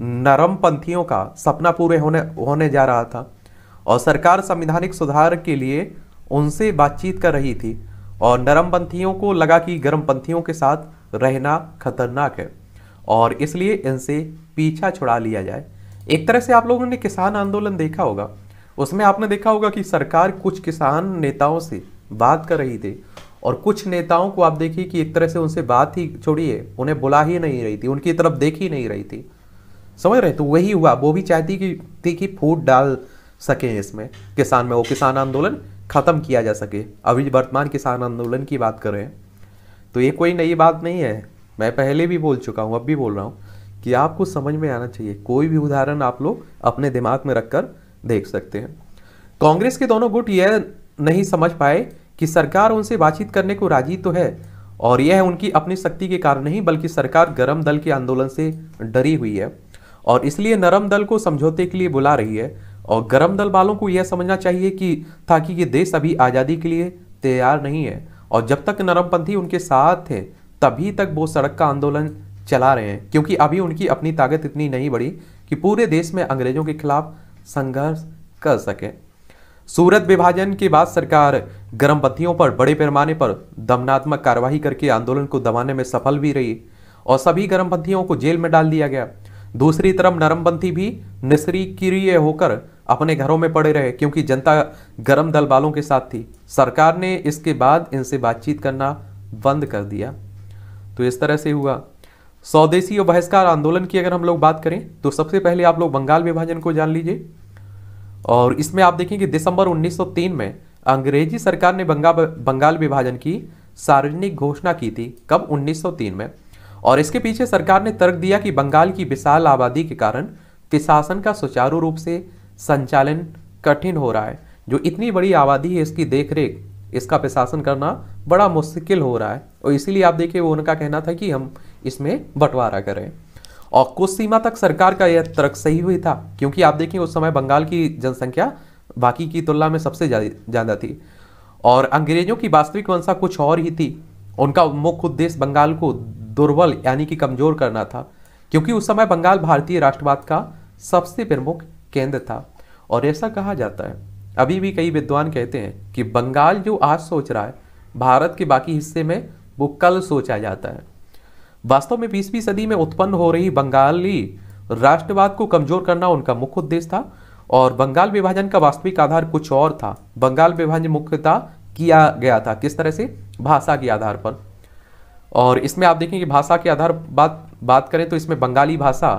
A: नरम पंथियों का सपना पूरे होने होने जा रहा था और सरकार संविधानिक सुधार के लिए उनसे बातचीत कर रही थी और नरम पंथियों को लगा कि पंथियों के साथ रहना खतरनाक है और इसलिए इनसे पीछा छुड़ा लिया जाए एक तरह से आप लोगों ने किसान आंदोलन देखा होगा उसमें आपने देखा होगा कि सरकार कुछ किसान नेताओं से बात कर रही थी और कुछ नेताओं को आप देखिए कि एक तरह से उनसे बात ही छोड़िए उन्हें बुला ही नहीं रही थी उनकी तरफ देख ही नहीं रही थी समझ रहे तो वही हुआ वो भी चाहती कि थी कि फूट डाल सके इसमें किसान में वो किसान आंदोलन ख़त्म किया जा सके अभी वर्तमान किसान आंदोलन की बात करें तो ये कोई नई बात नहीं है मैं पहले भी बोल चुका हूँ अब भी बोल रहा हूँ कि आपको समझ में आना चाहिए कोई भी उदाहरण आप लोग अपने दिमाग में रखकर देख सकते हैं कांग्रेस के दोनों गुट यह नहीं समझ पाए कि सरकार उनसे बातचीत करने को राजी तो है और यह उनकी अपनी शक्ति के कारण नहीं बल्कि सरकार गर्म दल के आंदोलन से डरी हुई है और इसलिए नरम दल को समझौते के लिए बुला रही है और गर्म दल वालों को यह समझना चाहिए कि ताकि ये देश अभी आज़ादी के लिए तैयार नहीं है और जब तक नरमपंथी उनके साथ थे तभी तक वो सड़क का आंदोलन चला रहे हैं क्योंकि अभी उनकी अपनी ताकत इतनी नहीं बढ़ी कि पूरे देश में अंग्रेजों के खिलाफ संघर्ष कर सकें सूरत विभाजन के बाद सरकार गर्म गर्मपतियों पर बड़े पैमाने पर दमनात्मक कार्रवाई करके आंदोलन को दबाने में सफल भी रही और सभी गर्म पंथियों को जेल में डाल दिया गया दूसरी तरफ नरमपंथी भी निष्क्रिय होकर अपने घरों में पड़े रहे क्योंकि जनता गर्म दल वालों के साथ थी सरकार ने इसके बाद इनसे बातचीत करना बंद कर दिया तो इस तरह से हुआ स्वदेशी और बहिष्कार आंदोलन की अगर हम लोग बात करें तो सबसे पहले आप लोग बंगाल विभाजन को जान लीजिए और इसमें आप देखेंगे दिसंबर 1903 में अंग्रेजी सरकार ने बंगा बंगाल विभाजन की सार्वजनिक घोषणा की थी कब 1903 में और इसके पीछे सरकार ने तर्क दिया कि बंगाल की विशाल आबादी के कारण प्रशासन का सुचारू रूप से संचालन कठिन हो रहा है जो इतनी बड़ी आबादी है इसकी देख इसका प्रशासन करना बड़ा मुश्किल हो रहा है और इसीलिए आप देखिए वो उनका कहना था कि हम इसमें बंटवारा करें और कुछ सीमा तक सरकार का यह तर्क सही भी था क्योंकि आप देखें उस समय बंगाल की जनसंख्या बाकी की तुलना में सबसे ज़्यादा थी और अंग्रेजों की वास्तविक वंशा कुछ और ही थी उनका मुख्य उद्देश्य बंगाल को दुर्बल यानी कि कमजोर करना था क्योंकि उस समय बंगाल भारतीय राष्ट्रवाद का सबसे प्रमुख केंद्र था और ऐसा कहा जाता है अभी भी कई विद्वान कहते हैं कि बंगाल जो आज सोच रहा है भारत के बाकी हिस्से में वो कल सोचा जाता है वास्तव में बीसवीं सदी में उत्पन्न हो रही बंगाली राष्ट्रवाद को कमजोर करना उनका मुख्य उद्देश्य था और बंगाल विभाजन का वास्तविक आधार कुछ और था बंगाल विभाजन मुख्यता किया गया था किस तरह से भाषा के आधार पर और इसमें आप देखेंगे भाषा के आधार बात बात करें तो इसमें बंगाली भाषा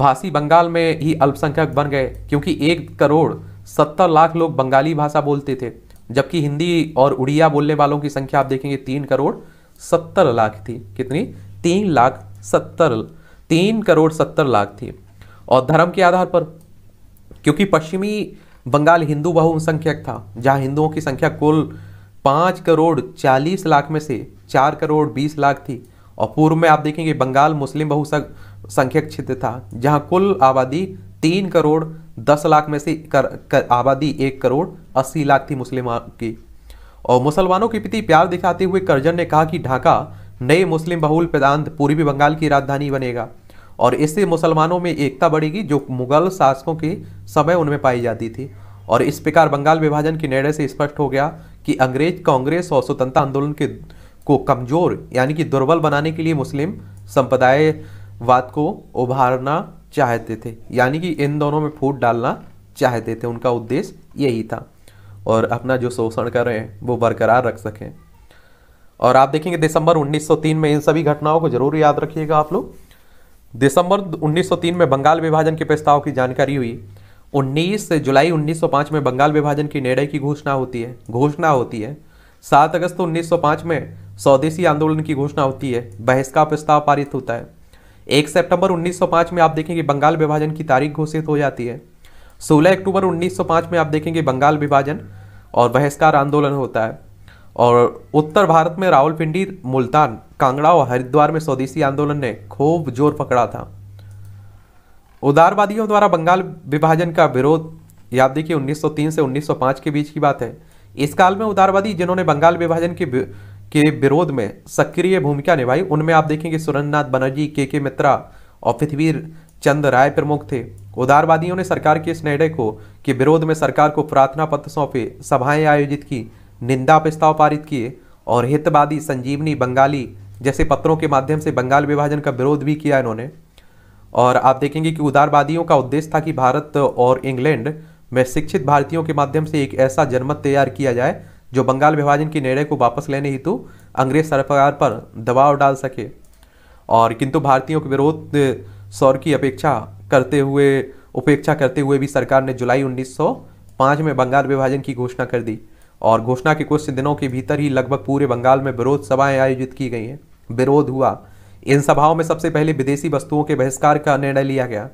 A: भाषी बंगाल में ही अल्पसंख्यक बन गए क्योंकि एक करोड़ सत्तर लाख लोग बंगाली भाषा बोलते थे जबकि हिंदी और उड़िया बोलने वालों की संख्या आप देखेंगे तीन करोड़ सत्तर लाख थी कितनी तीन लाख सत्तर तीन करोड़ सत्तर लाख थी और धर्म के आधार पर क्योंकि पश्चिमी बंगाल हिंदू बहुसंख्यक था जहां हिंदुओं की संख्या कुल पाँच करोड़ चालीस लाख में से चार करोड़ बीस लाख थी और पूर्व में आप देखेंगे बंगाल मुस्लिम बहुसंख्यक क्षेत्र था जहां कुल आबादी तीन करोड़ दस लाख में से कर, कर, आबादी एक करोड़ अस्सी लाख थी मुस्लिम की और मुसलमानों के प्रति प्यार दिखाते हुए करजन ने कहा कि ढाका नए मुस्लिम बहुल प्रांत पूर्वी बंगाल की राजधानी बनेगा और इससे मुसलमानों में एकता बढ़ेगी जो मुगल शासकों के समय उनमें पाई जाती थी और इस प्रकार बंगाल विभाजन के निर्णय से स्पष्ट हो गया कि अंग्रेज कांग्रेस और स्वतंत्रता आंदोलन के को कमजोर यानी कि दुर्बल बनाने के लिए मुस्लिम संप्रदायवाद को उभारना चाहते थे यानी कि इन दोनों में फूट डालना चाहते थे उनका उद्देश्य यही था और अपना जो शोषण कर रहे हैं वो बरकरार रख सकें और आप देखेंगे दिसंबर 1903 में इन सभी घटनाओं को जरूर याद रखिएगा आप लोग दिसंबर 1903 में बंगाल विभाजन के प्रस्ताव की जानकारी हुई 19 जुलाई 1905 में बंगाल विभाजन की निर्णय की घोषणा होती है घोषणा होती है 7 अगस्त 1905 में स्वदेशी आंदोलन की घोषणा होती है बहस का प्रस्ताव पारित होता है 1 सितंबर 1905 में आप देखेंगे बंगाल विभाजन की तारीख घोषित हो जाती है 16 अक्टूबर 1905 में आप देखेंगे बंगाल विभाजन और बहिष्कार आंदोलन होता है और उत्तर भारत में रावलपिंडी मुल्तान कांगड़ा और हरिद्वार में स्वदेशी आंदोलन ने खूब जोर पकड़ा था उदारवादियों द्वारा बंगाल विभाजन का विरोध याद देखिए 1903 से 1905 के बीच की बात है इस काल में उदारवादी जिन्होंने बंगाल विभाजन के के विरोध में सक्रिय भूमिका निभाई उनमें आप देखेंगे सुरेंद्रनाथ बनर्जी के के मित्रा और पृथ्वीर चंद राय प्रमुख थे उदारवादियों ने सरकार के इस निर्णय को के विरोध में सरकार को प्रार्थना पत्र सौंपे सभाएं आयोजित की निंदा प्रस्ताव पारित किए और हितवादी संजीवनी बंगाली जैसे पत्रों के माध्यम से बंगाल विभाजन का विरोध भी किया इन्होंने और आप देखेंगे कि उदारवादियों का उद्देश्य था कि भारत और इंग्लैंड में शिक्षित भारतीयों के माध्यम से एक ऐसा जनमत तैयार किया जाए जो बंगाल विभाजन के निर्णय को वापस लेने हेतु अंग्रेज सरकार पर दबाव डाल सके और किंतु भारतीयों के विरोध सौर की अपेक्षा करते हुए उपेक्षा करते हुए भी सरकार ने जुलाई 1905 में बंगाल विभाजन की घोषणा कर दी और घोषणा के कुछ दिनों के भीतर ही लगभग पूरे बंगाल में विरोध सभाएं आयोजित की गई हैं विरोध हुआ इन सभाओं में सबसे पहले विदेशी वस्तुओं के बहिष्कार का निर्णय लिया गया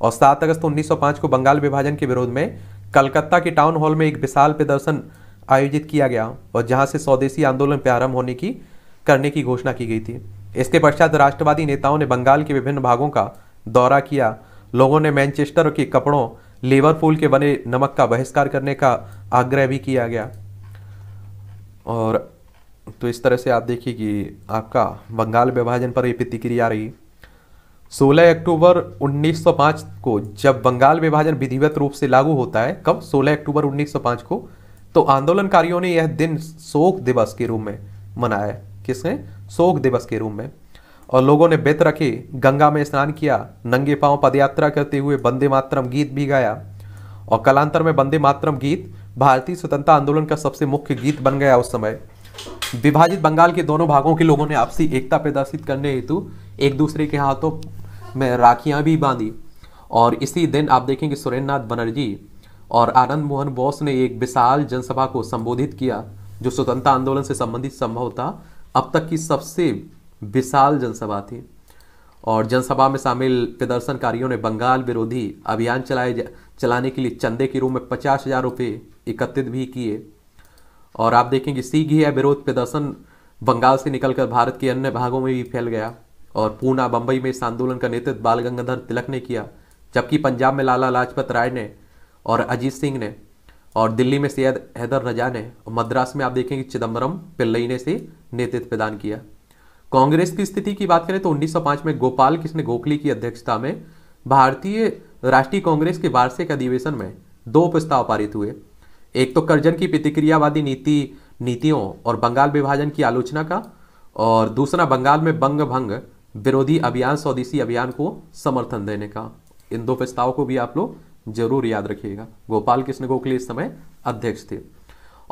A: और सात अगस्त उन्नीस को बंगाल विभाजन के विरोध में कलकत्ता के टाउन हॉल में एक विशाल प्रदर्शन आयोजित किया गया और जहाँ से स्वदेशी आंदोलन प्रारंभ होने की करने की घोषणा की गई थी इसके पश्चात राष्ट्रवादी नेताओं ने बंगाल के विभिन्न भागों का दौरा किया लोगों ने मैनचेस्टर के कपड़ों लेवरपूल के बने नमक का बहिष्कार करने का आग्रह भी किया गया और तो इस तरह से आप देखिए कि आपका बंगाल विभाजन पर यह प्रतिक्रिया रही 16 अक्टूबर 1905 को जब बंगाल विभाजन विधिवत रूप से लागू होता है कब 16 अक्टूबर 1905 को तो आंदोलनकारियों ने यह दिन शोक दिवस के रूप में मनाया किसने शोक दिवस के रूप में और लोगों ने बेत रखे गंगा में स्नान किया नंगे पांव पदयात्रा करते हुए वंदे मातरम गीत भी गाया और कलांतर में वंदे मातरम गीत भारतीय स्वतंत्रता आंदोलन का सबसे मुख्य गीत बन गया उस समय विभाजित बंगाल के दोनों भागों के लोगों ने आपसी एकता प्रदर्शित करने हेतु एक दूसरे के हाथों में राखियां भी बांधी और इसी दिन आप देखें कि सुरेंद्र नाथ बनर्जी और आनंद मोहन बोस ने एक विशाल जनसभा को संबोधित किया जो स्वतंत्रता आंदोलन से संबंधित संभव था अब तक की सबसे विशाल जनसभा थी और जनसभा में शामिल प्रदर्शनकारियों ने बंगाल विरोधी अभियान चलाए चलाने के लिए चंदे के रूप में पचास हजार रुपये एकत्रित भी किए और आप देखेंगे सीघी या विरोध प्रदर्शन बंगाल से निकलकर भारत के अन्य भागों में भी फैल गया और पूना बम्बई में इस आंदोलन का नेतृत्व बाल गंगाधर तिलक ने किया जबकि पंजाब में लाला लाजपत राय ने और अजीत सिंह ने और दिल्ली में सैयद हैदर रजा ने और मद्रास में आप देखेंगे चिदम्बरम पिल्लई ने से नेतृत्व प्रदान किया कांग्रेस की स्थिति की बात करें तो 1905 में गोपाल कृष्ण गोखले की अध्यक्षता में भारतीय राष्ट्रीय कांग्रेस के वार्षिक अधिवेशन में दो प्रस्ताव पारित हुए एक तो कर्जन की प्रतिक्रियावादी नीति नीतियों और बंगाल विभाजन की आलोचना का और दूसरा बंगाल में बंग भंग विरोधी अभियान स्वदेशी अभियान को समर्थन देने का इन दो प्रस्तावों को भी आप लोग जरूर याद रखिएगा गोपाल कृष्ण गोखले इस समय अध्यक्ष थे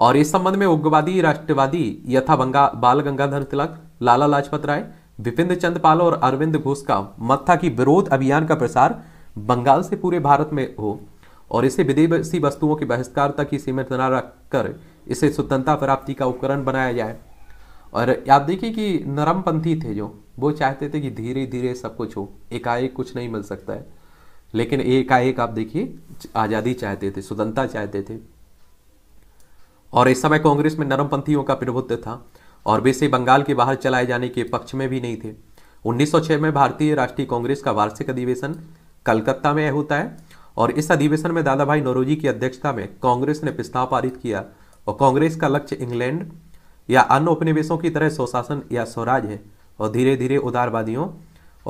A: और इस संबंध में उग्रवादी राष्ट्रवादी यथा बंगा बाल गंगाधर तिलक लाला लाजपत राय विपिन चंद पाल और अरविंद घोष का मत्था की विरोध अभियान का प्रसार बंगाल से पूरे भारत में हो और इसे विदेशी वस्तुओं के बहिष्कार तक ही सीमित न रखकर इसे स्वतंत्रता प्राप्ति का उपकरण बनाया जाए और आप देखिए कि नरमपंथी थे जो वो चाहते थे कि धीरे धीरे सब कुछ हो एकाएक कुछ नहीं मिल सकता है लेकिन एकाएक आप देखिए आज़ादी चाहते थे स्वतंत्रता चाहते थे और इस समय कांग्रेस में नरमपंथियों का प्रभुत्व था और वे से बंगाल के बाहर चलाए जाने के पक्ष में भी नहीं थे 1906 में भारतीय राष्ट्रीय कांग्रेस का वार्षिक अधिवेशन कलकत्ता में होता है और इस अधिवेशन में दादा भाई नौरोजी की अध्यक्षता में कांग्रेस ने प्रस्ताव पारित किया और कांग्रेस का लक्ष्य इंग्लैंड या अन्य उपनिवेशों की तरह स्वशासन या स्वराज है और धीरे धीरे उदारवादियों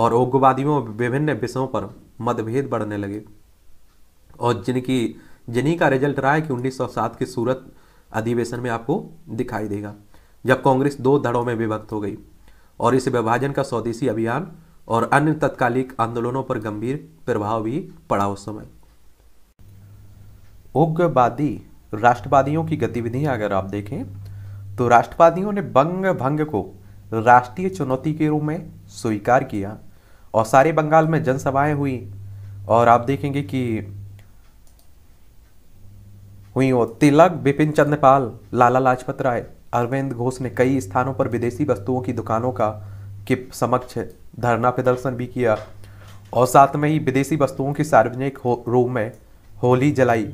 A: और उग्रवादियों विभिन्न विषयों पर मतभेद बढ़ने लगे और जिनकी जिन्हीं का रिजल्ट रहा है कि 1907 के सूरत अधिवेशन में आपको दिखाई देगा जब कांग्रेस दो धड़ों में विभक्त हो गई और इस विभाजन का स्वदेशी अभियान और अन्य तत्कालिक आंदोलनों पर गंभीर प्रभाव भी पड़ा उस समय उग्रवादी राष्ट्रवादियों की गतिविधियां अगर आप देखें तो राष्ट्रवादियों ने बंग भंग को राष्ट्रीय चुनौती के रूप में स्वीकार किया और सारे बंगाल में जनसभाएं हुई और आप देखेंगे कि हुई वो तिलक बिपिन चंद्रपाल लाला लाजपत राय अरविंद घोष ने कई स्थानों पर विदेशी वस्तुओं की दुकानों का के समक्ष धरना प्रदर्शन भी किया और साथ में ही विदेशी वस्तुओं की सार्वजनिक हो, रूप में होली जलाई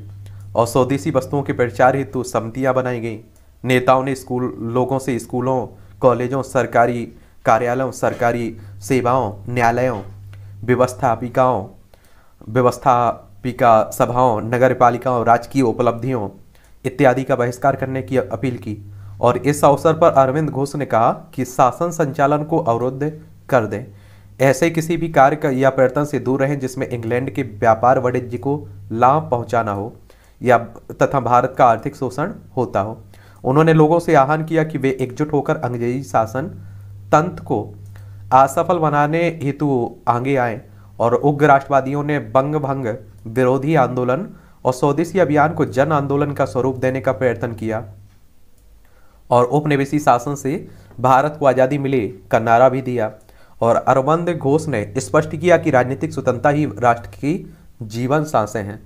A: और स्वदेशी वस्तुओं के प्रचार हेतु समितियाँ बनाई गईं नेताओं ने स्कूल लोगों से स्कूलों कॉलेजों सरकारी कार्यालयों सरकारी सेवाओं न्यायालयों व्यवस्थापिकाओं व्यवस्थापिका सभाओं नगर पालिकाओं राजकीय उपलब्धियों इत्यादि का बहिष्कार करने की अपील की और इस अवसर पर अरविंद घोष ने कहा कि शासन संचालन को अवरुद्ध कर दें ऐसे किसी भी कार्य का या पर्यटन से दूर रहें जिसमें इंग्लैंड के व्यापार वाणिज्य को लाभ पहुंचाना हो या तथा भारत का आर्थिक शोषण होता हो उन्होंने लोगों से आह्वान किया कि वे एकजुट होकर अंग्रेजी शासन तंत्र को असफल बनाने हेतु आगे आए और उग्र राष्ट्रवादियों ने बंग भंग विरोधी आंदोलन और स्वदेशी अभियान को जन आंदोलन का स्वरूप देने का प्रयत्न किया और उपनिवेशी शासन से भारत को आज़ादी मिले का नारा भी दिया और अरबंद घोष ने स्पष्ट किया कि राजनीतिक स्वतंत्रता ही राष्ट्र की जीवन सांसें हैं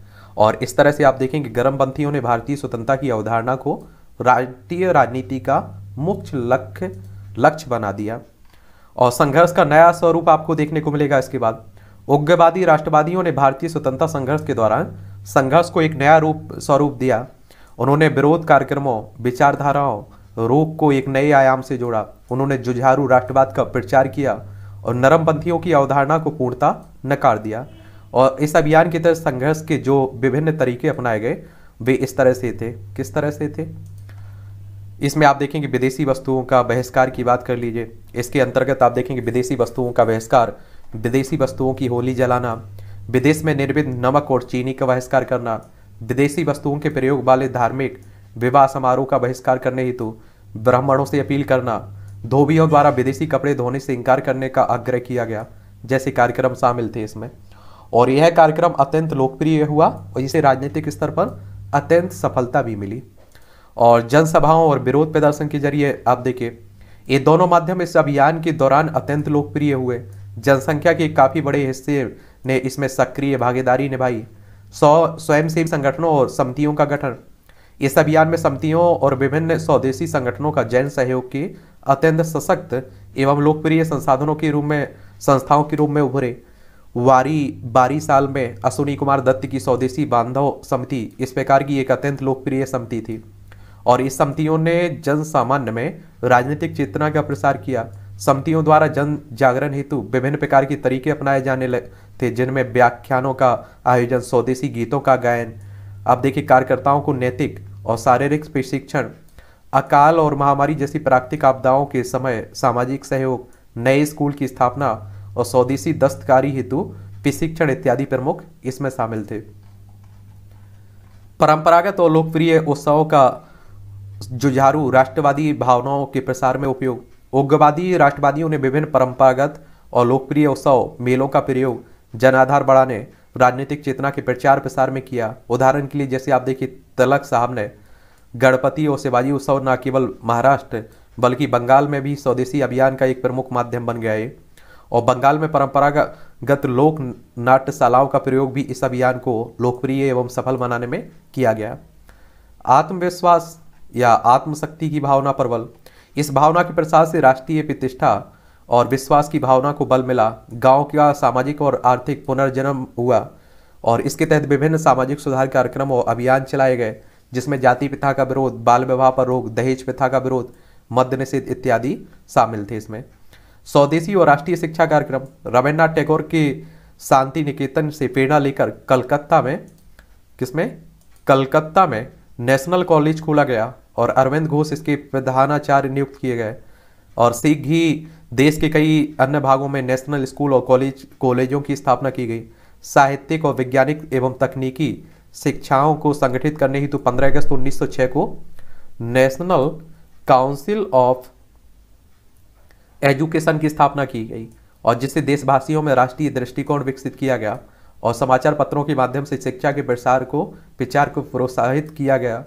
A: और इस तरह से आप देखेंगे गर्मपंथियों ने भारतीय स्वतंत्रता की अवधारणा को राष्ट्रीय राजनीति का मुख्य लक्ष्य लक्ष्य बना दिया और संघर्ष का नया स्वरूप आपको देखने को मिलेगा इसके बाद उग्रवादी राष्ट्रवादियों ने भारतीय स्वतंत्रता संघर्ष के दौरान संघर्ष को एक नया रूप स्वरूप दिया उन्होंने विरोध कार्यक्रमों विचारधाराओं रोग को एक नए आयाम से जोड़ा उन्होंने जुझारू राष्ट्रवाद का प्रचार किया और नरमपंथियों की अवधारणा को पूर्णता नकार दिया और इस अभियान के तहत संघर्ष के जो विभिन्न तरीके अपनाए गए वे इस तरह से थे किस तरह से थे इसमें आप देखेंगे विदेशी वस्तुओं का बहिष्कार की बात कर लीजिए इसके अंतर्गत आप देखेंगे विदेशी वस्तुओं का बहिष्कार विदेशी वस्तुओं की होली जलाना विदेश में निर्मित नमक और चीनी का बहिष्कार करना विदेशी वस्तुओं के प्रयोग वाले धार्मिक विवाह समारोह का बहिष्कार करने हेतु ब्राह्मणों से अपील करना धोबियों द्वारा विदेशी कपड़े धोने से इनकार करने का आग्रह किया गया जैसे कार्यक्रम शामिल थे इसमें और यह कार्यक्रम अत्यंत लोकप्रिय हुआ और इसे राजनीतिक स्तर पर अत्यंत सफलता भी मिली और जनसभाओं और विरोध प्रदर्शन के जरिए आप देखिए ये दोनों माध्यम इस अभियान के दौरान अत्यंत लोकप्रिय हुए जनसंख्या के काफ़ी बड़े हिस्से ने इसमें सक्रिय भागीदारी निभाई सौ स्वयंसेवी संगठनों और समितियों का गठन इस अभियान में समितियों और विभिन्न स्वदेशी संगठनों का जैन सहयोग के अत्यंत सशक्त एवं लोकप्रिय संसाधनों के रूप में संस्थाओं के रूप में उभरे वारी बारी साल में अश्विनी कुमार दत्त की स्वदेशी बांधव समिति इस प्रकार की एक अत्यंत लोकप्रिय समिति थी और इस समितियों ने जन सामान्य में राजनीतिक चेतना का प्रसार किया समितियों द्वारा जन जागरण हेतु विभिन्न प्रकार के तरीके अपनाए जाने लगे थे जिनमें व्याख्यानों का आयोजन स्वदेशी गीतों का गायन अब देखिए कार्यकर्ताओं को नैतिक और शारीरिक प्रशिक्षण अकाल और महामारी जैसी प्राकृतिक आपदाओं के समय सामाजिक सहयोग नए स्कूल की स्थापना और स्वदेशी दस्तकारी हेतु प्रशिक्षण इत्यादि प्रमुख इसमें शामिल थे परंपरागत और लोकप्रिय उत्सवों का जुझारू राष्ट्रवादी भावनाओं के प्रसार में उपयोग उग्रवादी राष्ट्रवादियों ने विभिन्न परंपरागत और लोकप्रिय उत्सव मेलों का प्रयोग जनाधार बढ़ाने राजनीतिक चेतना के प्रचार प्रसार में किया उदाहरण के लिए जैसे आप देखिए तलक साहब ने गणपति और शिवाजी उत्सव न केवल महाराष्ट्र बल्कि बंगाल में भी स्वदेशी अभियान का एक प्रमुख माध्यम बन गया है और बंगाल में परंपरागत लोक नाट्यशालाओं का प्रयोग भी इस अभियान को लोकप्रिय एवं सफल बनाने में किया गया आत्मविश्वास या आत्मशक्ति की भावना प्रबल इस भावना के प्रसार से राष्ट्रीय प्रतिष्ठा और विश्वास की भावना को बल मिला गांव का सामाजिक और आर्थिक पुनर्जन्म हुआ और इसके तहत विभिन्न सामाजिक सुधार कार्यक्रम और अभियान चलाए गए जिसमें जाति प्रथा का विरोध बाल विवाह पर रोक दहेज प्रथा का विरोध मद्य निषेध इत्यादि शामिल थे इसमें स्वदेशी और राष्ट्रीय शिक्षा कार्यक्रम रविन्द्रनाथ टैगोर के शांति निकेतन से प्रेरणा लेकर कलकत्ता में किसमें कलकत्ता में नेशनल कॉलेज खोला गया और अरविंद घोष इसके प्रधानाचार्य नियुक्त किए गए और शीघ्र ही देश के कई अन्य भागों में नेशनल स्कूल और कॉलेज कॉलेजों की स्थापना की गई साहित्यिक और वैज्ञानिक एवं तकनीकी शिक्षाओं को संगठित करने हेतु 15 अगस्त 1906 को नेशनल काउंसिल ऑफ एजुकेशन की स्थापना की गई और जिससे देशवासियों में राष्ट्रीय दृष्टिकोण विकसित किया गया और समाचार पत्रों के माध्यम से शिक्षा के प्रसार को प्रचार को प्रोत्साहित किया गया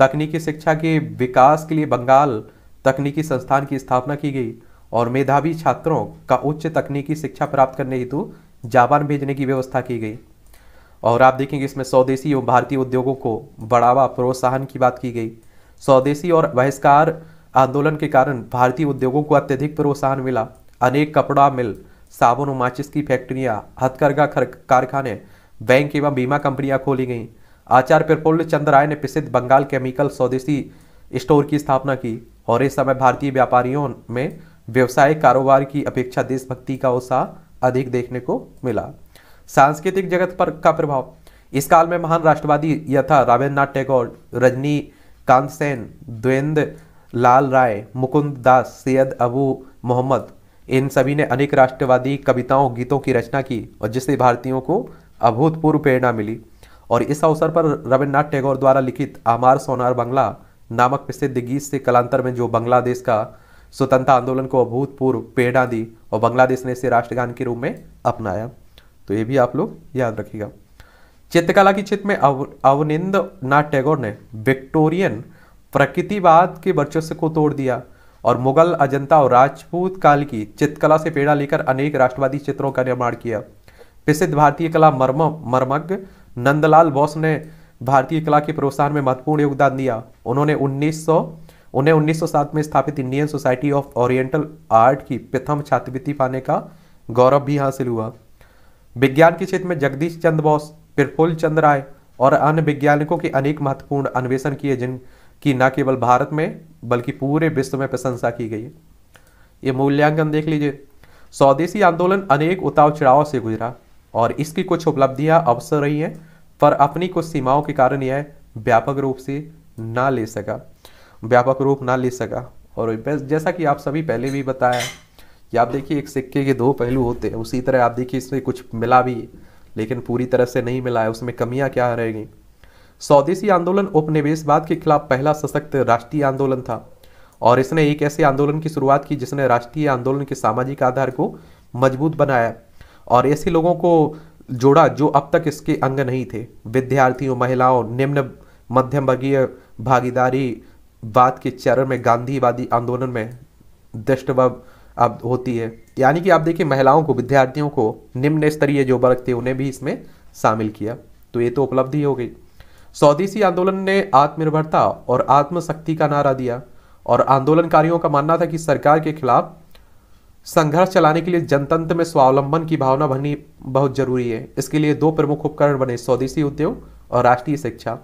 A: तकनीकी शिक्षा के विकास के लिए बंगाल तकनीकी संस्थान की स्थापना की गई और मेधावी छात्रों का उच्च तकनीकी शिक्षा प्राप्त करने हेतु जापान भेजने की व्यवस्था की गई और आप देखेंगे इसमें स्वदेशी एवं भारतीय उद्योगों को बढ़ावा प्रोत्साहन की बात की गई स्वदेशी और बहिष्कार आंदोलन के कारण भारतीय उद्योगों को अत्यधिक प्रोत्साहन मिला अनेक कपड़ा मिल साबुन और माचिस की फैक्ट्रियां हथकरघा कारखाने बैंक एवं बीमा कंपनियां खोली गईं आचार्य प्रफुल्ल चंद्र राय ने प्रसिद्ध बंगाल केमिकल स्वदेशी स्टोर की स्थापना की और इस समय भारतीय व्यापारियों में व्यवसाय कारोबार की अपेक्षा देशभक्ति का उत्साह अधिक देखने को मिला सांस्कृतिक जगत पर का प्रभाव इस काल में महान राष्ट्रवादी यथा रविन्द्रनाथ टैगोर रजनी कांत सेन द्वेंद्र लाल राय मुकुंद दास सैयद अबू मोहम्मद इन सभी ने अनेक राष्ट्रवादी कविताओं गीतों की रचना की और जिससे भारतीयों को अभूतपूर्व प्रेरणा मिली और इस अवसर पर रविन्द्रनाथ टैगोर द्वारा लिखित आमार सोनार बंगला नामक प्रसिद्ध गीत से कलांतर में जो बांग्लादेश का स्वतंत्रता आंदोलन को अभूतपूर्व प्रेरणा दी और बांग्लादेश ने इसे राष्ट्रगान के रूप में अपनाया तो ये भी आप लोग याद रखिएगा चित्रकला के क्षेत्र में अव अवनिंद नाथ टैगोर ने विक्टोरियन प्रकृतिवाद के वर्चस्व को तोड़ दिया और मुगल अजंता और राजपूत काल की चित्रकला से प्रेरणा लेकर अनेक राष्ट्रवादी चित्रों का निर्माण किया प्रसिद्ध भारतीय कला मर्म मर्मज्ञ नंदलाल बोस ने भारतीय कला के प्रोत्साहन में महत्वपूर्ण योगदान दिया उन्होंने उन्नीस उन्हें 1907 में स्थापित Indian society of oriental art की प्रथम छात्रवृत्ति पाने का गौरव भी हासिल हुआ विज्ञान के क्षेत्र में जगदीश चंद्र बोस प्रफुल्ल चंद्र राय और अन्य वैज्ञानिकों के अनेक महत्वपूर्ण अन्वेषण किए जिनकी न केवल भारत में बल्कि पूरे विश्व में प्रशंसा की गई ये मूल्यांकन देख लीजिए स्वदेशी आंदोलन अनेक उतार चढ़ाव से गुजरा और इसकी कुछ उपलब्धियां अवसर रही हैं पर अपनी कुछ सीमाओं के कारण यह व्यापक रूप से ना ले सका व्यापक रूप ना ले सका और जैसा कि आप सभी पहले भी बताया कि आप देखिए एक सिक्के के दो पहलू होते हैं उसी तरह आप देखिए इसमें कुछ मिला भी लेकिन पूरी तरह से नहीं मिला है उसमें कमियां क्या रहेगी स्वदेशी आंदोलन उपनिवेशवाद के खिलाफ पहला सशक्त राष्ट्रीय आंदोलन था और इसने एक ऐसे आंदोलन की शुरुआत की जिसने राष्ट्रीय आंदोलन के सामाजिक आधार को मजबूत बनाया और ऐसे लोगों को जोड़ा जो अब तक इसके अंग नहीं थे विद्यार्थियों महिलाओं निम्न मध्यम वर्गीय भागीदारी बात के चरण में गांधीवादी आंदोलन में दृष्टभव अब होती है यानी कि आप देखिए महिलाओं को विद्यार्थियों को निम्न स्तरीय जो वर्ग थे उन्हें भी इसमें शामिल किया तो ये तो उपलब्धि हो गई स्वदेशी आंदोलन ने आत्मनिर्भरता और आत्मशक्ति का नारा दिया और आंदोलनकारियों का मानना था कि सरकार के खिलाफ संघर्ष चलाने के लिए जनतंत्र में स्वावलंबन की भावना बननी बहुत जरूरी है इसके लिए दो प्रमुख उपकरण बने स्वदेशी उद्योग और राष्ट्रीय शिक्षा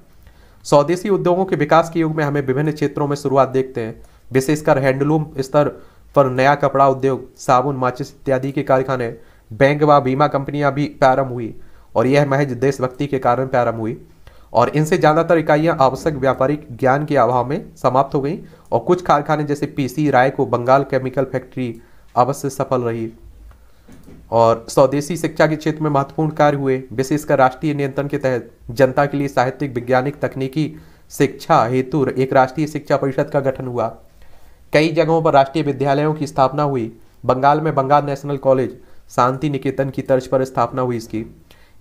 A: स्वदेशी उद्योगों के विकास के युग में हमें विभिन्न क्षेत्रों में शुरुआत देखते हैं विशेषकर हैंडलूम स्तर पर नया कपड़ा उद्योग साबुन माचिस इत्यादि के कारखाने बैंक व बीमा कंपनियां भी प्रारंभ हुई और यह महज देशभक्ति के कारण प्रारंभ हुई और इनसे ज़्यादातर इकाइयां आवश्यक व्यापारिक ज्ञान के अभाव में समाप्त हो गई और कुछ कारखाने जैसे पीसी राय को बंगाल केमिकल फैक्ट्री अवश्य सफल रही और स्वदेशी शिक्षा के क्षेत्र में महत्वपूर्ण कार्य हुए विशेषकर राष्ट्रीय नियंत्रण के तहत जनता के लिए साहित्यिक वैज्ञानिक तकनीकी शिक्षा हेतु एक राष्ट्रीय शिक्षा परिषद का गठन हुआ कई जगहों पर राष्ट्रीय विद्यालयों की स्थापना हुई बंगाल में Bengal national college Shantiniketan की तर्ज पर स्थापना हुई इसकी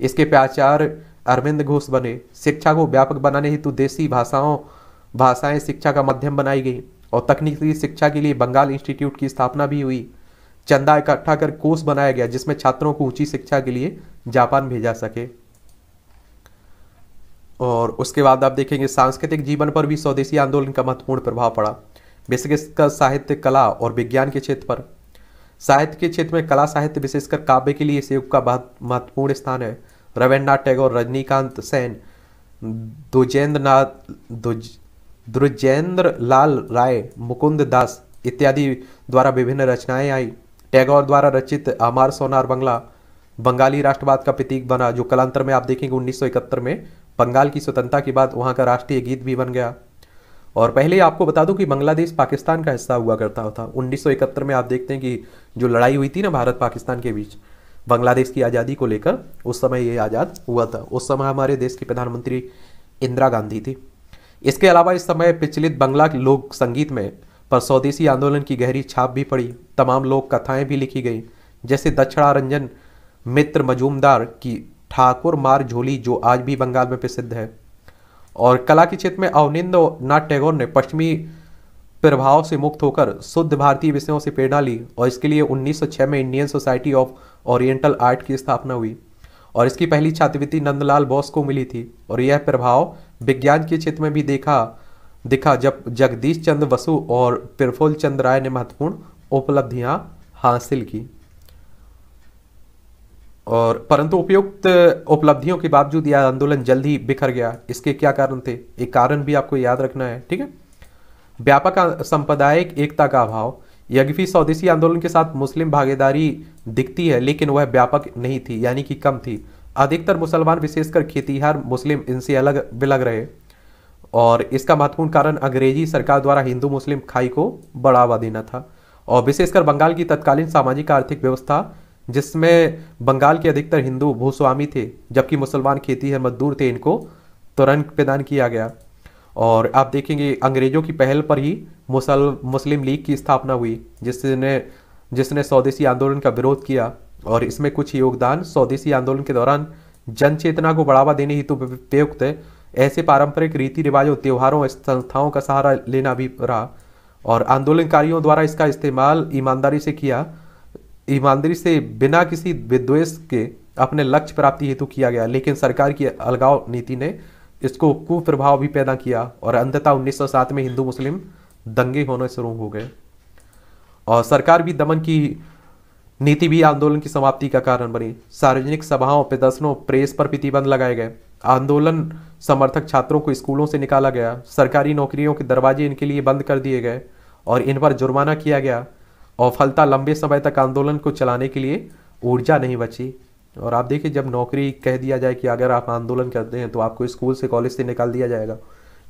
A: इसके प्राचार्य अरविंद घोष बने शिक्षा को व्यापक बनाने हेतु देसी भाषाओं भाषाएं शिक्षा का माध्यम बनाई गई और तकनीकी शिक्षा के लिए बंगाल इंस्टीट्यूट की स्थापना भी हुई चंदा इकट्ठा कर कोर्स बनाया गया जिसमें छात्रों को ऊंची शिक्षा के लिए जापान भेजा सके और उसके बाद आप देखेंगे सांस्कृतिक जीवन पर भी स्वदेशी आंदोलन का महत्वपूर्ण प्रभाव पड़ा विशेषकर साहित्य कला और विज्ञान के क्षेत्र पर साहित्य के क्षेत्र में कला साहित्य विशेषकर काव्य के लिए इस युग का बहुत महत्वपूर्ण स्थान है रविन्द्रनाथ टैगोर रजनीकांत सेन दुजेंद्र नाथ दुज द्रुजेंद्र लाल राय मुकुंद दास इत्यादि द्वारा विभिन्न रचनाएं आई टैगोर द्वारा रचित अमार सोनार बंगला बंगाली राष्ट्रवाद का प्रतीक बना जो कलांतर में आप देखेंगे 1971 में बंगाल की स्वतंत्रता के बाद वहाँ का राष्ट्रीय गीत भी बन गया और पहले आपको बता दूं कि बांग्लादेश पाकिस्तान का हिस्सा हुआ करता था 1971 में आप देखते हैं कि जो लड़ाई हुई थी ना भारत पाकिस्तान के बीच बांग्लादेश की आज़ादी को लेकर उस समय ये आज़ाद हुआ था उस समय हमारे देश की प्रधानमंत्री इंदिरा गांधी थी इसके अलावा इस समय प्रचलित बंगला लोक संगीत में पर स्वदेशी आंदोलन की गहरी छाप भी पड़ी तमाम लोक कथाएं भी लिखी गई जैसे दक्षिणारंजन मित्र मजूमदार की ठाकुर मार झोली जो आज भी बंगाल में प्रसिद्ध है और कला के क्षेत्र में अवनिंद नाथ टैगोर ने पश्चिमी प्रभाव से मुक्त होकर शुद्ध भारतीय विषयों से प्रेरणा ली और इसके लिए 1906 में Indian society of oriental art की स्थापना हुई और इसकी पहली छात्रवृत्ति नंदलाल बोस को मिली थी और यह प्रभाव विज्ञान के क्षेत्र में भी देखा दिखा जब जगदीश चंद्र वसु और प्रफुल्ल चंद्र राय ने महत्वपूर्ण उपलब्धियां हासिल की और परंतु उपयुक्त उपलब्धियों के बावजूद यह आंदोलन जल्द ही बिखर गया इसके क्या कारण थे एक कारण भी आपको याद रखना है ठीक है व्यापक संप्रदायिक एकता का अभाव यज्ञ स्वदेशी आंदोलन के साथ मुस्लिम भागीदारी दिखती है लेकिन वह व्यापक नहीं थी यानी कि कम थी अधिकतर मुसलमान विशेषकर खेतीहार मुस्लिम इनसे अलग विलग रहे और इसका महत्वपूर्ण कारण अंग्रेजी सरकार द्वारा हिंदू मुस्लिम खाई को बढ़ावा देना था और विशेषकर बंगाल की तत्कालीन सामाजिक आर्थिक व्यवस्था जिसमें बंगाल के अधिकतर हिंदू भूस्वामी थे जबकि मुसलमान खेती है मजदूर थे इनको तुरंत प्रदान किया गया और आप देखेंगे अंग्रेजों की पहल पर ही मुसल मुस्लिम लीग की स्थापना हुई जिसने जिसने स्वदेशी आंदोलन का विरोध किया और इसमें कुछ योगदान स्वदेशी आंदोलन के दौरान जन चेतना को बढ़ावा देने हेतु प्रयुक्त है ऐसे पारंपरिक रीति रिवाजों त्योहारों संस्थाओं का सहारा लेना भी रहा और आंदोलनकारियों द्वारा इसका इस्तेमाल ईमानदारी से किया ईमानदारी से बिना किसी विद्वेष के अपने लक्ष्य प्राप्ति हेतु किया गया लेकिन सरकार की अलगाव नीति ने इसको कुप्रभाव भी पैदा किया और अंततः 1907 में हिंदू मुस्लिम दंगे होने शुरू हो गए और सरकार भी दमन की नीति भी आंदोलन की समाप्ति का कारण बनी सार्वजनिक सभाओं प्रदर्शनों प्रेस पर प्रतिबंध लगाए गए आंदोलन समर्थक छात्रों को स्कूलों से निकाला गया सरकारी नौकरियों के दरवाजे इनके लिए बंद कर दिए गए और इन पर जुर्माना किया गया और फलता लंबे समय तक आंदोलन को चलाने के लिए ऊर्जा नहीं बची और आप देखिए जब नौकरी कह दिया जाए कि अगर आप आंदोलन करते हैं तो आपको स्कूल से कॉलेज से निकाल दिया जाएगा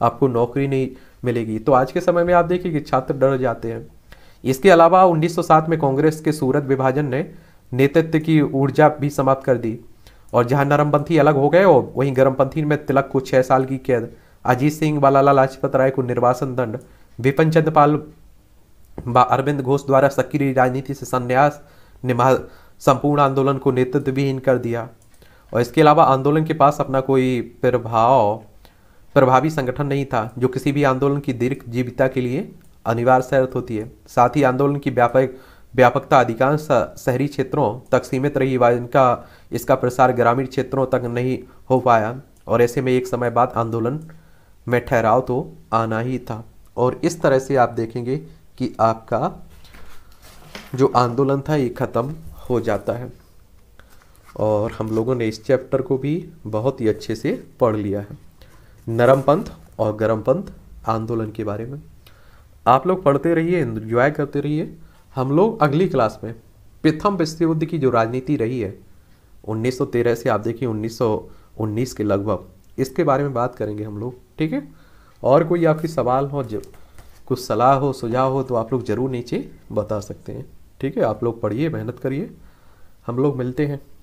A: आपको नौकरी नहीं मिलेगी तो आज के समय में आप देखिए कि छात्र डर जाते हैं इसके अलावा 1907 में कांग्रेस के सूरत विभाजन ने नेतृत्व की ऊर्जा भी समाप्त कर दी और जहाँ नरमपंथी अलग हो गए और वहीं गर्मपंथी में तिलक को छः साल की कैद अजीत सिंह बालाला लाजपत राय को निर्वासन दंड विपिन चंद्रपाल व अरविंद घोष द्वारा सक्रिय राजनीति से संन्यास निभा संपूर्ण आंदोलन को नेतृत्वविहीन कर दिया और इसके अलावा आंदोलन के पास अपना कोई प्रभाव प्रभावी संगठन नहीं था जो किसी भी आंदोलन की दीर्घ जीविता के लिए अनिवार्य शर्त होती है साथ ही आंदोलन की व्यापक व्यापकता अधिकांश शहरी क्षेत्रों तक सीमित रही इनका इसका प्रसार ग्रामीण क्षेत्रों तक नहीं हो पाया और ऐसे में एक समय बाद आंदोलन में ठहराव तो आना ही था और इस तरह से आप देखेंगे कि आपका जो आंदोलन था ये ख़त्म हो जाता है और हम लोगों ने इस चैप्टर को भी बहुत ही अच्छे से पढ़ लिया है नरम पंथ और गर्म पंथ आंदोलन के बारे में आप लोग पढ़ते रहिए इन्जॉय करते रहिए हम लोग अगली क्लास में प्रथम विश्व युद्ध की जो राजनीति रही है 1913 से आप देखिए 1919 के लगभग इसके बारे में बात करेंगे हम लोग ठीक है और कोई आपकी सवाल हो जब कुछ सलाह हो सुझाव हो तो आप लोग ज़रूर नीचे बता सकते हैं ठीक है आप लोग पढ़िए मेहनत करिए हम लोग मिलते हैं